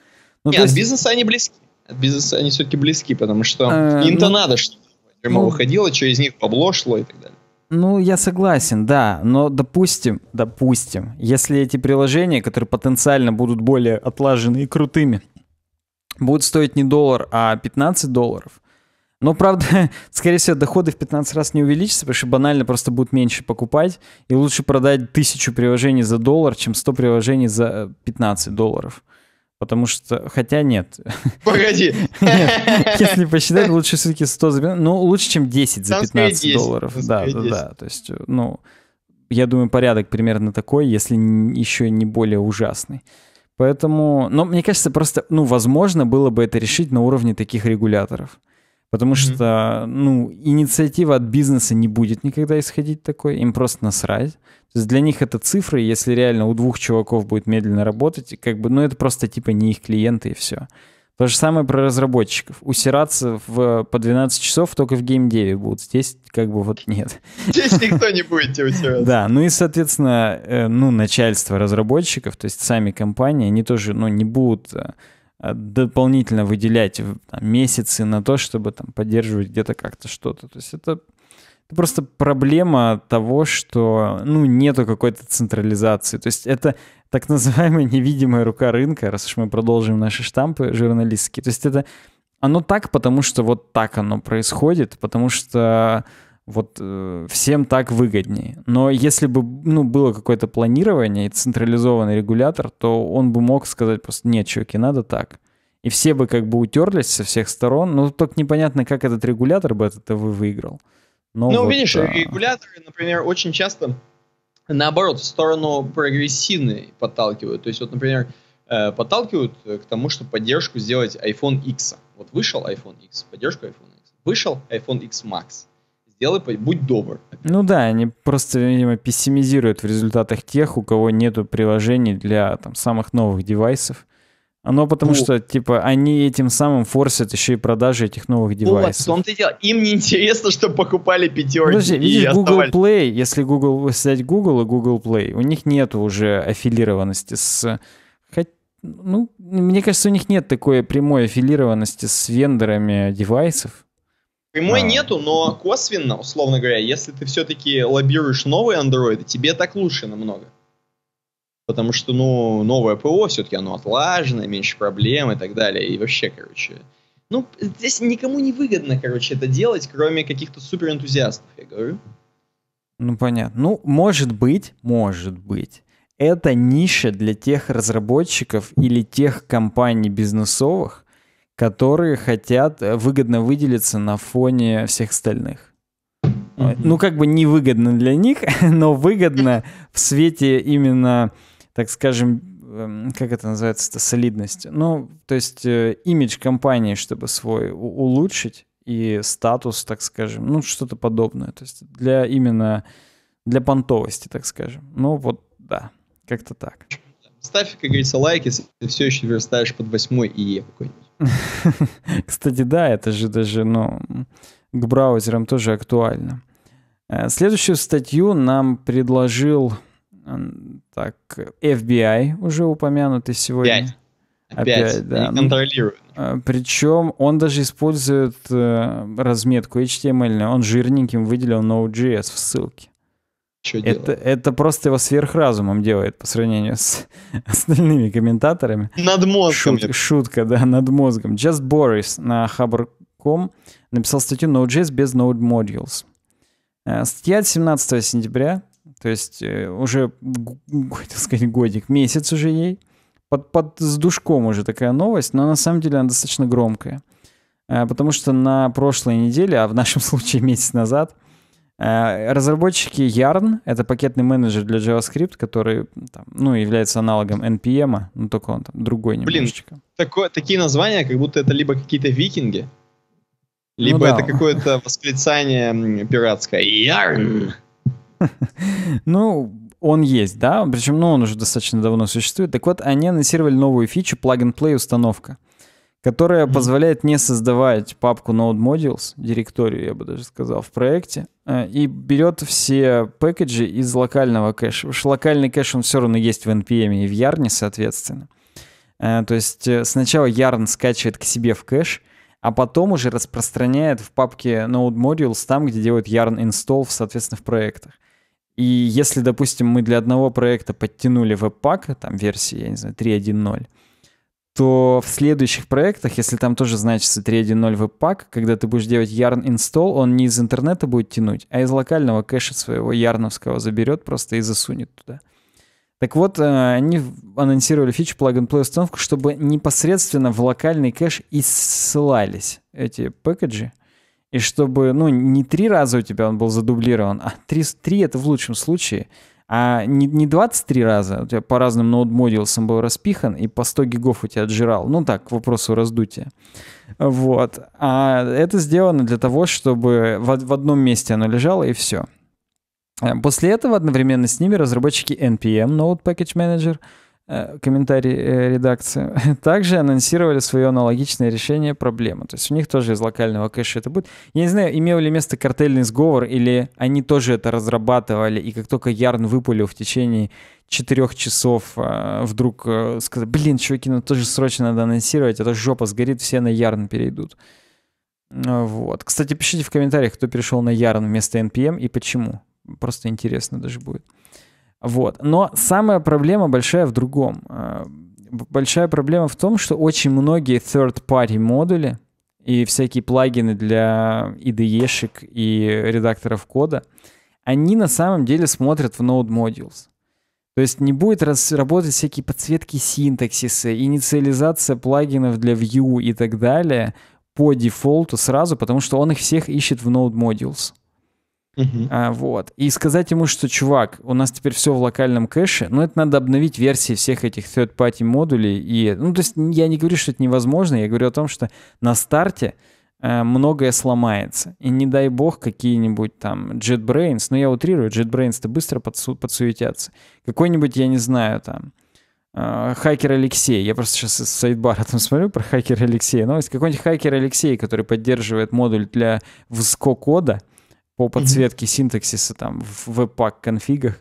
Ну, Нет, от бизнеса они близки бизнеса, они все-таки близки, потому что э, ну, им-то ну, надо, чтобы прямо ну, выходило, что из них бабло шло и так далее. Ну, я согласен, да, но допустим, допустим, если эти приложения, которые потенциально будут более отлажены и крутыми, будут стоить не доллар, а 15 долларов, но, правда, скорее всего, доходы в 15 раз не увеличатся, потому что банально просто будут меньше покупать, и лучше продать тысячу приложений за доллар, чем 100 приложений за 15 долларов. Потому что... Хотя нет. Погоди. Нет, если посчитать, лучше все-таки 100 за 15... Ну, лучше, чем 10 за 15 долларов. Да, да, да. То есть, ну, я думаю, порядок примерно такой, если еще не более ужасный. Поэтому, но мне кажется, просто, ну, возможно было бы это решить на уровне таких регуляторов. Потому mm-hmm. что, ну, инициатива от бизнеса не будет никогда исходить такой, им просто насрать. То есть для них это цифры, если реально у двух чуваков будет медленно работать, как бы, ну, это просто типа не их клиенты и все. То же самое про разработчиков. Усираться в, по 12 часов только в геймдеве будут. Здесь как бы вот нет. Здесь никто не будет тебе усираться. Да, ну и, соответственно, э, ну, начальство разработчиков, то есть сами компании, они тоже, ну, не будут э, а, дополнительно выделять там, месяцы на то, чтобы там поддерживать где-то как-то что-то. То есть это, это просто проблема того, что ну нету какой-то централизации. То есть это так называемая невидимая рука рынка, раз уж мы продолжим наши штампы журналистские. То есть это оно так, потому что вот так оно происходит, потому что вот э, всем так выгоднее. Но если бы ну, было какое-то планирование и централизованный регулятор, то он бы мог сказать просто «нет, чуваки, надо так». И все бы как бы утерлись со всех сторон, но ну, только непонятно, как этот регулятор бы это вы выиграл. Но ну, вот, видишь, а... регуляторы, например, очень часто наоборот, в сторону прогрессивной подталкивают. То есть, вот, например, э, подталкивают э, к тому, чтобы поддержку сделать iPhone X. Вот вышел iPhone X, поддержку iPhone X. Вышел iPhone X Max сделай, будь добр. Ну да, они просто, видимо, пессимизируют в результатах тех, у кого нету приложений для там, самых новых девайсов. Оно ну, потому ну, что, типа, они этим самым форсят еще и продажи этих новых ну, девайсов. Вот, в том-то и дело. Им не интересно, что покупали пятерки. Подожди, видишь, Google оставали... Play, если Google, взять Google и Google Play, у них нет уже аффилированности с... Ну, мне кажется, у них нет такой прямой аффилированности с вендорами девайсов. Прямой а. нету, но косвенно, условно говоря, если ты все-таки лоббируешь новые андроиды, тебе так лучше намного. Потому что, ну, новое ПО все-таки оно отлажено, меньше проблем и так далее. И вообще, короче, ну, здесь никому не выгодно, короче, это делать, кроме каких-то суперэнтузиастов, я говорю. Ну, понятно. Ну, может быть, может быть. Это ниша для тех разработчиков или тех компаний бизнесовых, которые хотят э, выгодно выделиться на фоне всех остальных. Ну, как бы невыгодно для них, но выгодно в свете именно, так скажем, эм, как это называется это солидность, Ну, то есть э, имидж компании, чтобы свой улучшить, и статус, так скажем, ну, что-то подобное. То есть для именно для понтовости, так скажем. Ну, вот, да, как-то так. Ставь, как говорится, лайки, если ты все еще верстаешь под восьмой и какой-нибудь. Кстати, да, это же даже ну, к браузерам тоже актуально. Э, следующую статью нам предложил так, FBI, уже упомянутый сегодня. Yeah. Опять, Опять да. Э, Причем он даже использует э, разметку HTML. Он жирненьким выделил Node.js в ссылке что это, это просто его сверхразумом делает по сравнению с остальными комментаторами. Над мозгом. Шут, шутка, да, над мозгом. Just Boris на Хабр.ком написал статью Node.js без Node Modules. Э, статья 17 сентября, то есть э, уже, хотел сказать, годик, месяц уже ей. Под, под с душком уже такая новость, но на самом деле она достаточно громкая. Э, потому что на прошлой неделе, а в нашем случае месяц назад, Э, разработчики Yarn — это пакетный менеджер для JavaScript, который там, ну, является аналогом NPM, но только он там другой немножечко. Блин, такое, такие названия, как будто это либо какие-то викинги, ну либо ну, да. это какое-то восклицание пиратское. Yarn! Ну, он есть, да, причем ну, он уже достаточно давно существует. Так вот, они анонсировали новую фичу plug-and-play установка которая позволяет не создавать папку Node Modules, директорию, я бы даже сказал, в проекте, э, и берет все пэкэджи из локального кэша. Потому локальный кэш, он все равно есть в NPM и в Yarn, соответственно. Э, то есть э, сначала Yarn скачивает к себе в кэш, а потом уже распространяет в папке Node Modules там, где делают Yarn install, соответственно, в проектах. И если, допустим, мы для одного проекта подтянули веб-пак, там версии, я не знаю, 3.1.0, то в следующих проектах, если там тоже значится 3.1.0 веб-пак, когда ты будешь делать yarn install, он не из интернета будет тянуть, а из локального кэша своего ярновского заберет просто и засунет туда. Так вот, э, они анонсировали фичу Plug and Play установку, чтобы непосредственно в локальный кэш и ссылались эти пэкэджи. И чтобы, ну, не три раза у тебя он был задублирован, а три, три это в лучшем случае — а не, не 23 раза, у тебя по разным ноут-модулсам был распихан, и по 100 гигов у тебя отжирал. Ну так, к вопросу раздутия. Вот. А это сделано для того, чтобы в, в одном месте оно лежало, и все. Э, после этого одновременно с ними разработчики NPM, Node Package Manager — Э, комментарий э, редакции, также анонсировали свое аналогичное решение проблемы. То есть у них тоже из локального кэша это будет. Я не знаю, имел ли место картельный сговор, или они тоже это разрабатывали, и как только Ярн выпалил в течение четырех часов, э, вдруг сказали, блин, чуваки, ну тоже срочно надо анонсировать, а то жопа сгорит, все на Ярн перейдут. Вот. Кстати, пишите в комментариях, кто перешел на Ярн вместо NPM и почему. Просто интересно даже будет. Вот. Но самая проблема большая в другом. Э, большая проблема в том, что очень многие third-party модули и всякие плагины для IDE-шек и редакторов кода, они на самом деле смотрят в Node Modules. То есть не будет раз, работать всякие подсветки синтаксиса, инициализация плагинов для Vue и так далее по дефолту сразу, потому что он их всех ищет в Node Modules. Uh-huh. А, вот. И сказать ему, что, чувак, у нас теперь все в локальном кэше, но ну, это надо обновить версии всех этих third-party модулей. И, ну, то есть я не говорю, что это невозможно, я говорю о том, что на старте а, многое сломается. И не дай бог какие-нибудь там JetBrains, ну я утрирую, JetBrains-то быстро подсу- подсуетятся. Какой-нибудь, я не знаю, там, э, хакер Алексей. Я просто сейчас из сайдбара там смотрю про хакер Алексея. Новость. Какой-нибудь хакер Алексей, который поддерживает модуль для ВСКО-кода, по подсветке mm-hmm. синтаксиса там в веб-пак конфигах,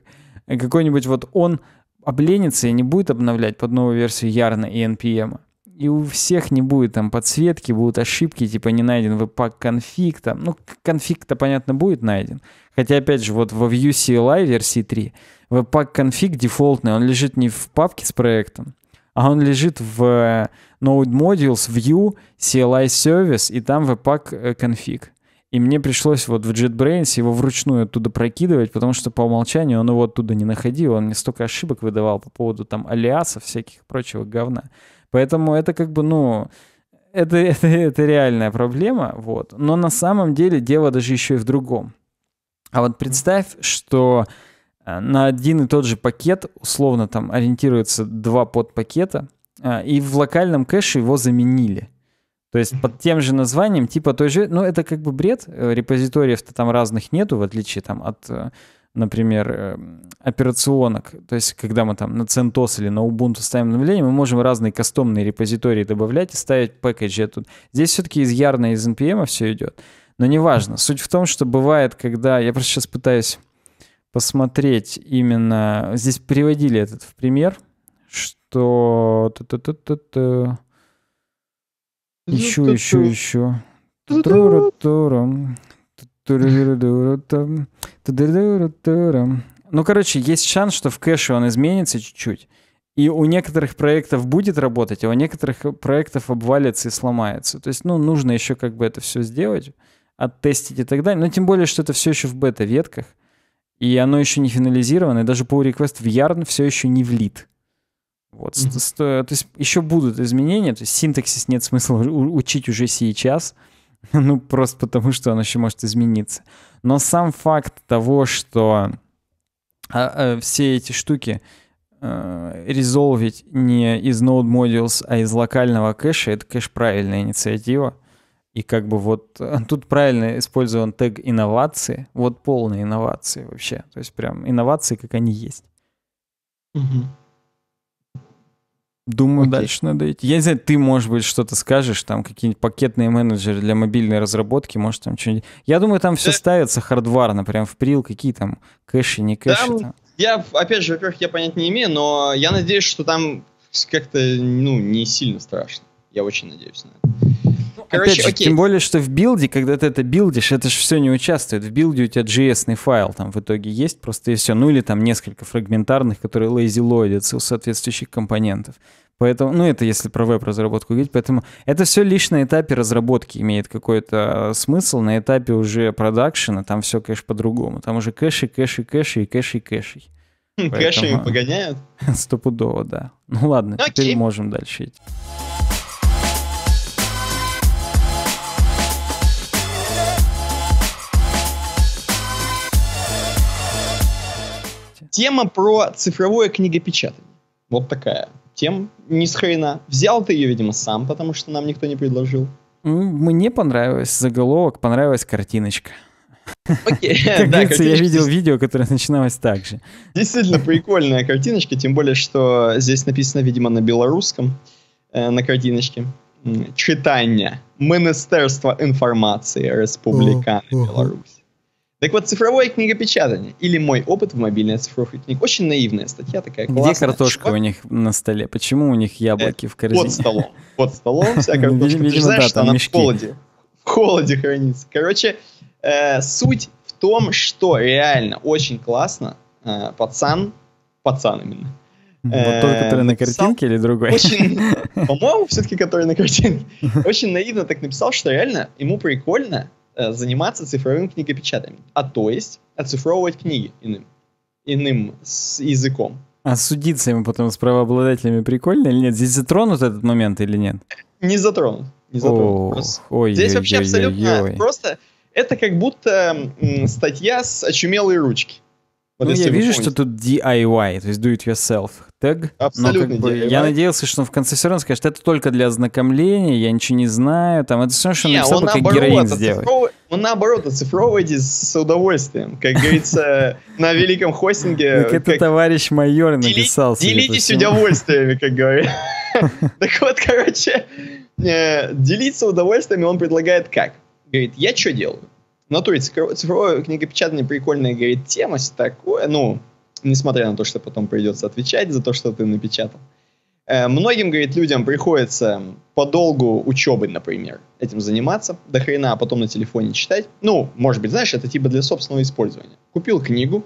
какой-нибудь вот он обленится и не будет обновлять под новую версию Ярна и NPM. И у всех не будет там подсветки, будут ошибки, типа не найден веб-пак конфиг там. Ну, конфиг-то, понятно, будет найден. Хотя, опять же, вот во Vue CLI версии 3 веб-пак конфиг дефолтный, он лежит не в папке с проектом, а он лежит в э, Node Modules, View, CLI Service, и там веб-пак э, конфиг. И мне пришлось вот в JetBrains его вручную оттуда прокидывать, потому что по умолчанию он его оттуда не находил. Он мне столько ошибок выдавал по поводу там алиасов, всяких прочего говна. Поэтому это как бы, ну, это, это, это реальная проблема, вот. Но на самом деле дело даже еще и в другом. А вот представь, что э, на один и тот же пакет, условно там ориентируется два подпакета, э, и в локальном кэше его заменили. То есть под тем же названием, типа той же... Ну, это как бы бред. Э, репозиториев-то там разных нету, в отличие там от э, например, э, операционок, то есть когда мы там на CentOS или на Ubuntu ставим обновление, мы можем разные кастомные репозитории добавлять и ставить пэкэджи тут. Здесь все-таки из ярна, из NPM все идет. Но неважно. Суть в том, что бывает, когда... Я просто сейчас пытаюсь посмотреть именно... Здесь приводили этот в пример, что... Еще, еще, еще. Ну, короче, есть шанс, что в кэше он изменится чуть-чуть. И у некоторых проектов будет работать, а у некоторых проектов обвалится и сломается. То есть, ну, нужно еще как бы это все сделать, оттестить и так далее. Но тем более, что это все еще в бета-ветках. И оно еще не финализировано, и даже pull request в Yarn все еще не влит. Вот, mm-hmm. с, то есть еще будут изменения, то есть синтаксис нет смысла учить уже сейчас, ну просто потому, что он еще может измениться. Но сам факт того, что а, а, все эти штуки а, резолвить не из Node Modules, а из локального кэша, это, кэш правильная инициатива. И как бы вот тут правильно использован тег инновации, вот полные инновации вообще, то есть прям инновации, как они есть. Mm-hmm. Думаю, Окей. дальше надо идти. Я не знаю, ты, может быть, что-то скажешь, там какие-нибудь пакетные менеджеры для мобильной разработки, может, там что-нибудь. Я думаю, там все да. ставится хардварно, прям в прил, какие там кэши, не кэши. Там, там. Я, опять же, во-первых, я понять не имею, но я надеюсь, что там как-то, ну, не сильно страшно. Я очень надеюсь на это. Короче, Опять же, окей. тем более, что в билде, когда ты это билдишь, это же все не участвует. В билде у тебя js файл там в итоге есть просто и все. Ну или там несколько фрагментарных, которые lazy лоидятся у соответствующих компонентов. Поэтому, ну это если про веб-разработку говорить, поэтому это все лишь на этапе разработки имеет какой-то а, смысл, на этапе уже продакшена там все, конечно, по-другому. Там уже кэши, кэши, кэши и кэши, хм, кэши. Кэши погоняют? Стопудово, да. Ну ладно, ну, теперь можем дальше идти. Тема про цифровое книгопечатание. Вот такая. Тем не с хрена. Взял ты ее, видимо, сам, потому что нам никто не предложил. Мне понравилось заголовок, понравилась картиночка. Окей, Как да, я видел видео, которое начиналось так же. Действительно прикольная картиночка, тем более, что здесь написано, видимо, на белорусском, э, на картиночке. Читание. Министерство информации Республиканы Беларусь. Так вот, цифровое книгопечатание или мой опыт в мобильной цифровой книге. Очень наивная статья такая классная. Где картошка Чувак? у них на столе? Почему у них яблоки э, в корзине? Под столом. Под столом вся картошка. Видимо, Ты знаешь, да, что она мешки. в холоде. В холоде хранится. Короче, э, суть в том, что реально очень классно э, пацан, пацан именно, э, вот тот, который на картинке или другой? Очень, по-моему, все-таки который на картинке. Очень наивно так написал, что реально ему прикольно Э, заниматься цифровым книгопечатанием, а то есть оцифровывать книги иным, иным с языком. А судиться ему потом с правообладателями прикольно или нет? Здесь затронут этот момент или нет? Не затронут. Не затронут. ой, Здесь вообще абсолютно ну, просто... Это как будто статья с очумелой ручки. Вот ну, я вижу, помните. что тут DIY, то есть do it yourself тег. Абсолютно. Но, как бы, я надеялся, что он в конце все равно скажет, это только для ознакомления, я ничего не знаю. Там это все, что не, написал, он как наоборот, героин сделать. Он наоборот оцифровывайте с удовольствием. Как говорится, на великом хостинге. Как это товарищ майор написал. Делитесь удовольствиями, как говорят. Так вот, короче, э, делиться удовольствиями он предлагает как? Говорит, я что делаю? В натуре цифровое книгопечатание прикольная, говорит, тема, все такое, ну, несмотря на то, что потом придется отвечать за то, что ты напечатал. Э, многим, говорит, людям приходится по долгу учебы, например, этим заниматься, до хрена, а потом на телефоне читать. Ну, может быть, знаешь, это типа для собственного использования. Купил книгу,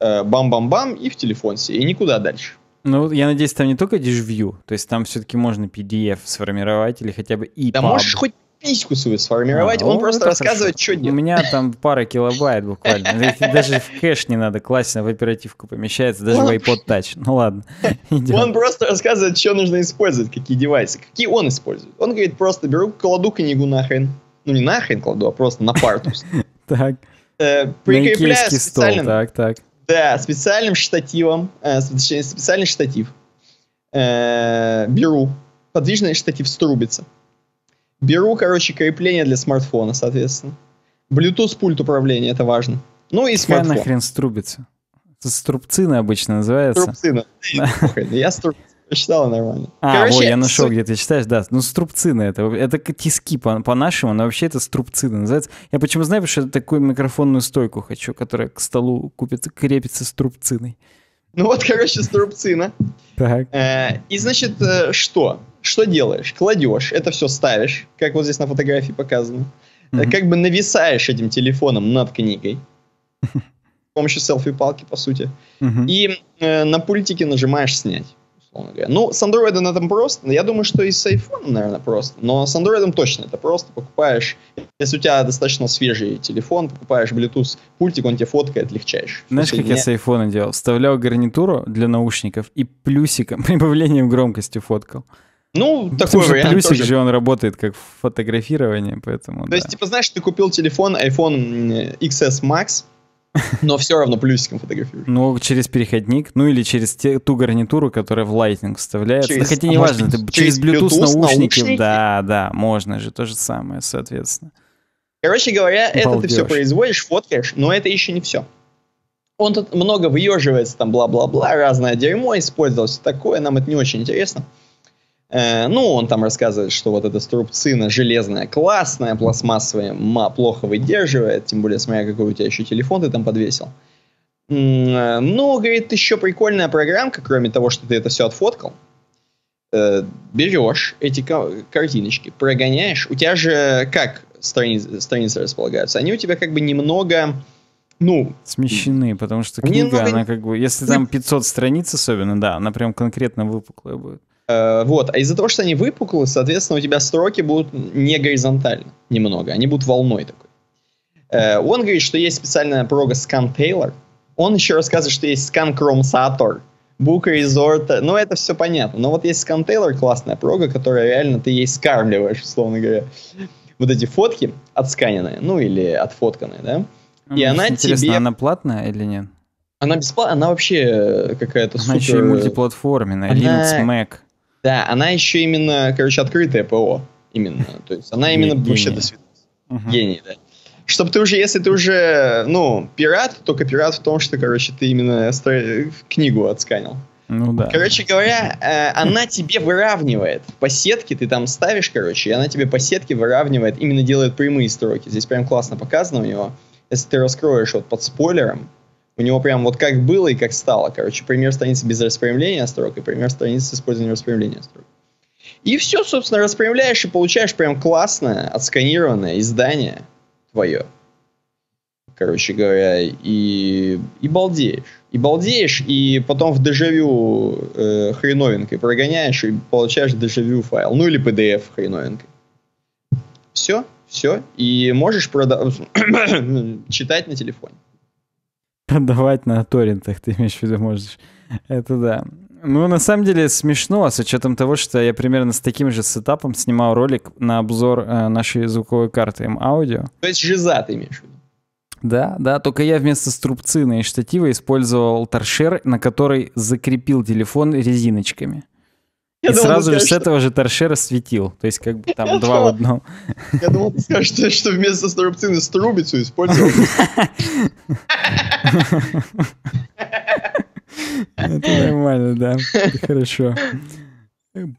э, бам-бам-бам, и в телефон себе, и никуда дальше. Ну, я надеюсь, там не только дежвью, то есть там все-таки можно PDF сформировать или хотя бы и. Да можешь хоть письку свою сформировать, а, он просто рассказывает, что нет. У меня там пара килобайт буквально. Даже в кэш не надо классно в оперативку помещается, даже в iPod Touch. Ну ладно. Он просто рассказывает, что нужно использовать, какие девайсы, какие он использует. Он говорит, просто беру, кладу книгу нахрен. Ну не нахрен кладу, а просто на партус. Так. Э, прикрепляю специальным... Так, так. Да, специальным штативом, э, точнее, специальный штатив. Э, беру подвижный штатив струбится. Беру, короче, крепление для смартфона, соответственно. Bluetooth пульт управления, это важно. Ну и Какая смартфон. нахрен струбится? струбцина обычно называется. Струбцина. Я струбцина прочитала нормально. А, вот я нашел, суть... где ты читаешь, да. Ну, струбцина это. Это тиски по- нашему но вообще это струбцина называется. Я почему знаю, что я такую микрофонную стойку хочу, которая к столу купится, крепится струбциной. Ну вот, короче, струбцина. Так. Э, и значит, э, что? что делаешь? Кладешь, это все ставишь, как вот здесь на фотографии показано. Mm-hmm. Как бы нависаешь этим телефоном над книгой. С помощью селфи-палки, по сути. Mm-hmm. И э, на пультике нажимаешь снять. Ну, с Android на этом просто. Я думаю, что и с iPhone, наверное, просто. Но с Android точно это просто. Покупаешь, если у тебя достаточно свежий телефон, покупаешь Bluetooth пультик, он тебе фоткает легчайше. Знаешь, как я с iPhone делал? Вставлял гарнитуру для наушников и плюсиком, прибавлением громкости фоткал. Ну, Потому такой вариант плюсик тоже. же он работает как фотографирование, поэтому... То да. есть, типа, знаешь, ты купил телефон iPhone XS Max, но все равно плюсиком фотографируешь. Ну, через переходник, ну или через те, ту гарнитуру, которая в Lightning вставляется. Через, да, хотя не а важно, ты через Bluetooth, Bluetooth наушники, наушники. Да, да, можно же, то же самое, соответственно. Короче говоря, Балдеж. это ты все производишь, фоткаешь, но это еще не все. Он тут много выеживается, там бла-бла-бла, разное дерьмо использовалось, такое, нам это не очень интересно. Э, ну, он там рассказывает, что вот эта струбцина железная, классная, пластмассовая, плохо выдерживает, тем более, смотря какой у тебя еще телефон ты там подвесил. Э, ну, говорит, еще прикольная программка, кроме того, что ты это все отфоткал. Э, Берешь эти картиночки, прогоняешь. У тебя же как страницы, страницы располагаются? Они у тебя как бы немного ну... Смещены, потому что книга, немного... она как бы... Если там 500 страниц особенно, да, она прям конкретно выпуклая будет. Э, вот, а из-за того, что они выпуклы, соответственно, у тебя строки будут не горизонтально немного, они будут волной такой. Э, он говорит, что есть специальная прога Scan Taylor. Он еще рассказывает, что есть Scan Chrome Sator, Бука Resort. Ну, это все понятно. Но вот есть Scan Taylor, классная прога, которая реально ты ей скармливаешь, условно говоря. Вот эти фотки отсканенные, ну или отфотканные, да? Ну, И она интересно, тебе... она платная или нет? Она бесплатная, она вообще какая-то супер... Она еще и мультиплатформенная, она... Linux, Mac. Да, она еще именно, короче, открытая ПО. Именно. То есть она именно Гений. вообще до свидания. Гений, да. Чтобы ты уже, если ты уже, ну, пират, только пират в том, что, короче, ты именно книгу отсканил. Ну да. Короче говоря, э, она тебе выравнивает. По сетке ты там ставишь, короче, и она тебе по сетке выравнивает, именно делает прямые строки. Здесь прям классно показано у него. Если ты раскроешь вот под спойлером, у него прям вот как было и как стало. Короче, пример страницы без распрямления строк и пример страницы с использованием распрямления строк. И все, собственно, распрямляешь и получаешь прям классное, отсканированное издание твое. Короче говоря, и, и балдеешь. И балдеешь, и потом в дежавю э, хреновинкой прогоняешь и получаешь дежавю файл. Ну или PDF хреновинкой. Все, все. И можешь прода- читать на телефоне отдавать на торрентах, ты имеешь в виду, можешь. Это да. Ну, на самом деле смешно, а с учетом того, что я примерно с таким же сетапом снимал ролик на обзор э, нашей звуковой карты М-аудио. То есть жиза ты имеешь в виду? Да, да, только я вместо струбцины и штатива использовал торшер, на который закрепил телефон резиночками и думал, сразу же с этого же торшера светил. То есть как бы там два в одном. Я думал, ты скажешь, что, вместо старупцины струбицу использовал. Это нормально, да. Хорошо.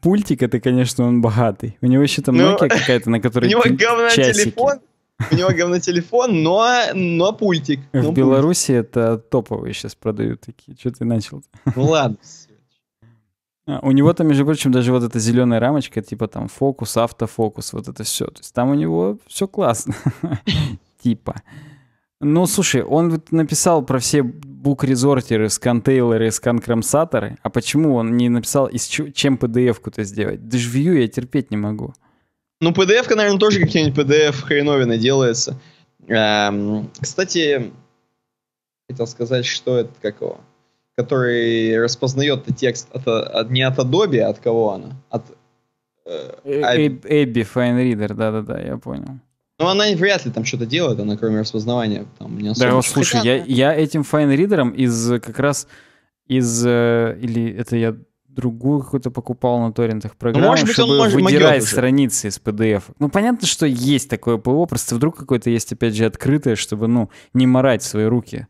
Пультик это, конечно, он богатый. У него еще там ну, Nokia какая-то, на которой У него говно телефон, у него говно телефон, но, но пультик. В Беларуси это топовые сейчас продают такие. Что ты начал? Ну ладно, а, у него там, между прочим, даже вот эта зеленая рамочка, типа там фокус, автофокус, вот это все. То есть там у него все классно. Типа. Ну, слушай, он написал про все бук-резортеры, скантейлеры, сканкрамсаторы. А почему он не написал, из чем PDF-ку-то сделать? Даже вью я терпеть не могу. Ну, PDF-ка, наверное, тоже какие-нибудь PDF-хреновины делается. Эм, кстати, хотел сказать, что это какого который распознает текст от, от, не от Adobe, а от кого она? От Эбби э, Reader, да-да-да, я понял. Ну, она вряд ли там что-то делает, она кроме распознавания там не особо. Да, вот, слушай, я, я этим Fine ридером из как раз из... Э, или это я другую какую-то покупал на торрентах ну, программу, ну, может быть, чтобы он, может, выдирать страницы из PDF. Ну, понятно, что есть такое ПО, просто вдруг какое-то есть, опять же, открытое, чтобы, ну, не морать свои руки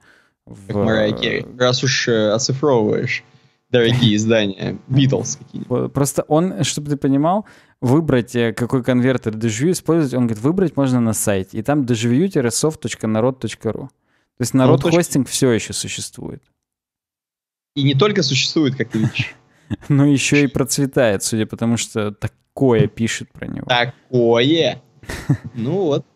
в... Мэрайя э, Раз уж э, оцифровываешь дорогие издания, Beatles какие-нибудь. Просто он, чтобы ты понимал, выбрать, э, какой конвертер DGU использовать, он говорит, выбрать можно на сайте. И там dgu-soft.narod.ru. То есть ну, народ хостинг все еще существует. И не только существует, как ты видишь. Но еще и процветает, судя по тому, что такое пишет про него. Такое? Ну вот.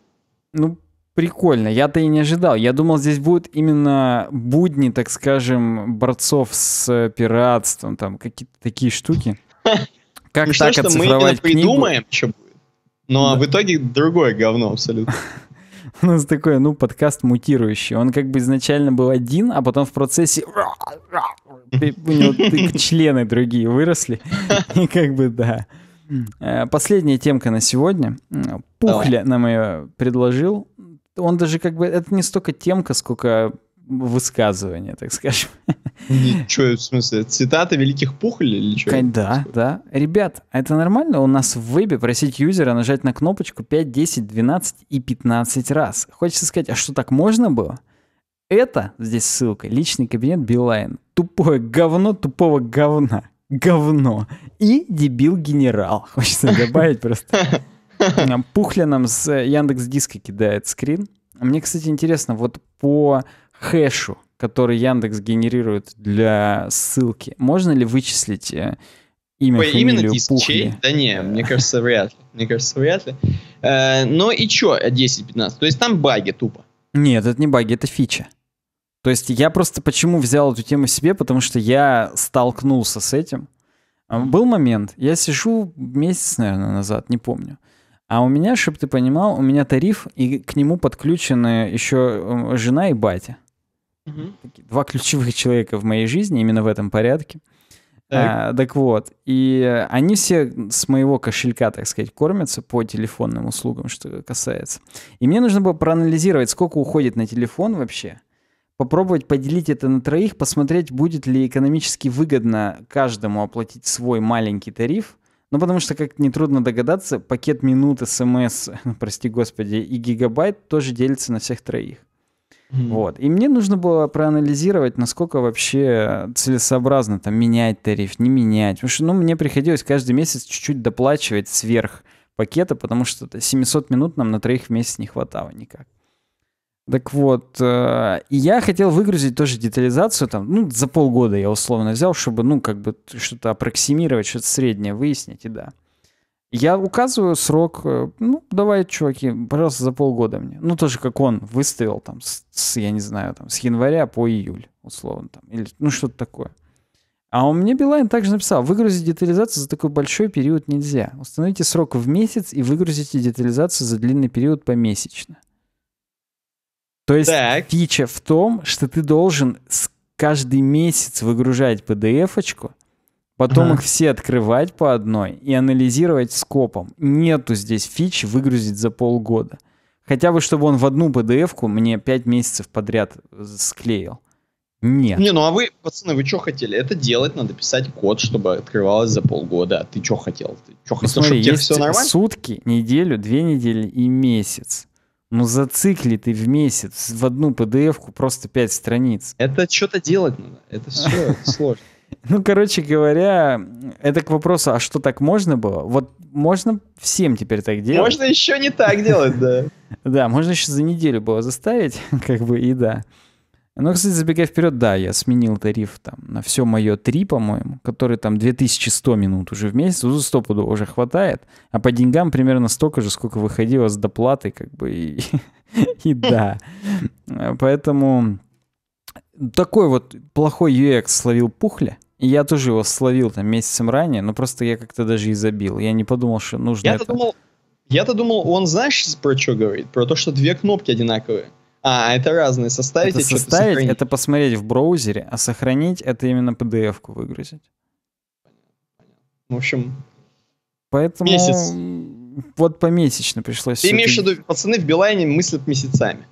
Ну, Прикольно, я-то и не ожидал. Я думал, здесь будут именно будни, так скажем, борцов с э, пиратством, там какие-то такие штуки. Как ну, так что, оцифровать мы книгу? придумаем, что будет. Но ну, а да. в итоге другое говно абсолютно. У нас такой, ну, подкаст мутирующий. Он как бы изначально был один, а потом в процессе у него члены другие выросли. И как бы да. Э, последняя темка на сегодня. Пухля нам ее предложил он даже как бы... Это не столько темка, сколько высказывание, так скажем. Ничего, в смысле, цитаты великих пухоль или что? Да, да. Ребят, это нормально у нас в вебе просить юзера нажать на кнопочку 5, 10, 12 и 15 раз. Хочется сказать, а что так можно было? Это, здесь ссылка, личный кабинет Билайн. Тупое говно тупого говна. Говно. И дебил-генерал. Хочется добавить просто. Пухлином с Яндекс Диска кидает скрин. Мне, кстати, интересно, вот по хэшу, который Яндекс генерирует для ссылки, можно ли вычислить э, имя, Ой, фамилию, именно тысячей? Да не, мне кажется, вряд ли. Мне кажется, вряд ли. Э, Но ну и чё 10-15? То есть там баги тупо. Нет, это не баги, это фича. То есть я просто почему взял эту тему себе, потому что я столкнулся с этим. Э, был момент, я сижу месяц, наверное, назад, не помню. А у меня, чтобы ты понимал, у меня тариф, и к нему подключены еще э, жена и батя. Угу. Два ключевых человека в моей жизни именно в этом порядке. А, так. А, так вот, и они все с моего кошелька, так сказать, кормятся по телефонным услугам, что касается. И мне нужно было проанализировать, сколько уходит на телефон вообще, попробовать поделить это на троих, посмотреть, будет ли экономически выгодно каждому оплатить свой маленький тариф, ну, потому что, как нетрудно догадаться, пакет минут, смс, прости господи, и гигабайт тоже делится на всех троих. Mm-hmm. Вот. И мне нужно было проанализировать, насколько вообще целесообразно там менять тариф, не менять. Потому что, ну, мне приходилось каждый месяц чуть-чуть доплачивать сверх пакета, потому что 700 минут нам на троих в месяц не хватало никак. Так вот, э, я хотел выгрузить тоже детализацию там, ну, за полгода я условно взял, чтобы, ну, как бы что-то аппроксимировать, что-то среднее выяснить, и да. Я указываю срок, э, ну, давай, чуваки, пожалуйста, за полгода мне. Ну, тоже как он выставил там, с, с, я не знаю, там, с января по июль, условно, там, или, ну, что-то такое. А он мне Билайн также написал, выгрузить детализацию за такой большой период нельзя. Установите срок в месяц и выгрузите детализацию за длинный период помесячно. То есть так. фича в том, что ты должен каждый месяц выгружать PDF-очку, потом ага. их все открывать по одной и анализировать скопом. Нету здесь фичи выгрузить за полгода. Хотя бы, чтобы он в одну PDF-ку мне 5 месяцев подряд склеил. Нет. Не, ну а вы, пацаны, вы что хотели? Это делать надо писать код, чтобы открывалось за полгода. А ты что хотел? Ты что хотел, ну, смотри, чтобы тебе все нормально? Сутки, неделю, две недели и месяц ну зацикли ты в месяц в одну PDF-ку просто 5 страниц. Это что-то делать надо, это все сложно. Ну, короче говоря, это к вопросу, а что так можно было? Вот можно всем теперь так делать. Можно еще не так делать, да. Да, можно еще за неделю было заставить, как бы, и да. Ну, кстати, забегая вперед, да, я сменил тариф там на все мое 3, по-моему, который там 2100 минут уже в месяц, уже ну, стопуду уже хватает, а по деньгам примерно столько же, сколько выходило с доплаты, как бы, и, и да. Поэтому такой вот плохой UX словил Пухля, и я тоже его словил там месяцем ранее, но просто я как-то даже и забил. Я не подумал, что нужно я-то это... Думал, я-то думал, он знаешь, про что говорит? Про то, что две кнопки одинаковые. А, это разные. Составить это и составить, сохранить. это посмотреть в браузере, а сохранить это именно PDF-ку выгрузить. В общем, Поэтому месяц. вот помесячно пришлось... Ты имеешь в виду, пацаны в Билайне мыслят месяцами.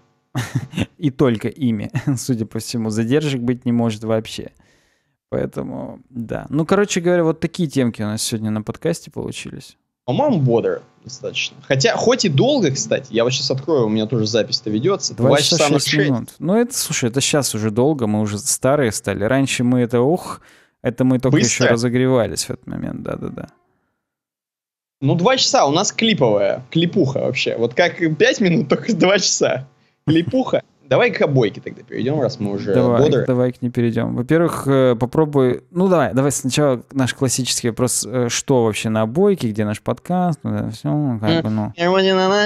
И только ими, судя по всему. Задержек быть не может вообще. Поэтому, да. Ну, короче говоря, вот такие темки у нас сегодня на подкасте получились. По-моему, бодро достаточно. Хотя, хоть и долго, кстати, я вот сейчас открою, у меня тоже запись-то ведется. Два часа 6 минут. Ну, это, слушай, это сейчас уже долго, мы уже старые стали. Раньше мы это, ух, это мы только Быстро. еще разогревались в этот момент, да-да-да. Ну, два часа, у нас клиповая, клипуха вообще. Вот как пять минут, только два часа. Клипуха. Давай к обойке тогда перейдем, раз мы уже давай, бодры. Давай к ней перейдем. Во-первых, э, попробуй... Ну, давай, давай сначала наш классический вопрос. Э, что вообще на обойке? Где наш подкаст? Ну, все, как бы, ну. На,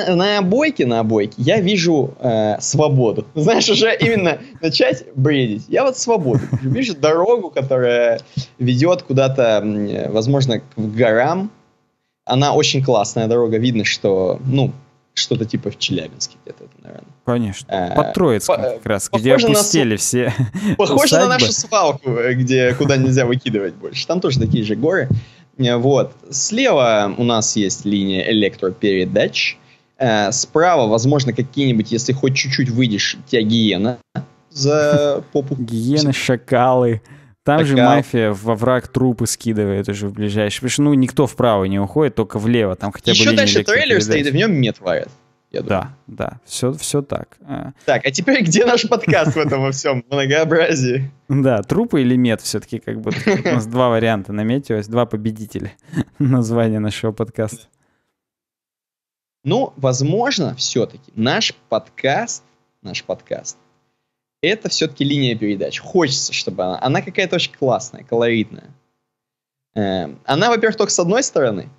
на, на обойке, на обойке я вижу э, свободу. Знаешь, уже именно начать бредить. Я вот свободу. Вижу дорогу, которая ведет куда-то, э, возможно, к горам. Она очень классная дорога. Видно, что, ну, что-то типа в Челябинске где-то, наверное. Конечно. Э Под Троицком э, как раз, где опустили на... все Похоже усадьбы. на нашу свалку, э, где куда нельзя выкидывать больше. Там тоже такие же горы. Э, вот. Слева у нас есть линия электропередач. Справа, возможно, какие-нибудь, если хоть чуть-чуть выйдешь, тебя гиена за попу. Гиены, шакалы. Там так, же а мафия во враг трупы скидывает уже в ближайший. Потому что ну, никто вправо не уходит, только влево. Там хотя бы Еще дальше трейлер стоит, и в нем мед варят. Да, да, все, все так. А. Так, а теперь где наш подкаст в этом во всем многообразии? Да, трупы или мед все-таки как бы у нас два варианта наметилось, два победителя названия нашего подкаста. Ну, возможно, все-таки наш подкаст, наш подкаст это все-таки линия передач. Хочется, чтобы она... Она какая-то очень классная, колоритная. Эм, она, во-первых, только с одной стороны.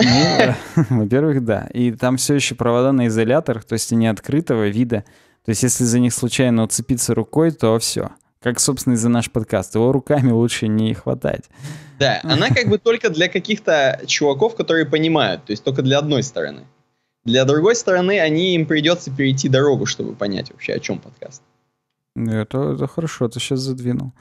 Ну, во-первых, да. И там все еще провода на изоляторах, то есть не открытого вида. То есть если за них случайно уцепиться рукой, то все. Как, собственно, и за наш подкаст. Его руками лучше не хватать. Да, она как бы только для каких-то чуваков, которые понимают. То есть только для одной стороны. Для другой стороны, они им придется перейти дорогу, чтобы понять вообще, о чем подкаст. Это, это хорошо, ты сейчас задвинул.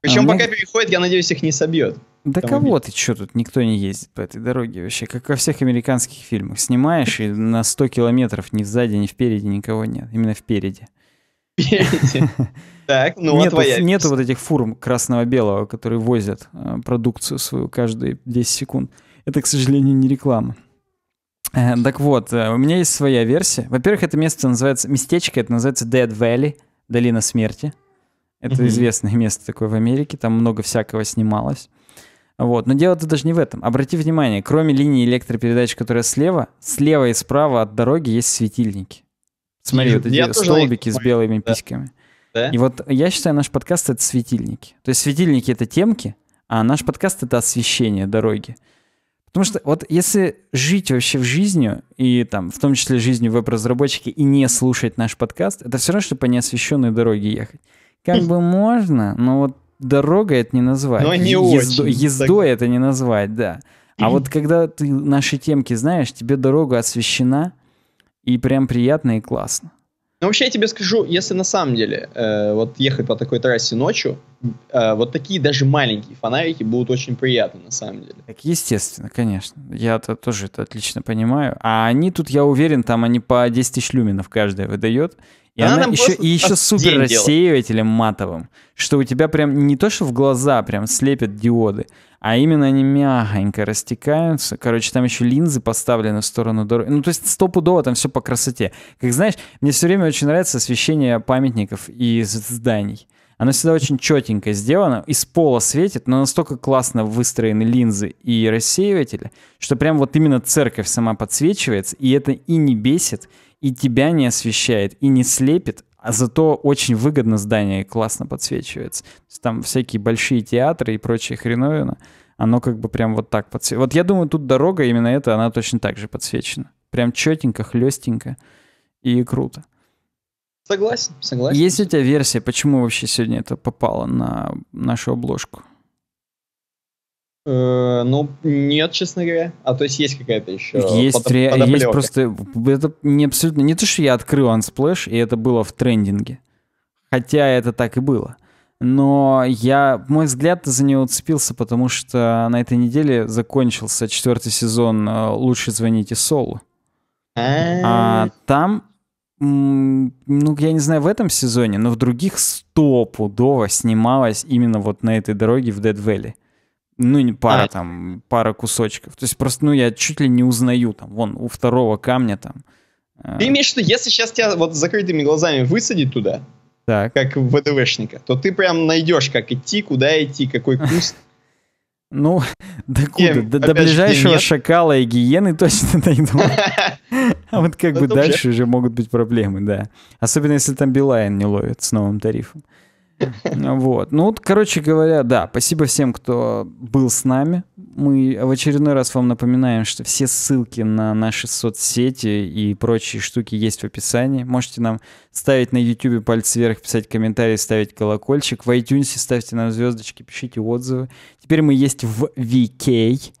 Причем а пока мне... переходит, я надеюсь, их не собьет. Да Там кого убить. ты, что тут никто не ездит по этой дороге вообще, как во всех американских фильмах. Снимаешь, и на 100 километров ни сзади, ни впереди никого нет. Именно впереди. Впереди. Так, ну а нету, а твоя. Нету вот этих фурм красного-белого, которые возят э, продукцию свою каждые 10 секунд. Это, к сожалению, не реклама. Э, так вот, э, у меня есть своя версия. Во-первых, это место называется, местечко это называется Dead Valley – «Долина смерти». Это mm известное место такое в Америке, там много всякого снималось. Вот. Но дело-то даже не в этом. Обрати внимание, кроме линии электропередач, которая слева, слева и справа от дороги есть светильники. Смотри, и вот эти столбики с белыми да. письками. Да? И вот я считаю, наш подкаст — это светильники. То есть светильники — это темки, а наш подкаст — это освещение дороги. Потому что вот если жить вообще в жизнью, и там, в том числе жизнью веб-разработчики, и не слушать наш подкаст, это все равно, что по неосвещенной дороге ехать. Как бы можно, но вот дорога это не назвать. Но не Езду, очень. Ездой так... это не назвать, да. А вот когда ты наши темки знаешь, тебе дорога освещена, и прям приятно и классно. Ну, вообще, я тебе скажу, если на самом деле э, вот ехать по такой трассе ночью, э, вот такие даже маленькие фонарики будут очень приятны, на самом деле. Так, естественно, конечно. Я -то тоже это отлично понимаю. А они тут, я уверен, там они по 10 тысяч люминов каждая выдает. И она, она еще, и еще супер рассеивателем матовым, что у тебя прям не то, что в глаза прям слепят диоды, а именно они мягонько растекаются. Короче, там еще линзы поставлены в сторону дороги. Ну, то есть стопудово там все по красоте. Как знаешь, мне все время очень нравится освещение памятников и зданий. Оно всегда очень четенько сделано, из пола светит, но настолько классно выстроены линзы и рассеиватели, что прям вот именно церковь сама подсвечивается, и это и не бесит, и тебя не освещает, и не слепит, а зато очень выгодно здание классно подсвечивается. Там всякие большие театры и прочие хреновина, оно как бы прям вот так подсвечивается. Вот я думаю, тут дорога именно эта, она точно так же подсвечена. Прям четенько, хлестенько и круто. Согласен, согласен. Есть у тебя версия, почему вообще сегодня это попало на нашу обложку? Э, ну, нет, честно говоря. А то есть есть какая-то еще Есть, под, ре... есть просто... Это не абсолютно... Не то, что я открыл Unsplash, и это было в трендинге. Хотя это так и было. Но я, мой взгляд за него уцепился, потому что на этой неделе закончился четвертый сезон э, «Лучше звоните Солу». а, а. там ну, я не знаю, в этом сезоне, но в других стопудово снималась именно вот на этой дороге в Dead Valley. Ну, не пара а. там, пара кусочков. То есть просто, ну, я чуть ли не узнаю там, вон, у второго камня там. Э, ты имеешь в виду, если сейчас тебя вот с закрытыми глазами высадить туда, так. как ВДВшника, то ты прям найдешь, как идти, куда идти, какой куст. Ну, до куда? До, ближайшего шакала и гиены точно найду. А вот как ну, бы дальше уже могут быть проблемы, да. Особенно если там Билайн не ловит с новым тарифом. Вот. Ну, вот, короче говоря, да, спасибо всем, кто был с нами. Мы в очередной раз вам напоминаем, что все ссылки на наши соцсети и прочие штуки есть в описании. Можете нам ставить на YouTube пальцы вверх, писать комментарии, ставить колокольчик. В iTunes ставьте нам звездочки, пишите отзывы. Теперь мы есть в VK.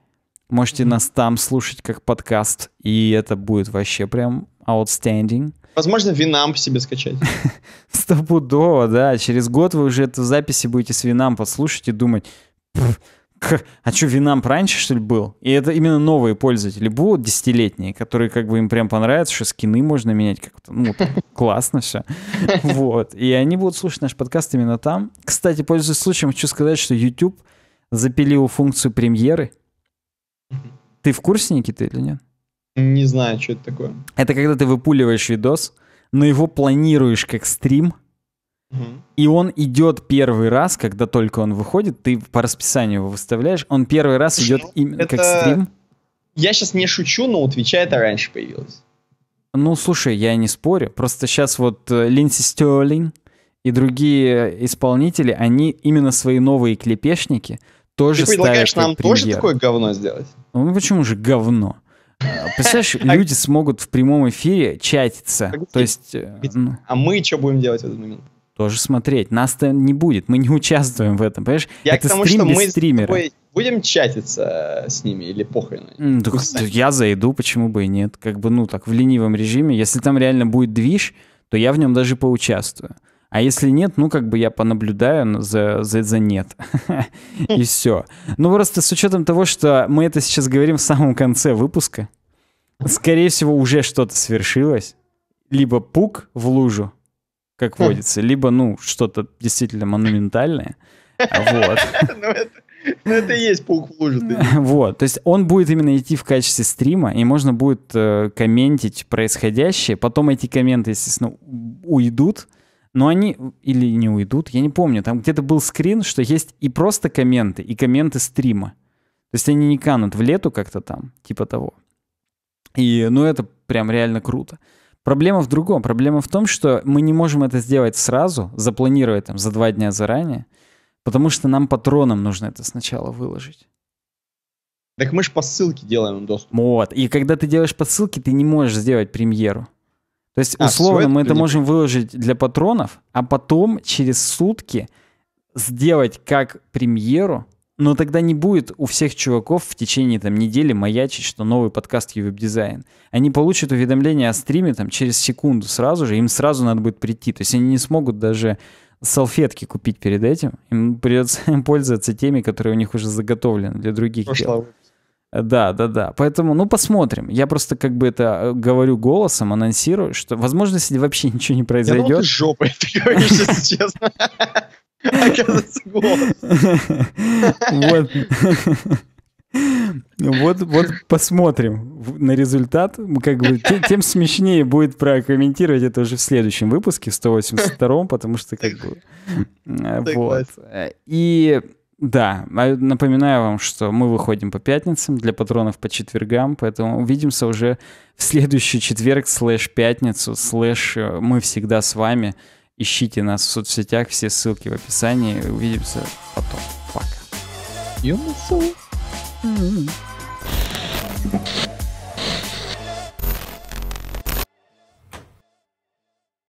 Можете нас там слушать как подкаст, и это будет вообще прям outstanding. Возможно, Винамп себе скачать. Стопудово, да. Через год вы уже эту записи будете с винам послушать и думать, а что, винам раньше, что ли, был? И это именно новые пользователи будут, десятилетние, которые как бы им прям понравятся, что скины можно менять как-то, ну, классно все. Вот. И они будут слушать наш подкаст именно там. Кстати, пользуясь случаем, хочу сказать, что YouTube запилил функцию премьеры. Ты в курсе, Никита, или нет? Не знаю, что это такое. Это когда ты выпуливаешь видос, но его планируешь как стрим, и он идет первый раз, когда только он выходит, ты по расписанию его выставляешь, он первый раз идет ну, именно это... как стрим. Я сейчас не шучу, но у Твича это раньше появилось. Ну, слушай, я не спорю. Просто сейчас вот э, Линси Стерлин и другие э, исполнители, они именно свои новые клепешники тоже Ты предлагаешь нам премьер. тоже такое говно сделать? Ну почему же говно? Э, представляешь, а люди смогут в прямом эфире чатиться. А то есть... Э, ну. А мы что будем делать в этот момент? Тоже смотреть. Нас-то не будет, мы не участвуем в этом, понимаешь? Я Это к тому, стрим что без мы стримера. будем чатиться э, с ними или похуй на так, Я зайду, почему бы и нет. Как бы, ну, так, в ленивом режиме. Если там реально будет движ, то я в нем даже поучаствую. А если нет, ну как бы я понаблюдаю за, за, за нет. И все. Ну просто с учетом того, что мы это сейчас говорим в самом конце выпуска, скорее всего уже что-то свершилось. Либо пук в лужу, как водится, либо, ну, что-то действительно монументальное. А вот. Ну, ну, это и есть паук в луже. Вот, то есть он будет именно идти в качестве стрима, и можно будет э, комментить происходящее. Потом эти комменты, естественно, уйдут, но они или не уйдут, я не помню. Там где-то был скрин, что есть и просто комменты, и комменты стрима. То есть они не канут в лету как-то там, типа того. И, ну, это прям реально круто. Проблема в другом. Проблема в том, что мы не можем это сделать сразу, запланировать там за два дня заранее, потому что нам патронам нужно это сначала выложить. Так мы же по ссылке делаем доступ. Вот. И когда ты делаешь по ссылке, ты не можешь сделать премьеру. То есть, а, условно, это мы это можем выложить для патронов, а потом через сутки сделать как премьеру, но тогда не будет у всех чуваков в течение там, недели маячить, что новый подкаст Ювеб Дизайн. Они получат уведомление о стриме там, через секунду сразу же, им сразу надо будет прийти. То есть они не смогут даже салфетки купить перед этим. Им придется пользоваться теми, которые у них уже заготовлены для других Прошлого. дел. Да, да, да. Поэтому, ну, посмотрим. Я просто как бы это э, говорю голосом, анонсирую, что, возможно, если вообще ничего не произойдет... Я ну, жопой, ты говоришь, если честно. Оказывается, голос. Вот. Вот, вот посмотрим на результат. Как бы, тем, тем смешнее будет прокомментировать это уже в следующем выпуске, 182 потому что как бы... Вот. И да, а напоминаю вам, что мы выходим по пятницам, для патронов по четвергам, поэтому увидимся уже в следующий четверг, слэш пятницу, слэш э, мы всегда с вами. Ищите нас в соцсетях, все ссылки в описании. Увидимся потом. Пока. Mm-hmm.